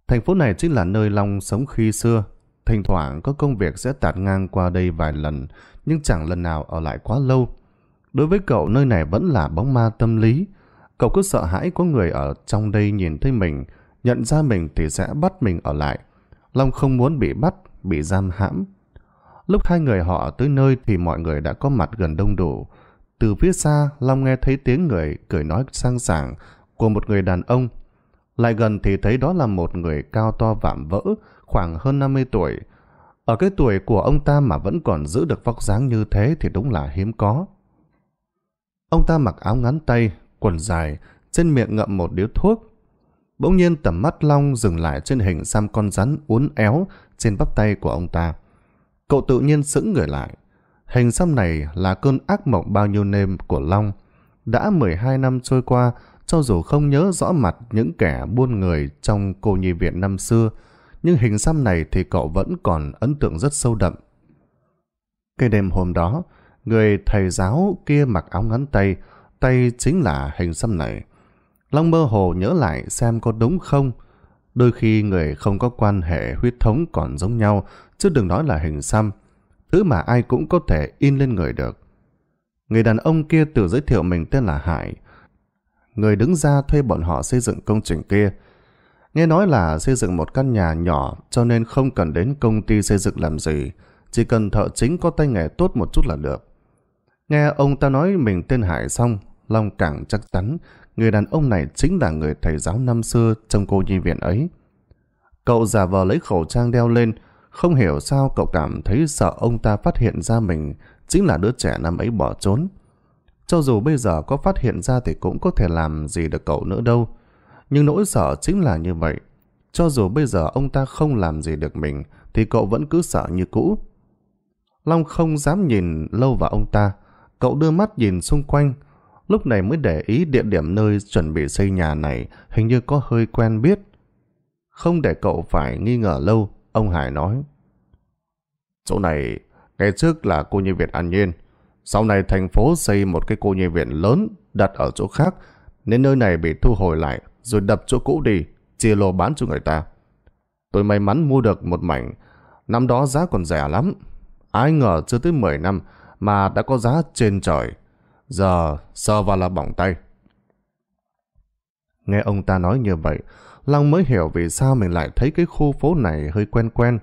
Thành phố này chính là nơi Long sống khi xưa, Thỉnh thoảng có công việc sẽ tạt ngang qua đây vài lần, nhưng chẳng lần nào ở lại quá lâu. Đối với cậu nơi này vẫn là bóng ma tâm lý. Cậu cứ sợ hãi có người ở trong đây nhìn thấy mình, nhận ra mình thì sẽ bắt mình ở lại. Long không muốn bị bắt, bị giam hãm. Lúc hai người họ tới nơi thì mọi người đã có mặt gần đông đủ. Từ phía xa, Long nghe thấy tiếng người cười nói sang sảng của một người đàn ông. Lại gần thì thấy đó là một người cao to vạm vỡ, khoảng hơn 50 tuổi. Ở cái tuổi của ông ta mà vẫn còn giữ được vóc dáng như thế thì đúng là hiếm có. Ông ta mặc áo ngắn tay, quần dài, trên miệng ngậm một điếu thuốc. Bỗng nhiên tầm mắt Long dừng lại trên hình xăm con rắn uốn éo trên bắp tay của ông ta. Cậu tự nhiên sững người lại. Hình xăm này là cơn ác mộng bao nhiêu nêm của Long. Đã 12 năm trôi qua, cho dù không nhớ rõ mặt những kẻ buôn người trong cô nhi viện năm xưa, nhưng hình xăm này thì cậu vẫn còn ấn tượng rất sâu đậm. Cái đêm hôm đó, người thầy giáo kia mặc áo ngắn tay, tay chính là hình xăm này. Long mơ hồ nhớ lại xem có đúng không. Đôi khi người không có quan hệ huyết thống còn giống nhau, chứ đừng nói là hình xăm. Thứ mà ai cũng có thể in lên người được. Người đàn ông kia tự giới thiệu mình tên là Hải. Người đứng ra thuê bọn họ xây dựng công trình kia. Nghe nói là xây dựng một căn nhà nhỏ cho nên không cần đến công ty xây dựng làm gì, chỉ cần thợ chính có tay nghề tốt một chút là được. Nghe ông ta nói mình tên Hải xong, Long càng chắc chắn người đàn ông này chính là người thầy giáo năm xưa trong cô nhi viện ấy. Cậu giả vờ lấy khẩu trang đeo lên, không hiểu sao cậu cảm thấy sợ ông ta phát hiện ra mình chính là đứa trẻ năm ấy bỏ trốn. Cho dù bây giờ có phát hiện ra thì cũng có thể làm gì được cậu nữa đâu nhưng nỗi sợ chính là như vậy. Cho dù bây giờ ông ta không làm gì được mình, thì cậu vẫn cứ sợ như cũ. Long không dám nhìn lâu vào ông ta. Cậu đưa mắt nhìn xung quanh, lúc này mới để ý địa điểm nơi chuẩn bị xây nhà này hình như có hơi quen biết. Không để cậu phải nghi ngờ lâu, ông Hải nói. Chỗ này, ngày trước là cô nhi viện An Nhiên. Sau này thành phố xây một cái cô nhi viện lớn đặt ở chỗ khác, nên nơi này bị thu hồi lại rồi đập chỗ cũ đi, chia lô bán cho người ta. Tôi may mắn mua được một mảnh, năm đó giá còn rẻ lắm. Ai ngờ chưa tới 10 năm mà đã có giá trên trời. Giờ sờ vào là bỏng tay. Nghe ông ta nói như vậy, Long mới hiểu vì sao mình lại thấy cái khu phố này hơi quen quen.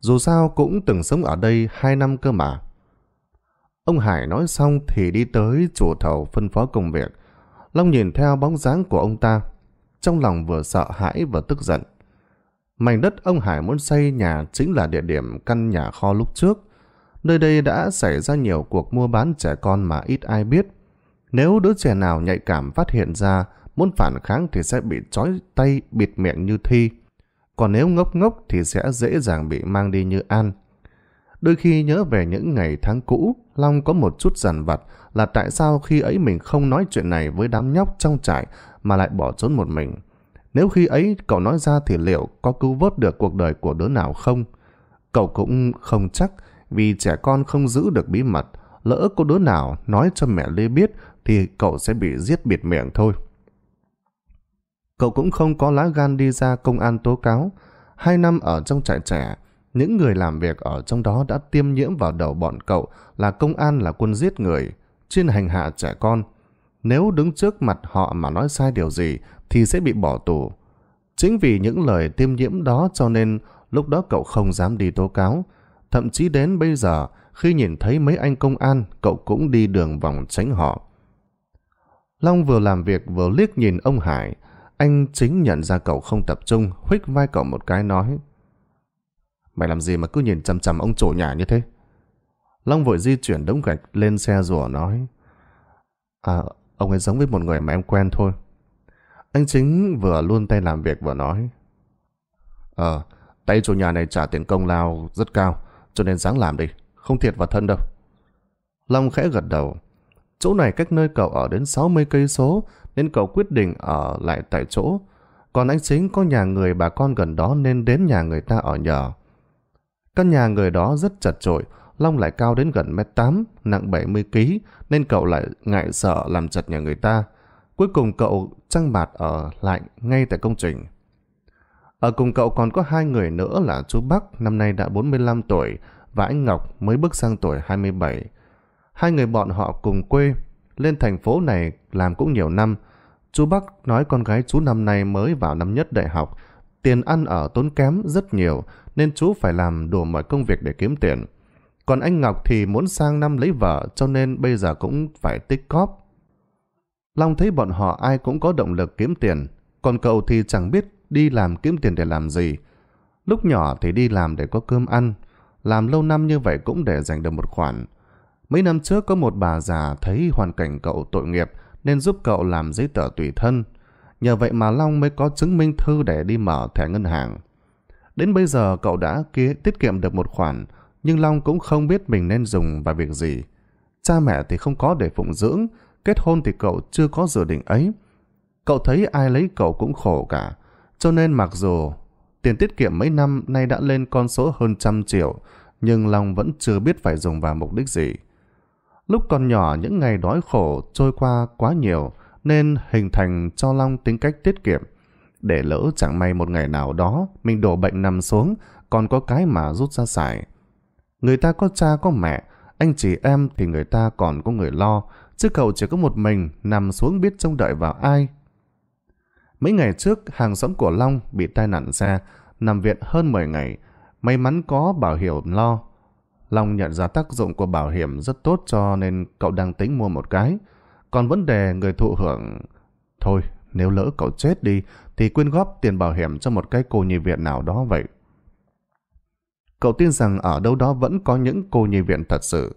Dù sao cũng từng sống ở đây 2 năm cơ mà. Ông Hải nói xong thì đi tới chủ thầu phân phó công việc. Long nhìn theo bóng dáng của ông ta trong lòng vừa sợ hãi vừa tức giận. Mảnh đất ông Hải muốn xây nhà chính là địa điểm căn nhà kho lúc trước. Nơi đây đã xảy ra nhiều cuộc mua bán trẻ con mà ít ai biết. Nếu đứa trẻ nào nhạy cảm phát hiện ra, muốn phản kháng thì sẽ bị trói tay bịt miệng như thi. Còn nếu ngốc ngốc thì sẽ dễ dàng bị mang đi như an. Đôi khi nhớ về những ngày tháng cũ, Long có một chút giản vặt là tại sao khi ấy mình không nói chuyện này với đám nhóc trong trại mà lại bỏ trốn một mình. Nếu khi ấy cậu nói ra thì liệu có cứu vớt được cuộc đời của đứa nào không? Cậu cũng không chắc vì trẻ con không giữ được bí mật. Lỡ có đứa nào nói cho mẹ Lê biết thì cậu sẽ bị giết biệt miệng thôi. Cậu cũng không có lá gan đi ra công an tố cáo. Hai năm ở trong trại trẻ, những người làm việc ở trong đó đã tiêm nhiễm vào đầu bọn cậu là công an là quân giết người, chuyên hành hạ trẻ con. Nếu đứng trước mặt họ mà nói sai điều gì thì sẽ bị bỏ tù. Chính vì những lời tiêm nhiễm đó cho nên lúc đó cậu không dám đi tố cáo. Thậm chí đến bây giờ, khi nhìn thấy mấy anh công an, cậu cũng đi đường vòng tránh họ. Long vừa làm việc vừa liếc nhìn ông Hải. Anh chính nhận ra cậu không tập trung, khuếch vai cậu một cái nói. Mày làm gì mà cứ nhìn chằm chằm ông chủ nhà như thế? Long vội di chuyển đống gạch lên xe rùa nói. À, Ông ấy giống với một người mà em quen thôi. Anh chính vừa luôn tay làm việc vừa nói. Ờ, tay chủ nhà này trả tiền công lao rất cao, cho nên dáng làm đi, không thiệt vào thân đâu. Long khẽ gật đầu. Chỗ này cách nơi cậu ở đến 60 cây số, nên cậu quyết định ở lại tại chỗ. Còn anh chính có nhà người bà con gần đó nên đến nhà người ta ở nhờ. Căn nhà người đó rất chật trội, Long lại cao đến gần mét 8, nặng 70 kg nên cậu lại ngại sợ làm chật nhà người ta. Cuối cùng cậu trăng bạt ở lại ngay tại công trình. Ở cùng cậu còn có hai người nữa là chú Bắc, năm nay đã 45 tuổi, và anh Ngọc mới bước sang tuổi 27. Hai người bọn họ cùng quê, lên thành phố này làm cũng nhiều năm. Chú Bắc nói con gái chú năm nay mới vào năm nhất đại học, tiền ăn ở tốn kém rất nhiều nên chú phải làm đủ mọi công việc để kiếm tiền. Còn anh Ngọc thì muốn sang năm lấy vợ cho nên bây giờ cũng phải tích cóp. Long thấy bọn họ ai cũng có động lực kiếm tiền, còn cậu thì chẳng biết đi làm kiếm tiền để làm gì. Lúc nhỏ thì đi làm để có cơm ăn, làm lâu năm như vậy cũng để dành được một khoản. Mấy năm trước có một bà già thấy hoàn cảnh cậu tội nghiệp nên giúp cậu làm giấy tờ tùy thân. Nhờ vậy mà Long mới có chứng minh thư để đi mở thẻ ngân hàng. Đến bây giờ cậu đã kia, tiết kiệm được một khoản nhưng Long cũng không biết mình nên dùng vào việc gì. Cha mẹ thì không có để phụng dưỡng, kết hôn thì cậu chưa có dự định ấy. Cậu thấy ai lấy cậu cũng khổ cả, cho nên mặc dù tiền tiết kiệm mấy năm nay đã lên con số hơn trăm triệu, nhưng Long vẫn chưa biết phải dùng vào mục đích gì. Lúc còn nhỏ những ngày đói khổ trôi qua quá nhiều nên hình thành cho Long tính cách tiết kiệm. Để lỡ chẳng may một ngày nào đó mình đổ bệnh nằm xuống còn có cái mà rút ra xài. Người ta có cha có mẹ, anh chị em thì người ta còn có người lo, chứ cậu chỉ có một mình nằm xuống biết trông đợi vào ai. Mấy ngày trước, hàng xóm của Long bị tai nạn xe, nằm viện hơn 10 ngày. May mắn có bảo hiểm lo. Long nhận ra tác dụng của bảo hiểm rất tốt cho nên cậu đang tính mua một cái. Còn vấn đề người thụ hưởng... Thôi, nếu lỡ cậu chết đi thì quyên góp tiền bảo hiểm cho một cái cô nhi viện nào đó vậy. Cậu tin rằng ở đâu đó vẫn có những cô nhi viện thật sự.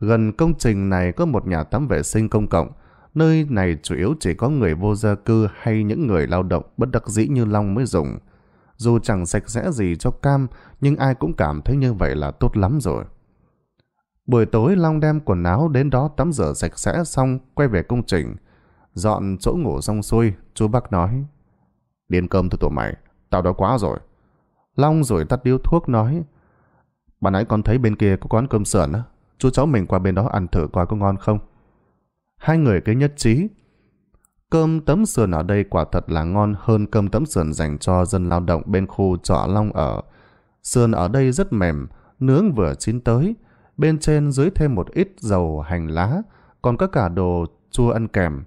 Gần công trình này có một nhà tắm vệ sinh công cộng. Nơi này chủ yếu chỉ có người vô gia cư hay những người lao động bất đắc dĩ như Long mới dùng. Dù chẳng sạch sẽ gì cho cam, nhưng ai cũng cảm thấy như vậy là tốt lắm rồi. Buổi tối Long đem quần áo đến đó tắm rửa sạch sẽ xong quay về công trình. Dọn chỗ ngủ xong xuôi, chú bác nói. Điên cơm thôi tụi mày, tao đói quá rồi. Long rồi tắt điếu thuốc nói. Bà nãy con thấy bên kia có quán cơm sườn á. Chú cháu mình qua bên đó ăn thử coi có ngon không. Hai người cứ nhất trí. Cơm tấm sườn ở đây quả thật là ngon hơn cơm tấm sườn dành cho dân lao động bên khu trọ Long ở. Sườn ở đây rất mềm, nướng vừa chín tới. Bên trên dưới thêm một ít dầu hành lá, còn có cả đồ chua ăn kèm.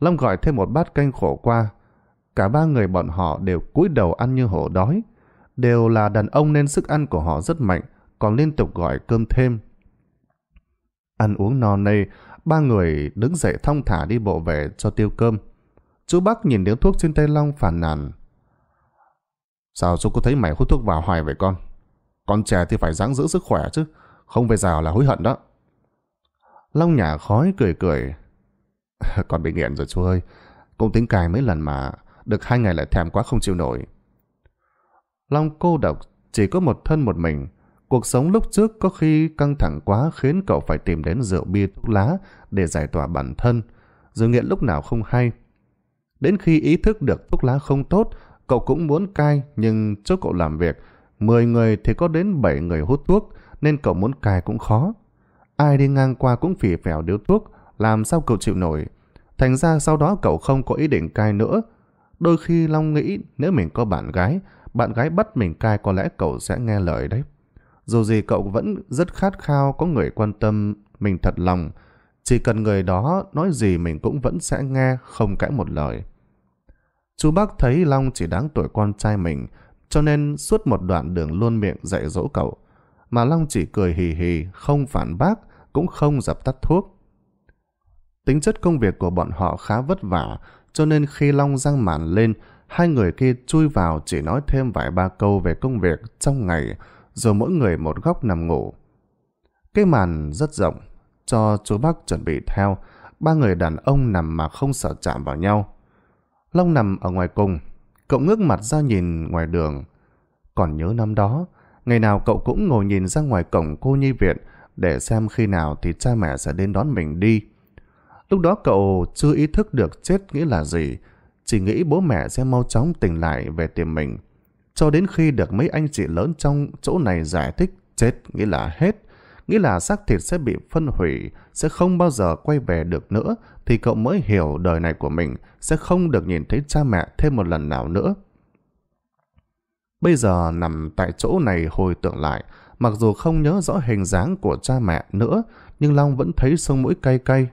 Long gọi thêm một bát canh khổ qua. Cả ba người bọn họ đều cúi đầu ăn như hổ đói đều là đàn ông nên sức ăn của họ rất mạnh, còn liên tục gọi cơm thêm. Ăn uống no nê, ba người đứng dậy thong thả đi bộ về cho tiêu cơm. Chú Bắc nhìn điếu thuốc trên tay Long phản nàn. Sao chú có thấy mày hút thuốc vào hoài vậy con? Con trẻ thì phải dáng giữ sức khỏe chứ, không về già là hối hận đó. Long nhả khói cười cười. *laughs* Con bị nghiện rồi chú ơi, cũng tính cài mấy lần mà, được hai ngày lại thèm quá không chịu nổi. Long cô độc, chỉ có một thân một mình. Cuộc sống lúc trước có khi căng thẳng quá khiến cậu phải tìm đến rượu bia thuốc lá để giải tỏa bản thân, rồi nghiện lúc nào không hay. Đến khi ý thức được thuốc lá không tốt, cậu cũng muốn cai nhưng chỗ cậu làm việc, 10 người thì có đến 7 người hút thuốc nên cậu muốn cai cũng khó. Ai đi ngang qua cũng phì phèo điếu thuốc, làm sao cậu chịu nổi. Thành ra sau đó cậu không có ý định cai nữa. Đôi khi Long nghĩ nếu mình có bạn gái, bạn gái bắt mình cai có lẽ cậu sẽ nghe lời đấy. Dù gì cậu vẫn rất khát khao có người quan tâm mình thật lòng. Chỉ cần người đó nói gì mình cũng vẫn sẽ nghe không cãi một lời. Chú bác thấy Long chỉ đáng tuổi con trai mình, cho nên suốt một đoạn đường luôn miệng dạy dỗ cậu. Mà Long chỉ cười hì hì, không phản bác, cũng không dập tắt thuốc. Tính chất công việc của bọn họ khá vất vả, cho nên khi Long răng màn lên, Hai người kia chui vào chỉ nói thêm vài ba câu về công việc trong ngày, rồi mỗi người một góc nằm ngủ. Cái màn rất rộng, cho chú bác chuẩn bị theo, ba người đàn ông nằm mà không sợ chạm vào nhau. Long nằm ở ngoài cùng, cậu ngước mặt ra nhìn ngoài đường. Còn nhớ năm đó, ngày nào cậu cũng ngồi nhìn ra ngoài cổng cô nhi viện để xem khi nào thì cha mẹ sẽ đến đón mình đi. Lúc đó cậu chưa ý thức được chết nghĩa là gì, chỉ nghĩ bố mẹ sẽ mau chóng tỉnh lại về tìm mình. Cho đến khi được mấy anh chị lớn trong chỗ này giải thích chết nghĩa là hết, nghĩa là xác thịt sẽ bị phân hủy, sẽ không bao giờ quay về được nữa, thì cậu mới hiểu đời này của mình sẽ không được nhìn thấy cha mẹ thêm một lần nào nữa. Bây giờ nằm tại chỗ này hồi tưởng lại, mặc dù không nhớ rõ hình dáng của cha mẹ nữa, nhưng Long vẫn thấy sông mũi cay cay.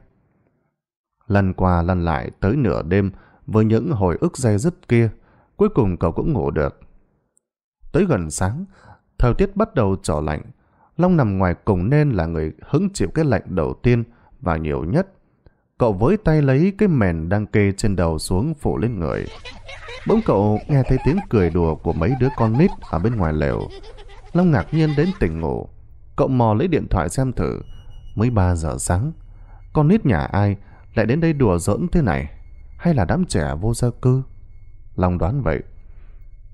Lần qua lần lại tới nửa đêm, với những hồi ức dây dứt kia, cuối cùng cậu cũng ngủ được. Tới gần sáng, thời tiết bắt đầu trở lạnh. Long nằm ngoài cùng nên là người hứng chịu cái lạnh đầu tiên và nhiều nhất. Cậu với tay lấy cái mền đang kê trên đầu xuống phủ lên người. Bỗng cậu nghe thấy tiếng cười đùa của mấy đứa con nít ở bên ngoài lều. Long ngạc nhiên đến tỉnh ngủ. Cậu mò lấy điện thoại xem thử. Mới 3 giờ sáng. Con nít nhà ai lại đến đây đùa giỡn thế này? hay là đám trẻ vô gia cư? lòng đoán vậy.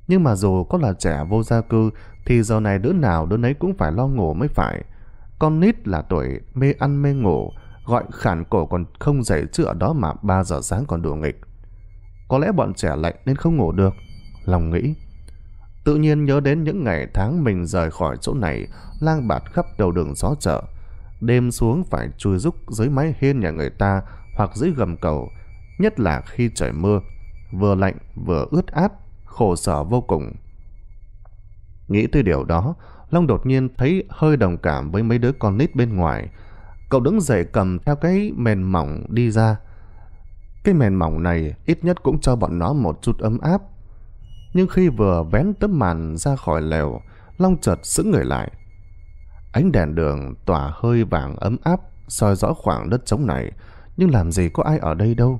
Nhưng mà dù có là trẻ vô gia cư thì giờ này đứa nào đứa nấy cũng phải lo ngủ mới phải. Con nít là tuổi mê ăn mê ngủ, gọi khản cổ còn không dậy chứ ở đó mà 3 giờ sáng còn đùa nghịch. Có lẽ bọn trẻ lạnh nên không ngủ được. Lòng nghĩ. Tự nhiên nhớ đến những ngày tháng mình rời khỏi chỗ này, lang bạt khắp đầu đường gió chợ. Đêm xuống phải chui rúc dưới mái hiên nhà người ta hoặc dưới gầm cầu, nhất là khi trời mưa, vừa lạnh vừa ướt át, khổ sở vô cùng. Nghĩ tới điều đó, Long đột nhiên thấy hơi đồng cảm với mấy đứa con nít bên ngoài. Cậu đứng dậy cầm theo cái mền mỏng đi ra. Cái mền mỏng này ít nhất cũng cho bọn nó một chút ấm áp. Nhưng khi vừa vén tấm màn ra khỏi lều, Long chợt sững người lại. Ánh đèn đường tỏa hơi vàng ấm áp soi rõ khoảng đất trống này, nhưng làm gì có ai ở đây đâu.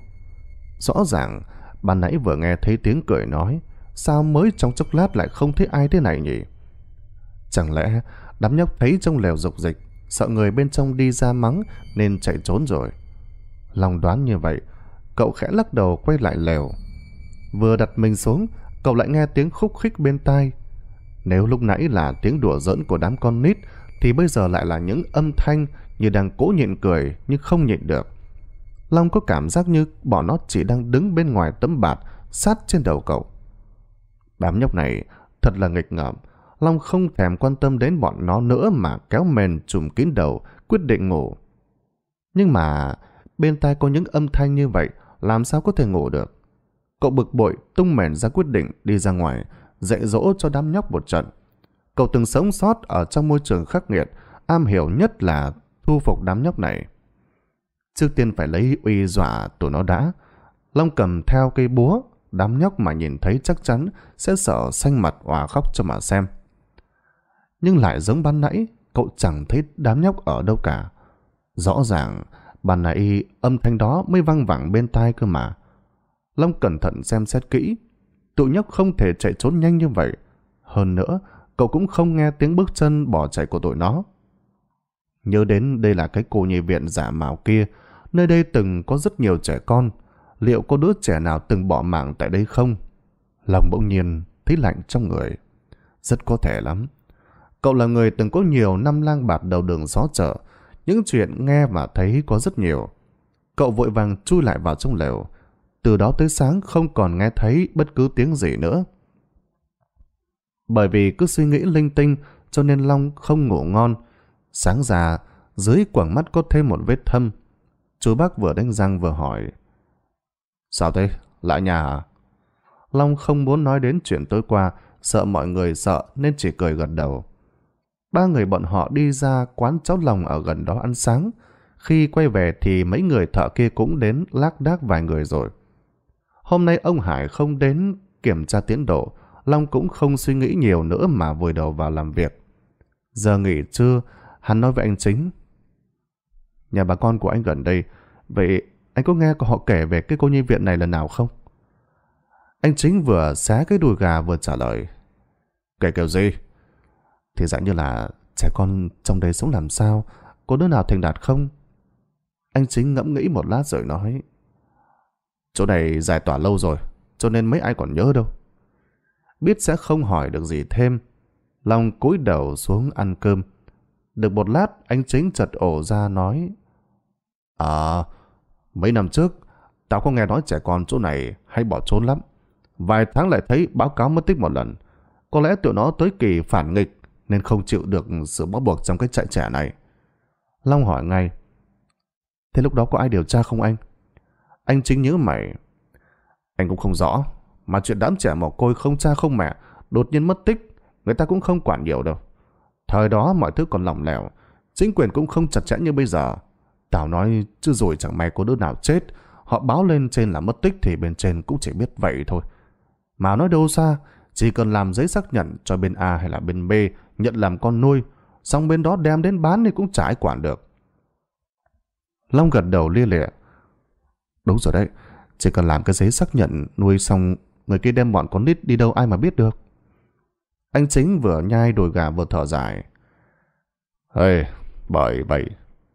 Rõ ràng, ban nãy vừa nghe thấy tiếng cười nói, sao mới trong chốc lát lại không thấy ai thế này nhỉ? Chẳng lẽ đám nhóc thấy trong lều dục dịch, sợ người bên trong đi ra mắng nên chạy trốn rồi. Lòng đoán như vậy, cậu khẽ lắc đầu quay lại lều. Vừa đặt mình xuống, cậu lại nghe tiếng khúc khích bên tai. Nếu lúc nãy là tiếng đùa giỡn của đám con nít, thì bây giờ lại là những âm thanh như đang cố nhịn cười nhưng không nhịn được. Long có cảm giác như bọn nó chỉ đang đứng bên ngoài tấm bạt sát trên đầu cậu. Đám nhóc này thật là nghịch ngợm. Long không thèm quan tâm đến bọn nó nữa mà kéo mền trùm kín đầu, quyết định ngủ. Nhưng mà bên tai có những âm thanh như vậy, làm sao có thể ngủ được? Cậu bực bội tung mền ra quyết định đi ra ngoài, dạy dỗ cho đám nhóc một trận. Cậu từng sống sót ở trong môi trường khắc nghiệt, am hiểu nhất là thu phục đám nhóc này. Trước tiên phải lấy uy dọa tụi nó đã. Long cầm theo cây búa, đám nhóc mà nhìn thấy chắc chắn sẽ sợ xanh mặt hòa khóc cho mà xem. Nhưng lại giống ban nãy, cậu chẳng thấy đám nhóc ở đâu cả. Rõ ràng, ban nãy âm thanh đó mới văng vẳng bên tai cơ mà. Long cẩn thận xem xét kỹ. Tụi nhóc không thể chạy trốn nhanh như vậy. Hơn nữa, cậu cũng không nghe tiếng bước chân bỏ chạy của tụi nó. Nhớ đến đây là cái cô nhị viện giả mạo kia, nơi đây từng có rất nhiều trẻ con. Liệu có đứa trẻ nào từng bỏ mạng tại đây không? Lòng bỗng nhiên thấy lạnh trong người. Rất có thể lắm. Cậu là người từng có nhiều năm lang bạt đầu đường gió chợ. Những chuyện nghe và thấy có rất nhiều. Cậu vội vàng chui lại vào trong lều. Từ đó tới sáng không còn nghe thấy bất cứ tiếng gì nữa. Bởi vì cứ suy nghĩ linh tinh cho nên Long không ngủ ngon. Sáng già, dưới quảng mắt có thêm một vết thâm Chú bác vừa đánh răng vừa hỏi. Sao thế? Lại nhà à? Long không muốn nói đến chuyện tối qua, sợ mọi người sợ nên chỉ cười gật đầu. Ba người bọn họ đi ra quán cháo lòng ở gần đó ăn sáng. Khi quay về thì mấy người thợ kia cũng đến lác đác vài người rồi. Hôm nay ông Hải không đến kiểm tra tiến độ, Long cũng không suy nghĩ nhiều nữa mà vùi đầu vào làm việc. Giờ nghỉ trưa, hắn nói với anh chính, nhà bà con của anh gần đây. Vậy anh có nghe họ kể về cái cô nhi viện này lần nào không? Anh chính vừa xé cái đùi gà vừa trả lời. Kể kiểu gì? Thì dạng như là trẻ con trong đây sống làm sao? Có đứa nào thành đạt không? Anh chính ngẫm nghĩ một lát rồi nói. Chỗ này giải tỏa lâu rồi, cho nên mấy ai còn nhớ đâu. Biết sẽ không hỏi được gì thêm. Long cúi đầu xuống ăn cơm. Được một lát, anh chính chật ổ ra nói. À, mấy năm trước, tao có nghe nói trẻ con chỗ này hay bỏ trốn lắm. Vài tháng lại thấy báo cáo mất tích một lần. Có lẽ tụi nó tới kỳ phản nghịch nên không chịu được sự bó buộc trong cái trại trẻ này. Long hỏi ngay. Thế lúc đó có ai điều tra không anh? Anh chính nhớ mày. Anh cũng không rõ. Mà chuyện đám trẻ mồ côi không cha không mẹ đột nhiên mất tích người ta cũng không quản nhiều đâu. Thời đó mọi thứ còn lỏng lẻo, chính quyền cũng không chặt chẽ như bây giờ. Tào nói chứ rồi chẳng may có đứa nào chết, họ báo lên trên là mất tích thì bên trên cũng chỉ biết vậy thôi. Mà nói đâu xa, chỉ cần làm giấy xác nhận cho bên A hay là bên B nhận làm con nuôi, xong bên đó đem đến bán thì cũng trải quản được. Long gật đầu lia lịa. Đúng rồi đấy, chỉ cần làm cái giấy xác nhận nuôi xong, người kia đem bọn con nít đi đâu ai mà biết được. Anh chính vừa nhai đùi gà vừa thở dài. Hey, bởi vậy,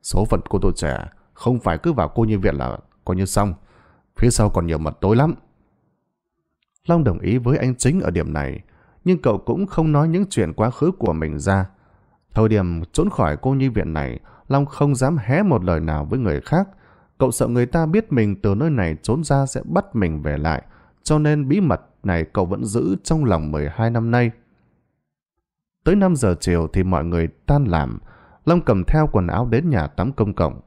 số phận cô tôi trẻ không phải cứ vào cô như viện là coi như xong. Phía sau còn nhiều mật tối lắm. Long đồng ý với anh chính ở điểm này, nhưng cậu cũng không nói những chuyện quá khứ của mình ra. Thời điểm trốn khỏi cô nhi viện này, Long không dám hé một lời nào với người khác. Cậu sợ người ta biết mình từ nơi này trốn ra sẽ bắt mình về lại, cho nên bí mật này cậu vẫn giữ trong lòng 12 năm nay. Tới 5 giờ chiều thì mọi người tan làm. Long cầm theo quần áo đến nhà tắm công cộng.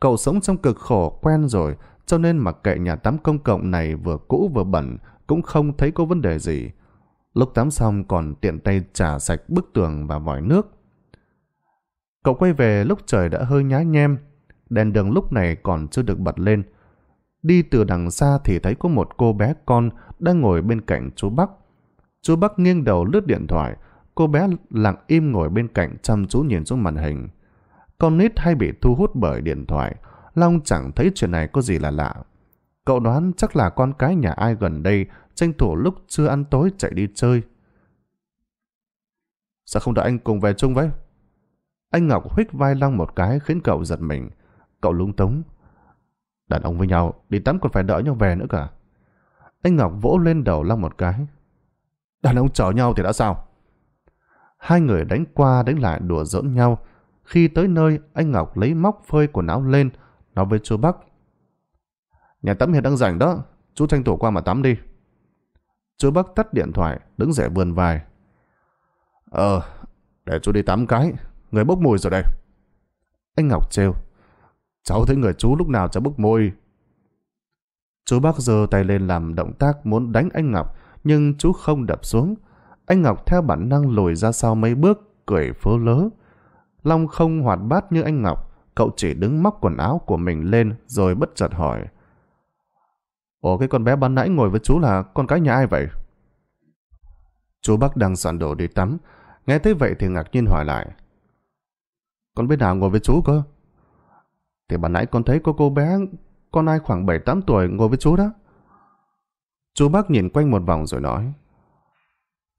Cậu sống trong cực khổ quen rồi cho nên mặc kệ nhà tắm công cộng này vừa cũ vừa bẩn cũng không thấy có vấn đề gì. Lúc tắm xong còn tiện tay trả sạch bức tường và vòi nước. Cậu quay về lúc trời đã hơi nhá nhem, đèn đường lúc này còn chưa được bật lên. Đi từ đằng xa thì thấy có một cô bé con đang ngồi bên cạnh chú Bắc. Chú Bắc nghiêng đầu lướt điện thoại, Cô bé lặng im ngồi bên cạnh chăm chú nhìn xuống màn hình. Con nít hay bị thu hút bởi điện thoại, Long chẳng thấy chuyện này có gì là lạ. Cậu đoán chắc là con cái nhà ai gần đây tranh thủ lúc chưa ăn tối chạy đi chơi. Sao không đợi anh cùng về chung vậy? Anh Ngọc huých vai Long một cái khiến cậu giật mình. Cậu lúng túng. Đàn ông với nhau, đi tắm còn phải đợi nhau về nữa cả. Anh Ngọc vỗ lên đầu Long một cái. Đàn ông chở nhau thì đã sao? Hai người đánh qua đánh lại đùa giỡn nhau. Khi tới nơi, anh Ngọc lấy móc phơi quần áo lên, nói với chú Bắc. Nhà tắm hiện đang rảnh đó, chú tranh thủ qua mà tắm đi. Chú Bắc tắt điện thoại, đứng dậy vườn vài. Ờ, để chú đi tắm cái, người bốc mùi rồi đây. Anh Ngọc trêu. Cháu thấy người chú lúc nào cháu bốc mùi. Chú Bắc giơ tay lên làm động tác muốn đánh anh Ngọc, nhưng chú không đập xuống. Anh Ngọc theo bản năng lùi ra sau mấy bước, cười phố lớ. Long không hoạt bát như anh Ngọc, cậu chỉ đứng móc quần áo của mình lên rồi bất chợt hỏi. Ủa cái con bé ban nãy ngồi với chú là con cái nhà ai vậy? Chú Bắc đang soạn đồ đi tắm, nghe thấy vậy thì ngạc nhiên hỏi lại. Con bé nào ngồi với chú cơ? Thì ban nãy con thấy có cô bé, con ai khoảng 7-8 tuổi ngồi với chú đó. Chú bác nhìn quanh một vòng rồi nói.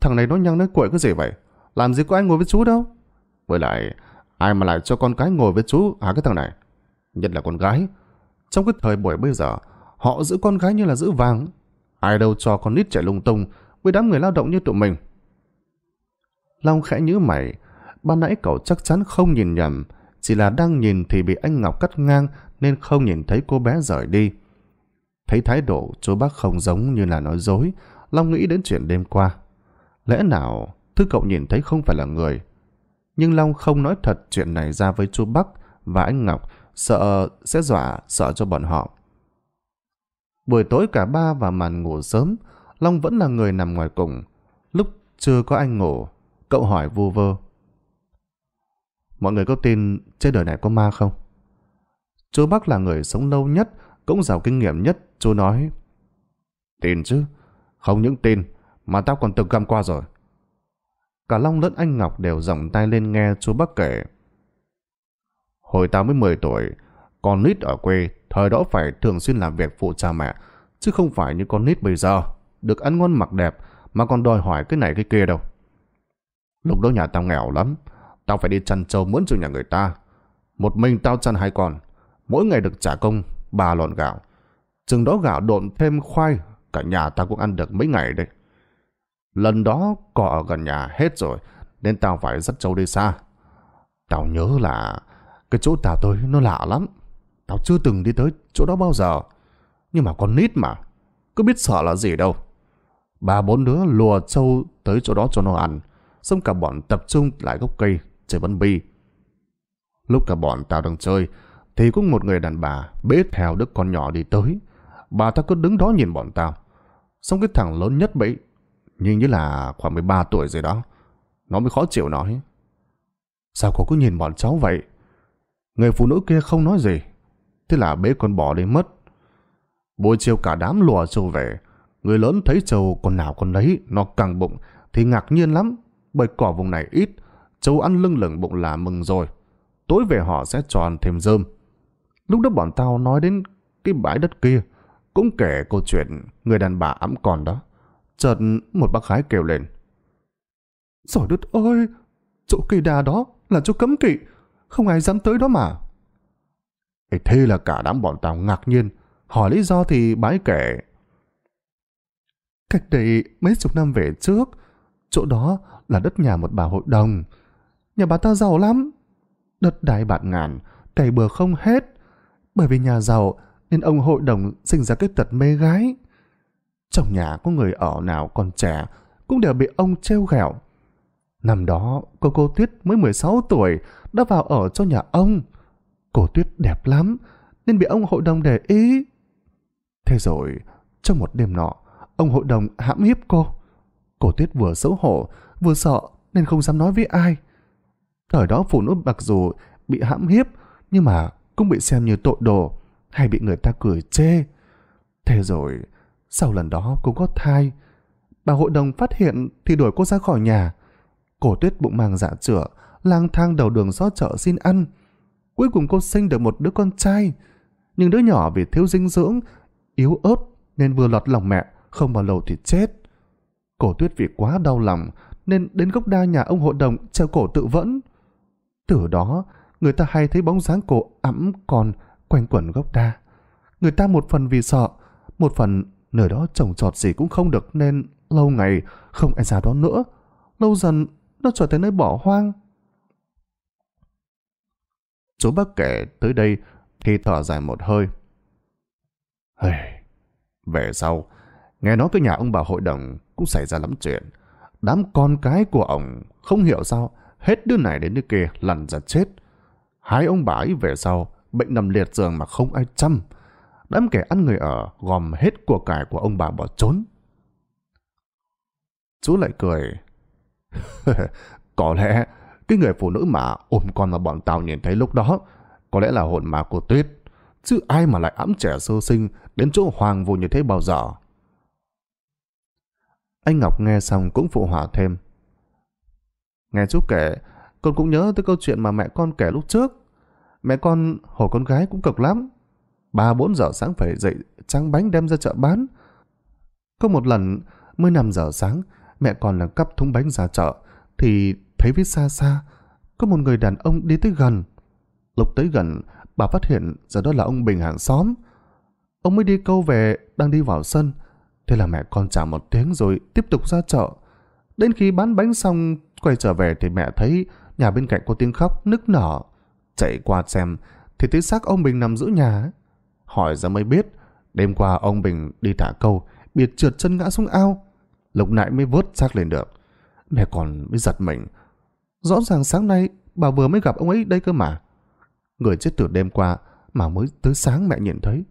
Thằng này nó nhăng nói cuội cái gì vậy? Làm gì có ai ngồi với chú đâu? Với lại, ai mà lại cho con cái ngồi với chú hả cái thằng này? Nhất là con gái. Trong cái thời buổi bây giờ, họ giữ con gái như là giữ vàng. Ai đâu cho con nít trẻ lung tung với đám người lao động như tụi mình. Long khẽ nhíu mày, ban nãy cậu chắc chắn không nhìn nhầm, chỉ là đang nhìn thì bị anh Ngọc cắt ngang nên không nhìn thấy cô bé rời đi. Thấy thái độ chú bác không giống như là nói dối, Long nghĩ đến chuyện đêm qua. Lẽ nào thứ cậu nhìn thấy không phải là người? Nhưng Long không nói thật chuyện này ra với chu Bắc và anh Ngọc, sợ sẽ dọa, sợ cho bọn họ. Buổi tối cả ba và màn ngủ sớm, Long vẫn là người nằm ngoài cùng. Lúc chưa có anh ngủ, cậu hỏi vu vơ. Mọi người có tin trên đời này có ma không? Chú Bắc là người sống lâu nhất, cũng giàu kinh nghiệm nhất, chú nói. Tin chứ, không những tin mà tao còn từng găm qua rồi. Cả Long lẫn anh Ngọc đều dòng tay lên nghe chú Bắc kể. Hồi tao mới 10 tuổi, con nít ở quê thời đó phải thường xuyên làm việc phụ cha mẹ, chứ không phải như con nít bây giờ, được ăn ngon mặc đẹp mà còn đòi hỏi cái này cái kia đâu. Lúc đó nhà tao nghèo lắm, tao phải đi chăn trâu mướn cho nhà người ta. Một mình tao chăn hai con, mỗi ngày được trả công ba lọn gạo. Chừng đó gạo độn thêm khoai, cả nhà tao cũng ăn được mấy ngày đấy. Lần đó cỏ ở gần nhà hết rồi, nên tao phải dắt châu đi xa. Tao nhớ là cái chỗ tao tới nó lạ lắm. Tao chưa từng đi tới chỗ đó bao giờ. Nhưng mà con nít mà, cứ biết sợ là gì đâu. Ba bốn đứa lùa châu tới chỗ đó cho nó ăn. Xong cả bọn tập trung lại gốc cây, chơi bắn bi. Lúc cả bọn tao đang chơi, thì cũng một người đàn bà bế theo đứa con nhỏ đi tới. Bà ta cứ đứng đó nhìn bọn tao. Xong cái thằng lớn nhất bẫy nhưng như là khoảng 13 tuổi rồi đó. Nó mới khó chịu nói. Sao cô cứ nhìn bọn cháu vậy? Người phụ nữ kia không nói gì. Thế là bế con bỏ đi mất. Buổi chiều cả đám lùa châu về. Người lớn thấy châu con nào con lấy, nó càng bụng thì ngạc nhiên lắm. Bởi cỏ vùng này ít, châu ăn lưng lửng bụng là mừng rồi. Tối về họ sẽ tròn thêm rơm. Lúc đó bọn tao nói đến cái bãi đất kia, cũng kể câu chuyện người đàn bà ấm còn đó. Chợt một bác gái kêu lên. Giỏi đất ơi! Chỗ kỳ đà đó là chỗ cấm kỵ. Không ai dám tới đó mà. Ê, thế là cả đám bọn tao ngạc nhiên. Hỏi lý do thì bái kể. Cách đây mấy chục năm về trước, chỗ đó là đất nhà một bà hội đồng. Nhà bà ta giàu lắm. Đất đai bạt ngàn, cày bừa không hết. Bởi vì nhà giàu nên ông hội đồng sinh ra cái tật mê gái trong nhà có người ở nào còn trẻ cũng đều bị ông trêu ghẹo. Năm đó, cô cô Tuyết mới 16 tuổi đã vào ở cho nhà ông. Cô Tuyết đẹp lắm, nên bị ông hội đồng để ý. Thế rồi, trong một đêm nọ, ông hội đồng hãm hiếp cô. Cô Tuyết vừa xấu hổ, vừa sợ nên không dám nói với ai. Thời đó phụ nữ mặc dù bị hãm hiếp nhưng mà cũng bị xem như tội đồ hay bị người ta cười chê. Thế rồi, sau lần đó cô có thai. Bà hội đồng phát hiện thì đuổi cô ra khỏi nhà. Cổ tuyết bụng màng dạ chữa, lang thang đầu đường gió chợ xin ăn. Cuối cùng cô sinh được một đứa con trai. Nhưng đứa nhỏ vì thiếu dinh dưỡng, yếu ớt nên vừa lọt lòng mẹ, không bao lâu thì chết. Cổ tuyết vì quá đau lòng nên đến gốc đa nhà ông hội đồng treo cổ tự vẫn. Từ đó, người ta hay thấy bóng dáng cổ ẵm còn quanh quẩn gốc đa. Người ta một phần vì sợ, một phần nơi đó trồng trọt gì cũng không được nên lâu ngày không ai ra đó nữa. Lâu dần nó trở thành nơi bỏ hoang. Chú bác kể tới đây thì thở dài một hơi. Hey, về sau, nghe nói cái nhà ông bà hội đồng cũng xảy ra lắm chuyện. Đám con cái của ông không hiểu sao hết đứa này đến đứa kia lằn ra chết. Hai ông bà ấy về sau bệnh nằm liệt giường mà không ai chăm đám kẻ ăn người ở gom hết của cải của ông bà bỏ trốn. Chú lại cười. *laughs* Có lẽ cái người phụ nữ mà ôm con mà bọn tao nhìn thấy lúc đó có lẽ là hồn ma của Tuyết. Chứ ai mà lại ẵm trẻ sơ sinh đến chỗ hoàng vô như thế bao giờ. Anh Ngọc nghe xong cũng phụ hỏa thêm. Nghe chú kể, con cũng nhớ tới câu chuyện mà mẹ con kể lúc trước. Mẹ con, hồi con gái cũng cực lắm, ba bốn giờ sáng phải dậy tráng bánh đem ra chợ bán. Có một lần, mới năm giờ sáng, mẹ còn là cắp thúng bánh ra chợ, thì thấy phía xa xa, có một người đàn ông đi tới gần. Lúc tới gần, bà phát hiện giờ đó là ông Bình hàng xóm. Ông mới đi câu về, đang đi vào sân. Thế là mẹ con chào một tiếng rồi tiếp tục ra chợ. Đến khi bán bánh xong, quay trở về thì mẹ thấy nhà bên cạnh có tiếng khóc nức nở. Chạy qua xem, thì thấy xác ông Bình nằm giữa nhà hỏi ra mới biết, đêm qua ông Bình đi thả câu, biệt trượt chân ngã xuống ao, lục nãy mới vớt xác lên được. Mẹ còn mới giật mình. Rõ ràng sáng nay bà vừa mới gặp ông ấy đây cơ mà. Người chết từ đêm qua mà mới tới sáng mẹ nhìn thấy.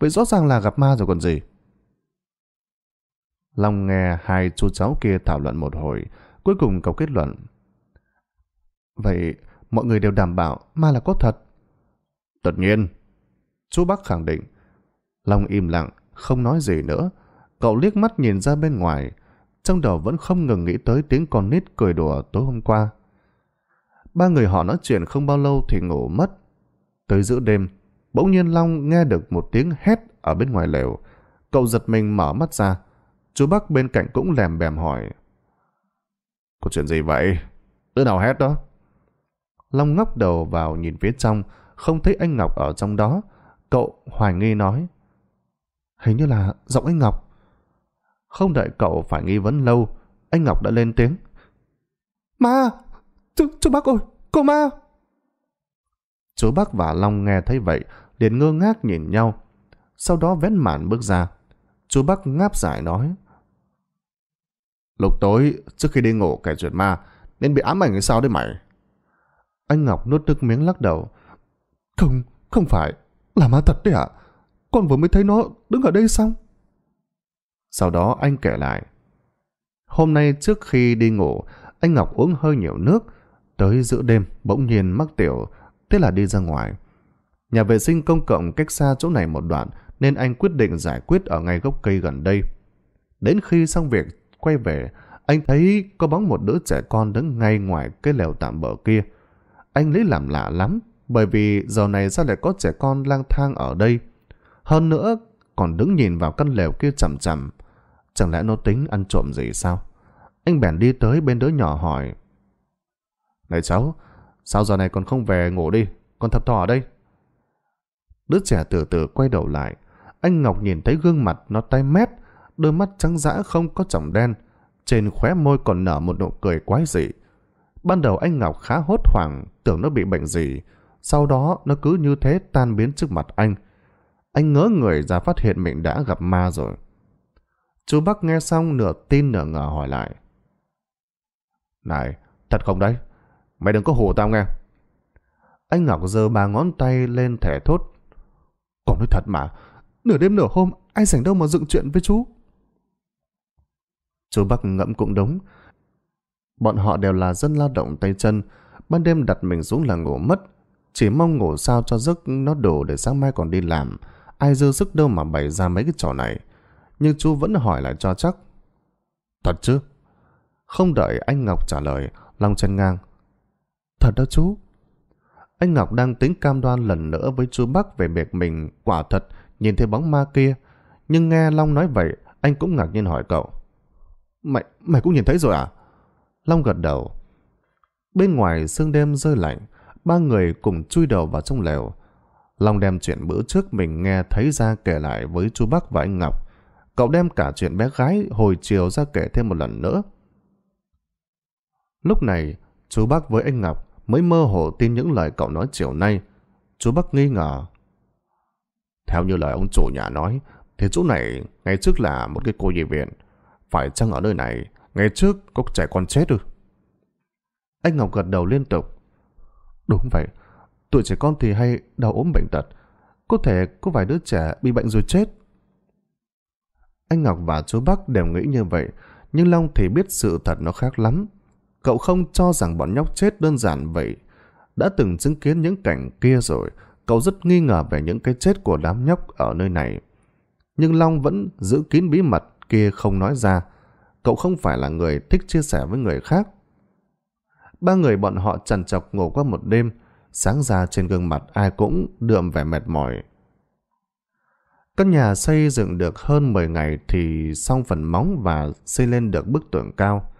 Vậy rõ ràng là gặp ma rồi còn gì. Long nghe hai chú cháu kia thảo luận một hồi, cuối cùng cậu kết luận. Vậy mọi người đều đảm bảo ma là có thật. Tất nhiên, Chú Bắc khẳng định. Long im lặng, không nói gì nữa. Cậu liếc mắt nhìn ra bên ngoài. Trong đầu vẫn không ngừng nghĩ tới tiếng con nít cười đùa tối hôm qua. Ba người họ nói chuyện không bao lâu thì ngủ mất. Tới giữa đêm, bỗng nhiên Long nghe được một tiếng hét ở bên ngoài lều. Cậu giật mình mở mắt ra. Chú Bắc bên cạnh cũng lèm bèm hỏi. Có chuyện gì vậy? Đứa nào hét đó? Long ngóc đầu vào nhìn phía trong, không thấy anh Ngọc ở trong đó. Cậu hoài nghi nói. Hình như là giọng anh Ngọc. Không đợi cậu phải nghi vấn lâu, anh Ngọc đã lên tiếng. Ma! Chú, chú bác ơi! Cô ma! Chú bác và Long nghe thấy vậy, liền ngơ ngác nhìn nhau. Sau đó vén màn bước ra. Chú bác ngáp dài nói. Lúc tối, trước khi đi ngủ kẻ duyệt ma, nên bị ám ảnh hay sao đấy mày? Anh Ngọc nuốt nước miếng lắc đầu. Không, không phải, là ma thật đấy ạ? À? Con vừa mới thấy nó đứng ở đây xong. Sau đó anh kể lại. Hôm nay trước khi đi ngủ, anh Ngọc uống hơi nhiều nước. Tới giữa đêm, bỗng nhiên mắc tiểu, thế là đi ra ngoài. Nhà vệ sinh công cộng cách xa chỗ này một đoạn nên anh quyết định giải quyết ở ngay gốc cây gần đây. Đến khi xong việc quay về, anh thấy có bóng một đứa trẻ con đứng ngay ngoài cái lều tạm bờ kia. Anh lấy làm lạ lắm, bởi vì giờ này ra lại có trẻ con lang thang ở đây. Hơn nữa, còn đứng nhìn vào căn lều kia chằm chằm. Chẳng lẽ nó tính ăn trộm gì sao? Anh bèn đi tới bên đứa nhỏ hỏi. Này cháu, sao giờ này còn không về ngủ đi, còn thập thò ở đây. Đứa trẻ từ từ quay đầu lại. Anh Ngọc nhìn thấy gương mặt nó tay mét, đôi mắt trắng dã không có tròng đen. Trên khóe môi còn nở một nụ cười quái dị. Ban đầu anh Ngọc khá hốt hoảng, tưởng nó bị bệnh gì sau đó nó cứ như thế tan biến trước mặt anh. Anh ngỡ người ra phát hiện mình đã gặp ma rồi. Chú Bắc nghe xong nửa tin nửa ngờ hỏi lại. Này, thật không đấy? Mày đừng có hù tao nghe. Anh Ngọc giơ ba ngón tay lên thẻ thốt. Còn nói thật mà, nửa đêm nửa hôm ai rảnh đâu mà dựng chuyện với chú. Chú Bắc ngẫm cũng đúng. Bọn họ đều là dân lao động tay chân, ban đêm đặt mình xuống là ngủ mất, chỉ mong ngủ sao cho giấc nó đủ để sáng mai còn đi làm. Ai dư sức đâu mà bày ra mấy cái trò này. Nhưng chú vẫn hỏi lại cho chắc. Thật chứ? Không đợi anh Ngọc trả lời, Long chân ngang. Thật đó chú. Anh Ngọc đang tính cam đoan lần nữa với chú Bắc về việc mình quả thật nhìn thấy bóng ma kia. Nhưng nghe Long nói vậy, anh cũng ngạc nhiên hỏi cậu. Mày, mày cũng nhìn thấy rồi à? Long gật đầu. Bên ngoài sương đêm rơi lạnh, ba người cùng chui đầu vào trong lều. Long đem chuyện bữa trước mình nghe thấy ra kể lại với chú Bắc và anh Ngọc. Cậu đem cả chuyện bé gái hồi chiều ra kể thêm một lần nữa. Lúc này, chú Bắc với anh Ngọc mới mơ hồ tin những lời cậu nói chiều nay. Chú Bắc nghi ngờ. Theo như lời ông chủ nhà nói, thì chỗ này ngày trước là một cái cô nhi viện. Phải chăng ở nơi này, ngày trước có trẻ con chết ư? Anh Ngọc gật đầu liên tục. Đúng vậy, tuổi trẻ con thì hay đau ốm bệnh tật. Có thể có vài đứa trẻ bị bệnh rồi chết. Anh Ngọc và chú Bắc đều nghĩ như vậy, nhưng Long thì biết sự thật nó khác lắm. Cậu không cho rằng bọn nhóc chết đơn giản vậy. Đã từng chứng kiến những cảnh kia rồi, cậu rất nghi ngờ về những cái chết của đám nhóc ở nơi này. Nhưng Long vẫn giữ kín bí mật kia không nói ra. Cậu không phải là người thích chia sẻ với người khác ba người bọn họ trằn trọc ngủ qua một đêm, sáng ra trên gương mặt ai cũng đượm vẻ mệt mỏi. Căn nhà xây dựng được hơn 10 ngày thì xong phần móng và xây lên được bức tường cao.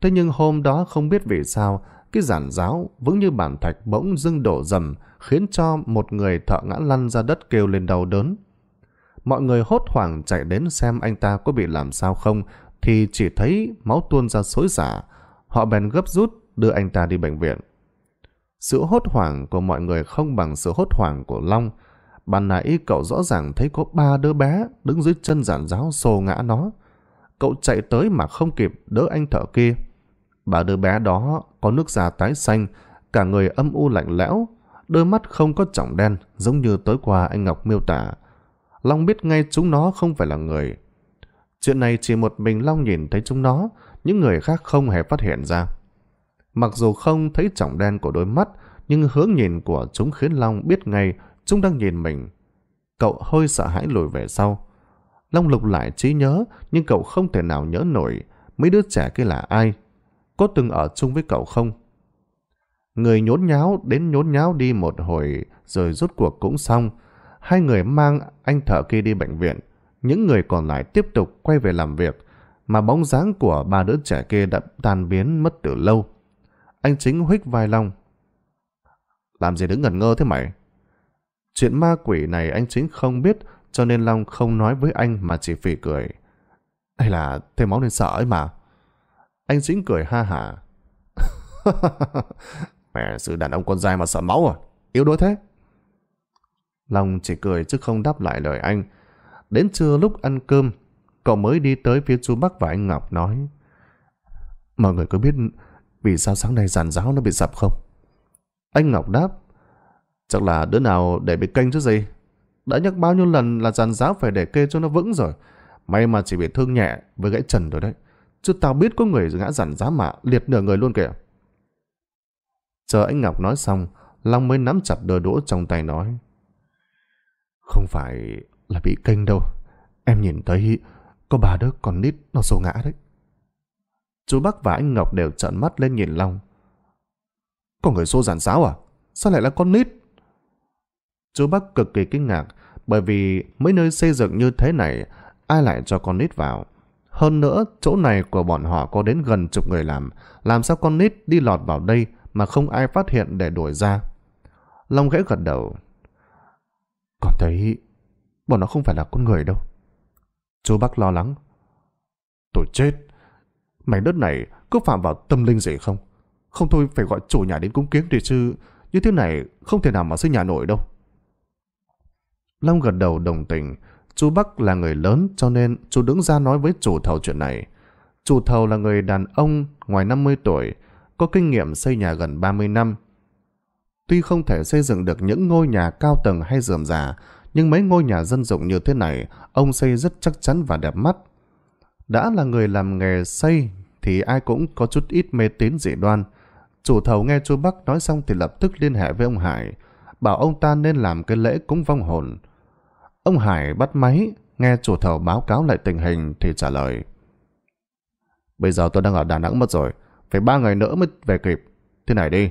Thế nhưng hôm đó không biết vì sao, cái giản giáo vững như bản thạch bỗng dưng đổ dầm khiến cho một người thợ ngã lăn ra đất kêu lên đau đớn. Mọi người hốt hoảng chạy đến xem anh ta có bị làm sao không thì chỉ thấy máu tuôn ra xối xả. Họ bèn gấp rút đưa anh ta đi bệnh viện. Sự hốt hoảng của mọi người không bằng sự hốt hoảng của Long. Ban nãy cậu rõ ràng thấy có ba đứa bé đứng dưới chân giản giáo xô ngã nó. Cậu chạy tới mà không kịp đỡ anh thợ kia. Ba đứa bé đó có nước da tái xanh, cả người âm u lạnh lẽo, đôi mắt không có trọng đen giống như tối qua anh Ngọc miêu tả. Long biết ngay chúng nó không phải là người. Chuyện này chỉ một mình Long nhìn thấy chúng nó, những người khác không hề phát hiện ra. Mặc dù không thấy trọng đen của đôi mắt, nhưng hướng nhìn của chúng khiến Long biết ngay chúng đang nhìn mình. Cậu hơi sợ hãi lùi về sau. Long lục lại trí nhớ, nhưng cậu không thể nào nhớ nổi mấy đứa trẻ kia là ai. Có từng ở chung với cậu không? Người nhốn nháo đến nhốn nháo đi một hồi rồi rút cuộc cũng xong. Hai người mang anh thợ kia đi bệnh viện. Những người còn lại tiếp tục quay về làm việc mà bóng dáng của ba đứa trẻ kia đã tan biến mất từ lâu anh chính huých vai Long. Làm gì đứng ngẩn ngơ thế mày? Chuyện ma quỷ này anh chính không biết cho nên Long không nói với anh mà chỉ phỉ cười. Hay là thêm máu nên sợ ấy mà. Anh chính cười ha hả. *laughs* Mẹ sự đàn ông con dài mà sợ máu à? Yếu đuối thế. Long chỉ cười chứ không đáp lại lời anh. Đến trưa lúc ăn cơm, cậu mới đi tới phía chú Bắc và anh Ngọc nói. Mọi người có biết vì sao sáng nay giàn giáo nó bị sập không? Anh Ngọc đáp, chắc là đứa nào để bị canh chứ gì. Đã nhắc bao nhiêu lần là giàn giáo phải để kê cho nó vững rồi. May mà chỉ bị thương nhẹ với gãy trần rồi đấy. Chứ tao biết có người ngã giàn giáo mà liệt nửa người luôn kìa. Chờ anh Ngọc nói xong, Long mới nắm chặt đôi đũa trong tay nói. Không phải là bị canh đâu. Em nhìn thấy có ba đứa con nít nó sổ ngã đấy. Chú Bắc và anh Ngọc đều trợn mắt lên nhìn Long. Có người xô giản giáo à? Sao lại là con nít? Chú Bắc cực kỳ kinh ngạc bởi vì mấy nơi xây dựng như thế này ai lại cho con nít vào. Hơn nữa, chỗ này của bọn họ có đến gần chục người làm. Làm sao con nít đi lọt vào đây mà không ai phát hiện để đuổi ra? Long khẽ gật đầu. Còn thấy bọn nó không phải là con người đâu. Chú Bắc lo lắng. Tôi chết mảnh đất này có phạm vào tâm linh gì không? Không thôi phải gọi chủ nhà đến cúng kiến để chứ, như thế này không thể nào mà xây nhà nổi đâu. Long gật đầu đồng tình, chú Bắc là người lớn cho nên chú đứng ra nói với chủ thầu chuyện này. Chủ thầu là người đàn ông ngoài 50 tuổi, có kinh nghiệm xây nhà gần 30 năm. Tuy không thể xây dựng được những ngôi nhà cao tầng hay dườm già nhưng mấy ngôi nhà dân dụng như thế này, ông xây rất chắc chắn và đẹp mắt. Đã là người làm nghề xây thì ai cũng có chút ít mê tín dị đoan. Chủ thầu nghe chú Bắc nói xong thì lập tức liên hệ với ông Hải, bảo ông ta nên làm cái lễ cúng vong hồn. Ông Hải bắt máy, nghe chủ thầu báo cáo lại tình hình thì trả lời. Bây giờ tôi đang ở Đà Nẵng mất rồi, phải ba ngày nữa mới về kịp. Thế này đi,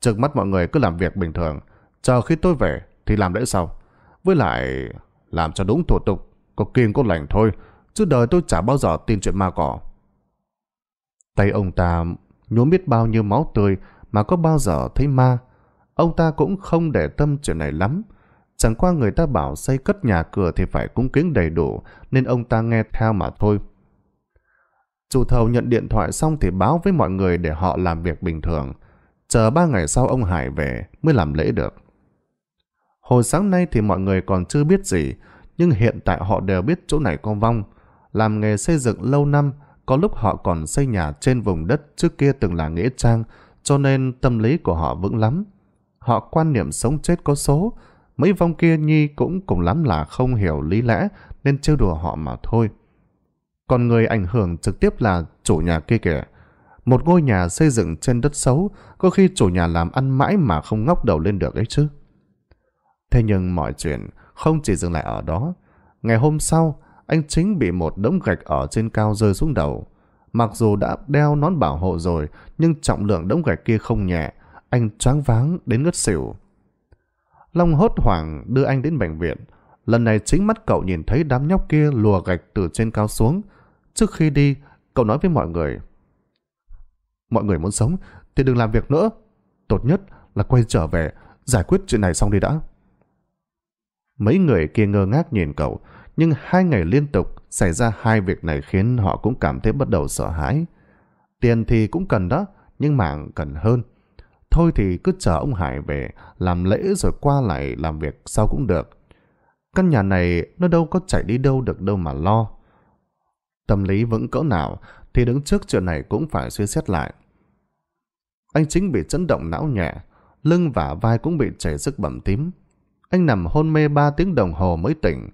trước mắt mọi người cứ làm việc bình thường, chờ khi tôi về thì làm lễ sau. Với lại, làm cho đúng thủ tục, có kiên có lành thôi, chứ đời tôi chả bao giờ tin chuyện ma cỏ. Tay ông ta nhuốm biết bao nhiêu máu tươi mà có bao giờ thấy ma. Ông ta cũng không để tâm chuyện này lắm. Chẳng qua người ta bảo xây cất nhà cửa thì phải cúng kính đầy đủ nên ông ta nghe theo mà thôi. Chủ thầu nhận điện thoại xong thì báo với mọi người để họ làm việc bình thường. Chờ ba ngày sau ông Hải về mới làm lễ được. Hồi sáng nay thì mọi người còn chưa biết gì, nhưng hiện tại họ đều biết chỗ này có vong. Làm nghề xây dựng lâu năm, có lúc họ còn xây nhà trên vùng đất trước kia từng là nghĩa trang, cho nên tâm lý của họ vững lắm. Họ quan niệm sống chết có số, mấy vong kia Nhi cũng cùng lắm là không hiểu lý lẽ nên trêu đùa họ mà thôi. Còn người ảnh hưởng trực tiếp là chủ nhà kia kìa. Một ngôi nhà xây dựng trên đất xấu, có khi chủ nhà làm ăn mãi mà không ngóc đầu lên được ấy chứ. Thế nhưng mọi chuyện không chỉ dừng lại ở đó. Ngày hôm sau, anh chính bị một đống gạch ở trên cao rơi xuống đầu. Mặc dù đã đeo nón bảo hộ rồi, nhưng trọng lượng đống gạch kia không nhẹ, anh choáng váng đến ngất xỉu. Long hốt hoảng đưa anh đến bệnh viện. Lần này chính mắt cậu nhìn thấy đám nhóc kia lùa gạch từ trên cao xuống. Trước khi đi, cậu nói với mọi người. Mọi người muốn sống thì đừng làm việc nữa. Tốt nhất là quay trở về, giải quyết chuyện này xong đi đã. Mấy người kia ngơ ngác nhìn cậu, nhưng hai ngày liên tục xảy ra hai việc này khiến họ cũng cảm thấy bắt đầu sợ hãi. Tiền thì cũng cần đó, nhưng mạng cần hơn. Thôi thì cứ chờ ông Hải về, làm lễ rồi qua lại làm việc sau cũng được. Căn nhà này nó đâu có chạy đi đâu được đâu mà lo. Tâm lý vững cỡ nào thì đứng trước chuyện này cũng phải suy xét lại. Anh chính bị chấn động não nhẹ, lưng và vai cũng bị chảy sức bầm tím. Anh nằm hôn mê 3 tiếng đồng hồ mới tỉnh,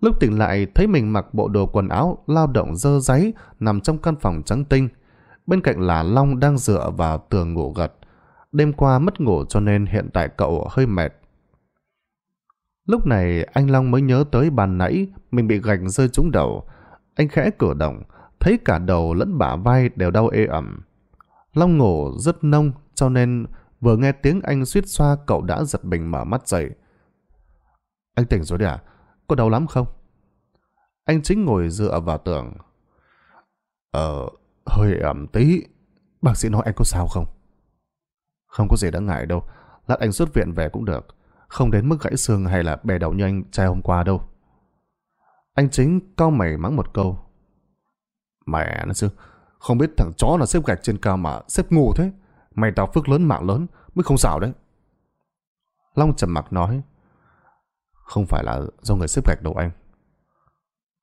Lúc tỉnh lại thấy mình mặc bộ đồ quần áo lao động dơ giấy nằm trong căn phòng trắng tinh. Bên cạnh là Long đang dựa vào tường ngủ gật. Đêm qua mất ngủ cho nên hiện tại cậu hơi mệt. Lúc này anh Long mới nhớ tới bàn nãy mình bị gạch rơi trúng đầu. Anh khẽ cử động, thấy cả đầu lẫn bả vai đều đau ê ẩm. Long ngủ rất nông cho nên vừa nghe tiếng anh suýt xoa cậu đã giật mình mở mắt dậy. Anh tỉnh rồi đấy à? có đau lắm không? Anh chính ngồi dựa vào tường. Ờ, hơi ẩm tí. Bác sĩ nói anh có sao không? Không có gì đáng ngại đâu. Lát anh xuất viện về cũng được. Không đến mức gãy xương hay là bè đầu như anh trai hôm qua đâu. Anh chính cao mày mắng một câu. Mẹ nó chứ, không biết thằng chó là xếp gạch trên cao mà xếp ngủ thế. Mày tao phước lớn mạng lớn mới không xảo đấy. Long trầm mặc nói. Không phải là do người xếp gạch đâu anh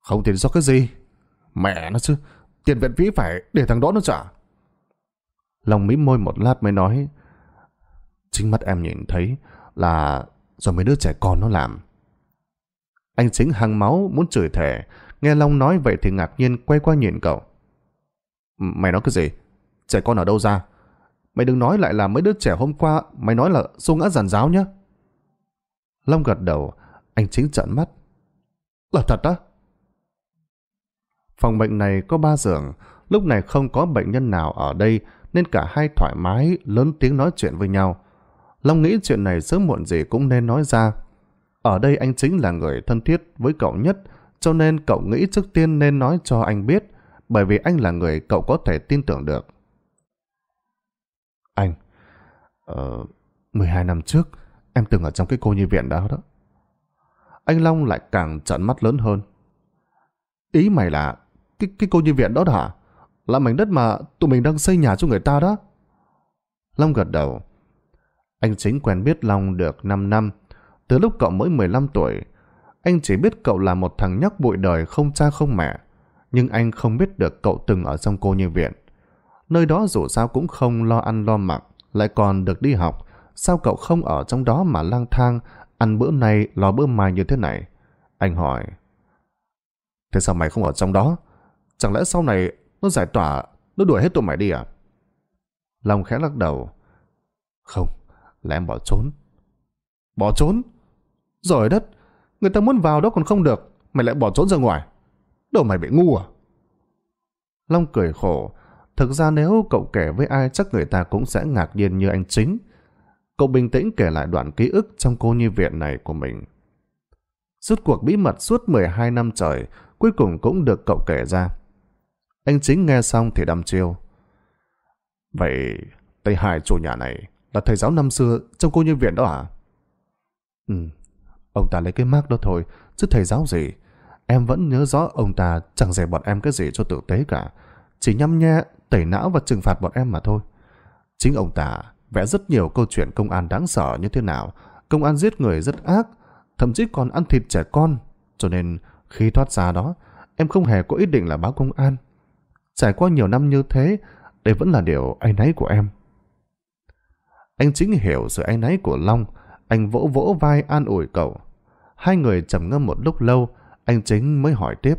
Không tiền do cái gì Mẹ nó chứ Tiền viện phí phải để thằng đó nó trả Lòng mím môi một lát mới nói Chính mắt em nhìn thấy Là do mấy đứa trẻ con nó làm Anh chính hàng máu muốn chửi thề Nghe Long nói vậy thì ngạc nhiên quay qua nhìn cậu Mày nói cái gì Trẻ con ở đâu ra Mày đừng nói lại là mấy đứa trẻ hôm qua Mày nói là xô ngã giàn giáo nhá. Long gật đầu anh chính trợn mắt. Là thật đó Phòng bệnh này có ba giường, lúc này không có bệnh nhân nào ở đây nên cả hai thoải mái lớn tiếng nói chuyện với nhau. Long nghĩ chuyện này sớm muộn gì cũng nên nói ra. Ở đây anh chính là người thân thiết với cậu nhất, cho nên cậu nghĩ trước tiên nên nói cho anh biết, bởi vì anh là người cậu có thể tin tưởng được. Anh, uh, ờ, 12 năm trước, em từng ở trong cái cô nhi viện đó đó anh Long lại càng trợn mắt lớn hơn. Ý mày là, cái, cái cô nhi viện đó hả? Là mảnh đất mà tụi mình đang xây nhà cho người ta đó. Long gật đầu. Anh chính quen biết Long được 5 năm. Từ lúc cậu mới 15 tuổi, anh chỉ biết cậu là một thằng nhóc bụi đời không cha không mẹ. Nhưng anh không biết được cậu từng ở trong cô nhi viện. Nơi đó dù sao cũng không lo ăn lo mặc, lại còn được đi học. Sao cậu không ở trong đó mà lang thang Ăn bữa nay lo bữa mai như thế này. Anh hỏi, thế sao mày không ở trong đó? Chẳng lẽ sau này nó giải tỏa, nó đuổi hết tụi mày đi à? Long khẽ lắc đầu. Không, là em bỏ trốn. Bỏ trốn? Rồi đất, người ta muốn vào đó còn không được, mày lại bỏ trốn ra ngoài. Đồ mày bị ngu à? Long cười khổ. Thực ra nếu cậu kể với ai chắc người ta cũng sẽ ngạc nhiên như anh chính. Cậu bình tĩnh kể lại đoạn ký ức trong cô nhi viện này của mình. suốt cuộc bí mật suốt 12 năm trời, cuối cùng cũng được cậu kể ra. Anh chính nghe xong thì đăm chiêu. Vậy, Tây Hải chủ nhà này là thầy giáo năm xưa trong cô nhi viện đó hả? À? Ừ, ông ta lấy cái mác đó thôi, chứ thầy giáo gì. Em vẫn nhớ rõ ông ta chẳng dè bọn em cái gì cho tử tế cả. Chỉ nhăm nhe, tẩy não và trừng phạt bọn em mà thôi. Chính ông ta vẽ rất nhiều câu chuyện công an đáng sợ như thế nào, công an giết người rất ác, thậm chí còn ăn thịt trẻ con. Cho nên khi thoát ra đó, em không hề có ý định là báo công an. Trải qua nhiều năm như thế, đây vẫn là điều áy náy của em. Anh chính hiểu sự áy náy của Long, anh vỗ vỗ vai an ủi cậu. Hai người trầm ngâm một lúc lâu, anh chính mới hỏi tiếp.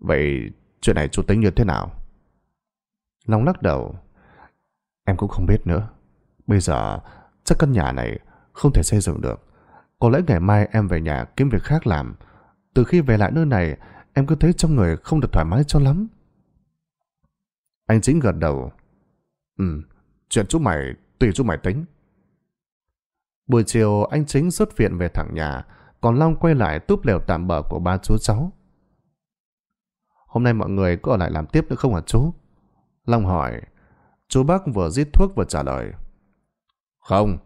Vậy chuyện này chú tính như thế nào? Long lắc đầu. Em cũng không biết nữa. Bây giờ chắc căn nhà này không thể xây dựng được. Có lẽ ngày mai em về nhà kiếm việc khác làm. Từ khi về lại nơi này, em cứ thấy trong người không được thoải mái cho lắm. Anh chính gật đầu. Ừ, chuyện chú mày tùy chú mày tính. Buổi chiều anh chính xuất viện về thẳng nhà, còn Long quay lại túp lều tạm bờ của ba chú cháu. Hôm nay mọi người có ở lại làm tiếp nữa không hả chú? Long hỏi. Chú bác vừa giết thuốc vừa trả lời. Không,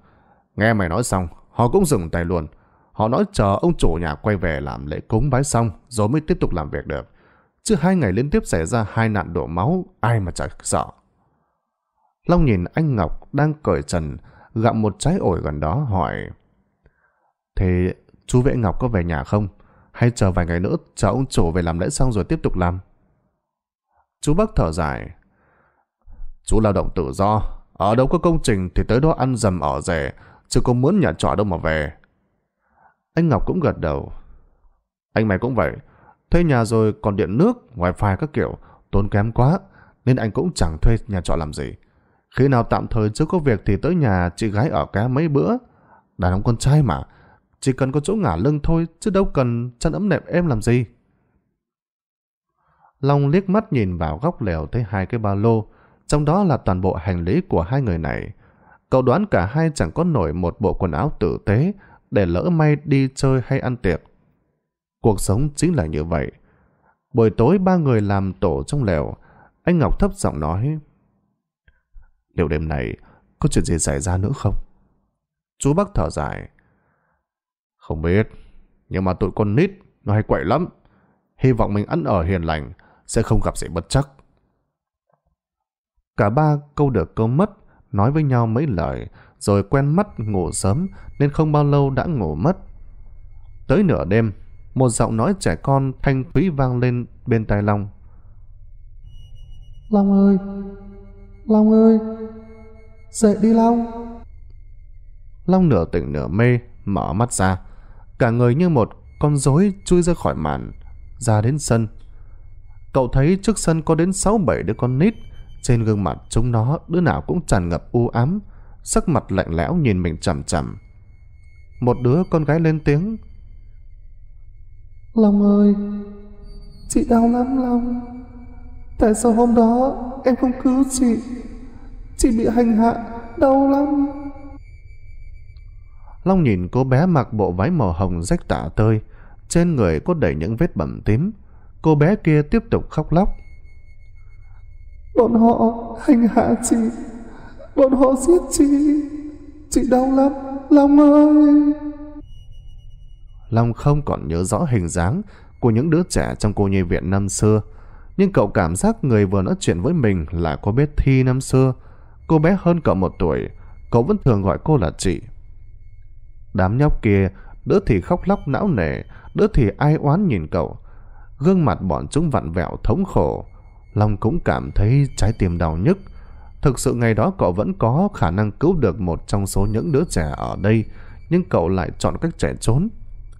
nghe mày nói xong, họ cũng dừng tay luôn. Họ nói chờ ông chủ nhà quay về làm lễ cúng bái xong rồi mới tiếp tục làm việc được. Chứ hai ngày liên tiếp xảy ra hai nạn đổ máu, ai mà chả sợ. Long nhìn anh Ngọc đang cởi trần, gặm một trái ổi gần đó hỏi. Thế chú vệ Ngọc có về nhà không? Hay chờ vài ngày nữa chờ ông chủ về làm lễ xong rồi tiếp tục làm? Chú bác thở dài. Chú lao động tự do, ở đâu có công trình thì tới đó ăn dầm ở rẻ, chứ không muốn nhà trọ đâu mà về. Anh Ngọc cũng gật đầu. Anh mày cũng vậy, thuê nhà rồi còn điện nước, wifi các kiểu, tốn kém quá, nên anh cũng chẳng thuê nhà trọ làm gì. Khi nào tạm thời chưa có việc thì tới nhà chị gái ở cá mấy bữa. Đàn ông con trai mà, chỉ cần có chỗ ngả lưng thôi chứ đâu cần chăn ấm nệm em làm gì. Long liếc mắt nhìn vào góc lều thấy hai cái ba lô, trong đó là toàn bộ hành lý của hai người này. Cậu đoán cả hai chẳng có nổi một bộ quần áo tử tế để lỡ may đi chơi hay ăn tiệc. Cuộc sống chính là như vậy. Buổi tối ba người làm tổ trong lều, anh Ngọc thấp giọng nói. Liệu đêm này có chuyện gì xảy ra nữa không? Chú Bắc thở dài. Không biết, nhưng mà tụi con nít nó hay quậy lắm. Hy vọng mình ăn ở hiền lành sẽ không gặp gì bất chắc. Cả ba câu được câu mất, nói với nhau mấy lời, rồi quen mắt ngủ sớm nên không bao lâu đã ngủ mất. Tới nửa đêm, một giọng nói trẻ con thanh thúy vang lên bên tai Long. Long ơi! Long ơi! Dậy đi Long! Long nửa tỉnh nửa mê, mở mắt ra. Cả người như một con rối chui ra khỏi màn, ra đến sân. Cậu thấy trước sân có đến 6-7 đứa con nít, trên gương mặt chúng nó đứa nào cũng tràn ngập u ám, sắc mặt lạnh lẽo nhìn mình chằm chằm. Một đứa con gái lên tiếng. Long ơi, chị đau lắm Long. Tại sao hôm đó em không cứu chị? Chị bị hành hạ, đau lắm. Long nhìn cô bé mặc bộ váy màu hồng rách tả tơi, trên người có đầy những vết bầm tím. Cô bé kia tiếp tục khóc lóc, Bọn họ hành hạ chị Bọn họ giết chị Chị đau lắm Long ơi Long không còn nhớ rõ hình dáng Của những đứa trẻ trong cô nhi viện năm xưa Nhưng cậu cảm giác người vừa nói chuyện với mình Là cô biết Thi năm xưa Cô bé hơn cậu một tuổi Cậu vẫn thường gọi cô là chị Đám nhóc kia Đứa thì khóc lóc não nề Đứa thì ai oán nhìn cậu Gương mặt bọn chúng vặn vẹo thống khổ Long cũng cảm thấy trái tim đau nhức. Thực sự ngày đó cậu vẫn có khả năng cứu được một trong số những đứa trẻ ở đây, nhưng cậu lại chọn cách chạy trốn.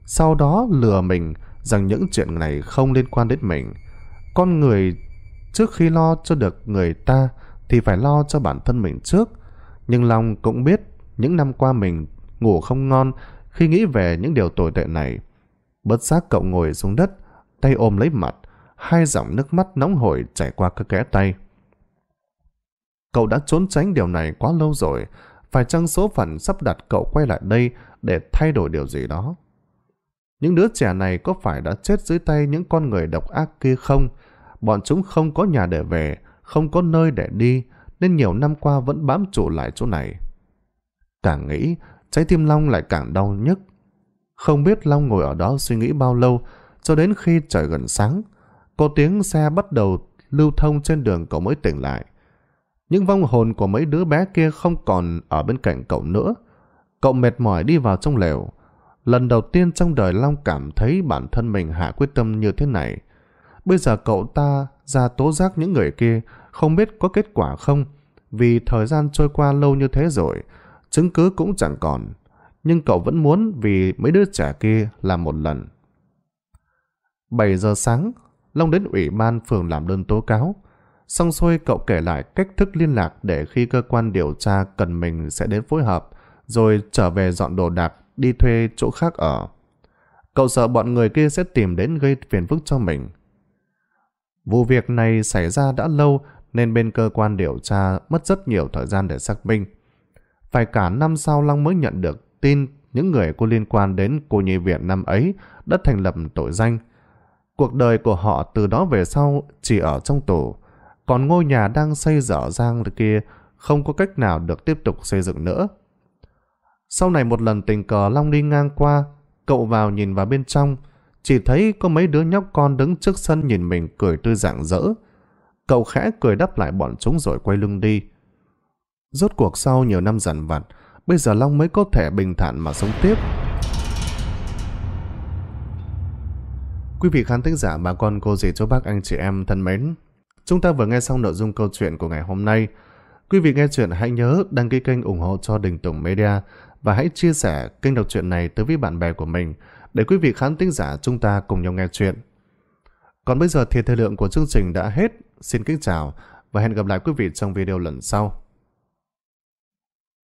Sau đó lừa mình rằng những chuyện này không liên quan đến mình. Con người trước khi lo cho được người ta thì phải lo cho bản thân mình trước. Nhưng Long cũng biết những năm qua mình ngủ không ngon khi nghĩ về những điều tồi tệ này. Bất giác cậu ngồi xuống đất, tay ôm lấy mặt, hai dòng nước mắt nóng hổi chảy qua các kẽ tay. Cậu đã trốn tránh điều này quá lâu rồi, phải chăng số phận sắp đặt cậu quay lại đây để thay đổi điều gì đó? Những đứa trẻ này có phải đã chết dưới tay những con người độc ác kia không? Bọn chúng không có nhà để về, không có nơi để đi, nên nhiều năm qua vẫn bám trụ lại chỗ này. Càng nghĩ, trái tim Long lại càng đau nhức. Không biết Long ngồi ở đó suy nghĩ bao lâu, cho đến khi trời gần sáng, có tiếng xe bắt đầu lưu thông trên đường cậu mới tỉnh lại. Những vong hồn của mấy đứa bé kia không còn ở bên cạnh cậu nữa. Cậu mệt mỏi đi vào trong lều. Lần đầu tiên trong đời Long cảm thấy bản thân mình hạ quyết tâm như thế này. Bây giờ cậu ta ra tố giác những người kia không biết có kết quả không vì thời gian trôi qua lâu như thế rồi, chứng cứ cũng chẳng còn. Nhưng cậu vẫn muốn vì mấy đứa trẻ kia làm một lần. 7 giờ sáng, Long đến ủy ban phường làm đơn tố cáo. Xong xuôi cậu kể lại cách thức liên lạc để khi cơ quan điều tra cần mình sẽ đến phối hợp, rồi trở về dọn đồ đạc, đi thuê chỗ khác ở. Cậu sợ bọn người kia sẽ tìm đến gây phiền phức cho mình. Vụ việc này xảy ra đã lâu nên bên cơ quan điều tra mất rất nhiều thời gian để xác minh. Phải cả năm sau Long mới nhận được tin những người có liên quan đến cô nhi viện năm ấy đã thành lập tội danh Cuộc đời của họ từ đó về sau chỉ ở trong tù. Còn ngôi nhà đang xây dở dang kia không có cách nào được tiếp tục xây dựng nữa. Sau này một lần tình cờ Long đi ngang qua, cậu vào nhìn vào bên trong, chỉ thấy có mấy đứa nhóc con đứng trước sân nhìn mình cười tươi rạng rỡ. Cậu khẽ cười đáp lại bọn chúng rồi quay lưng đi. Rốt cuộc sau nhiều năm dằn vặt, bây giờ Long mới có thể bình thản mà sống tiếp. Quý vị khán thính giả bà con cô dì chú bác anh chị em thân mến, chúng ta vừa nghe xong nội dung câu chuyện của ngày hôm nay. Quý vị nghe chuyện hãy nhớ đăng ký kênh ủng hộ cho Đình Tùng Media và hãy chia sẻ kênh đọc truyện này tới với bạn bè của mình để quý vị khán thính giả chúng ta cùng nhau nghe chuyện. Còn bây giờ thì thời lượng của chương trình đã hết. Xin kính chào và hẹn gặp lại quý vị trong video lần sau.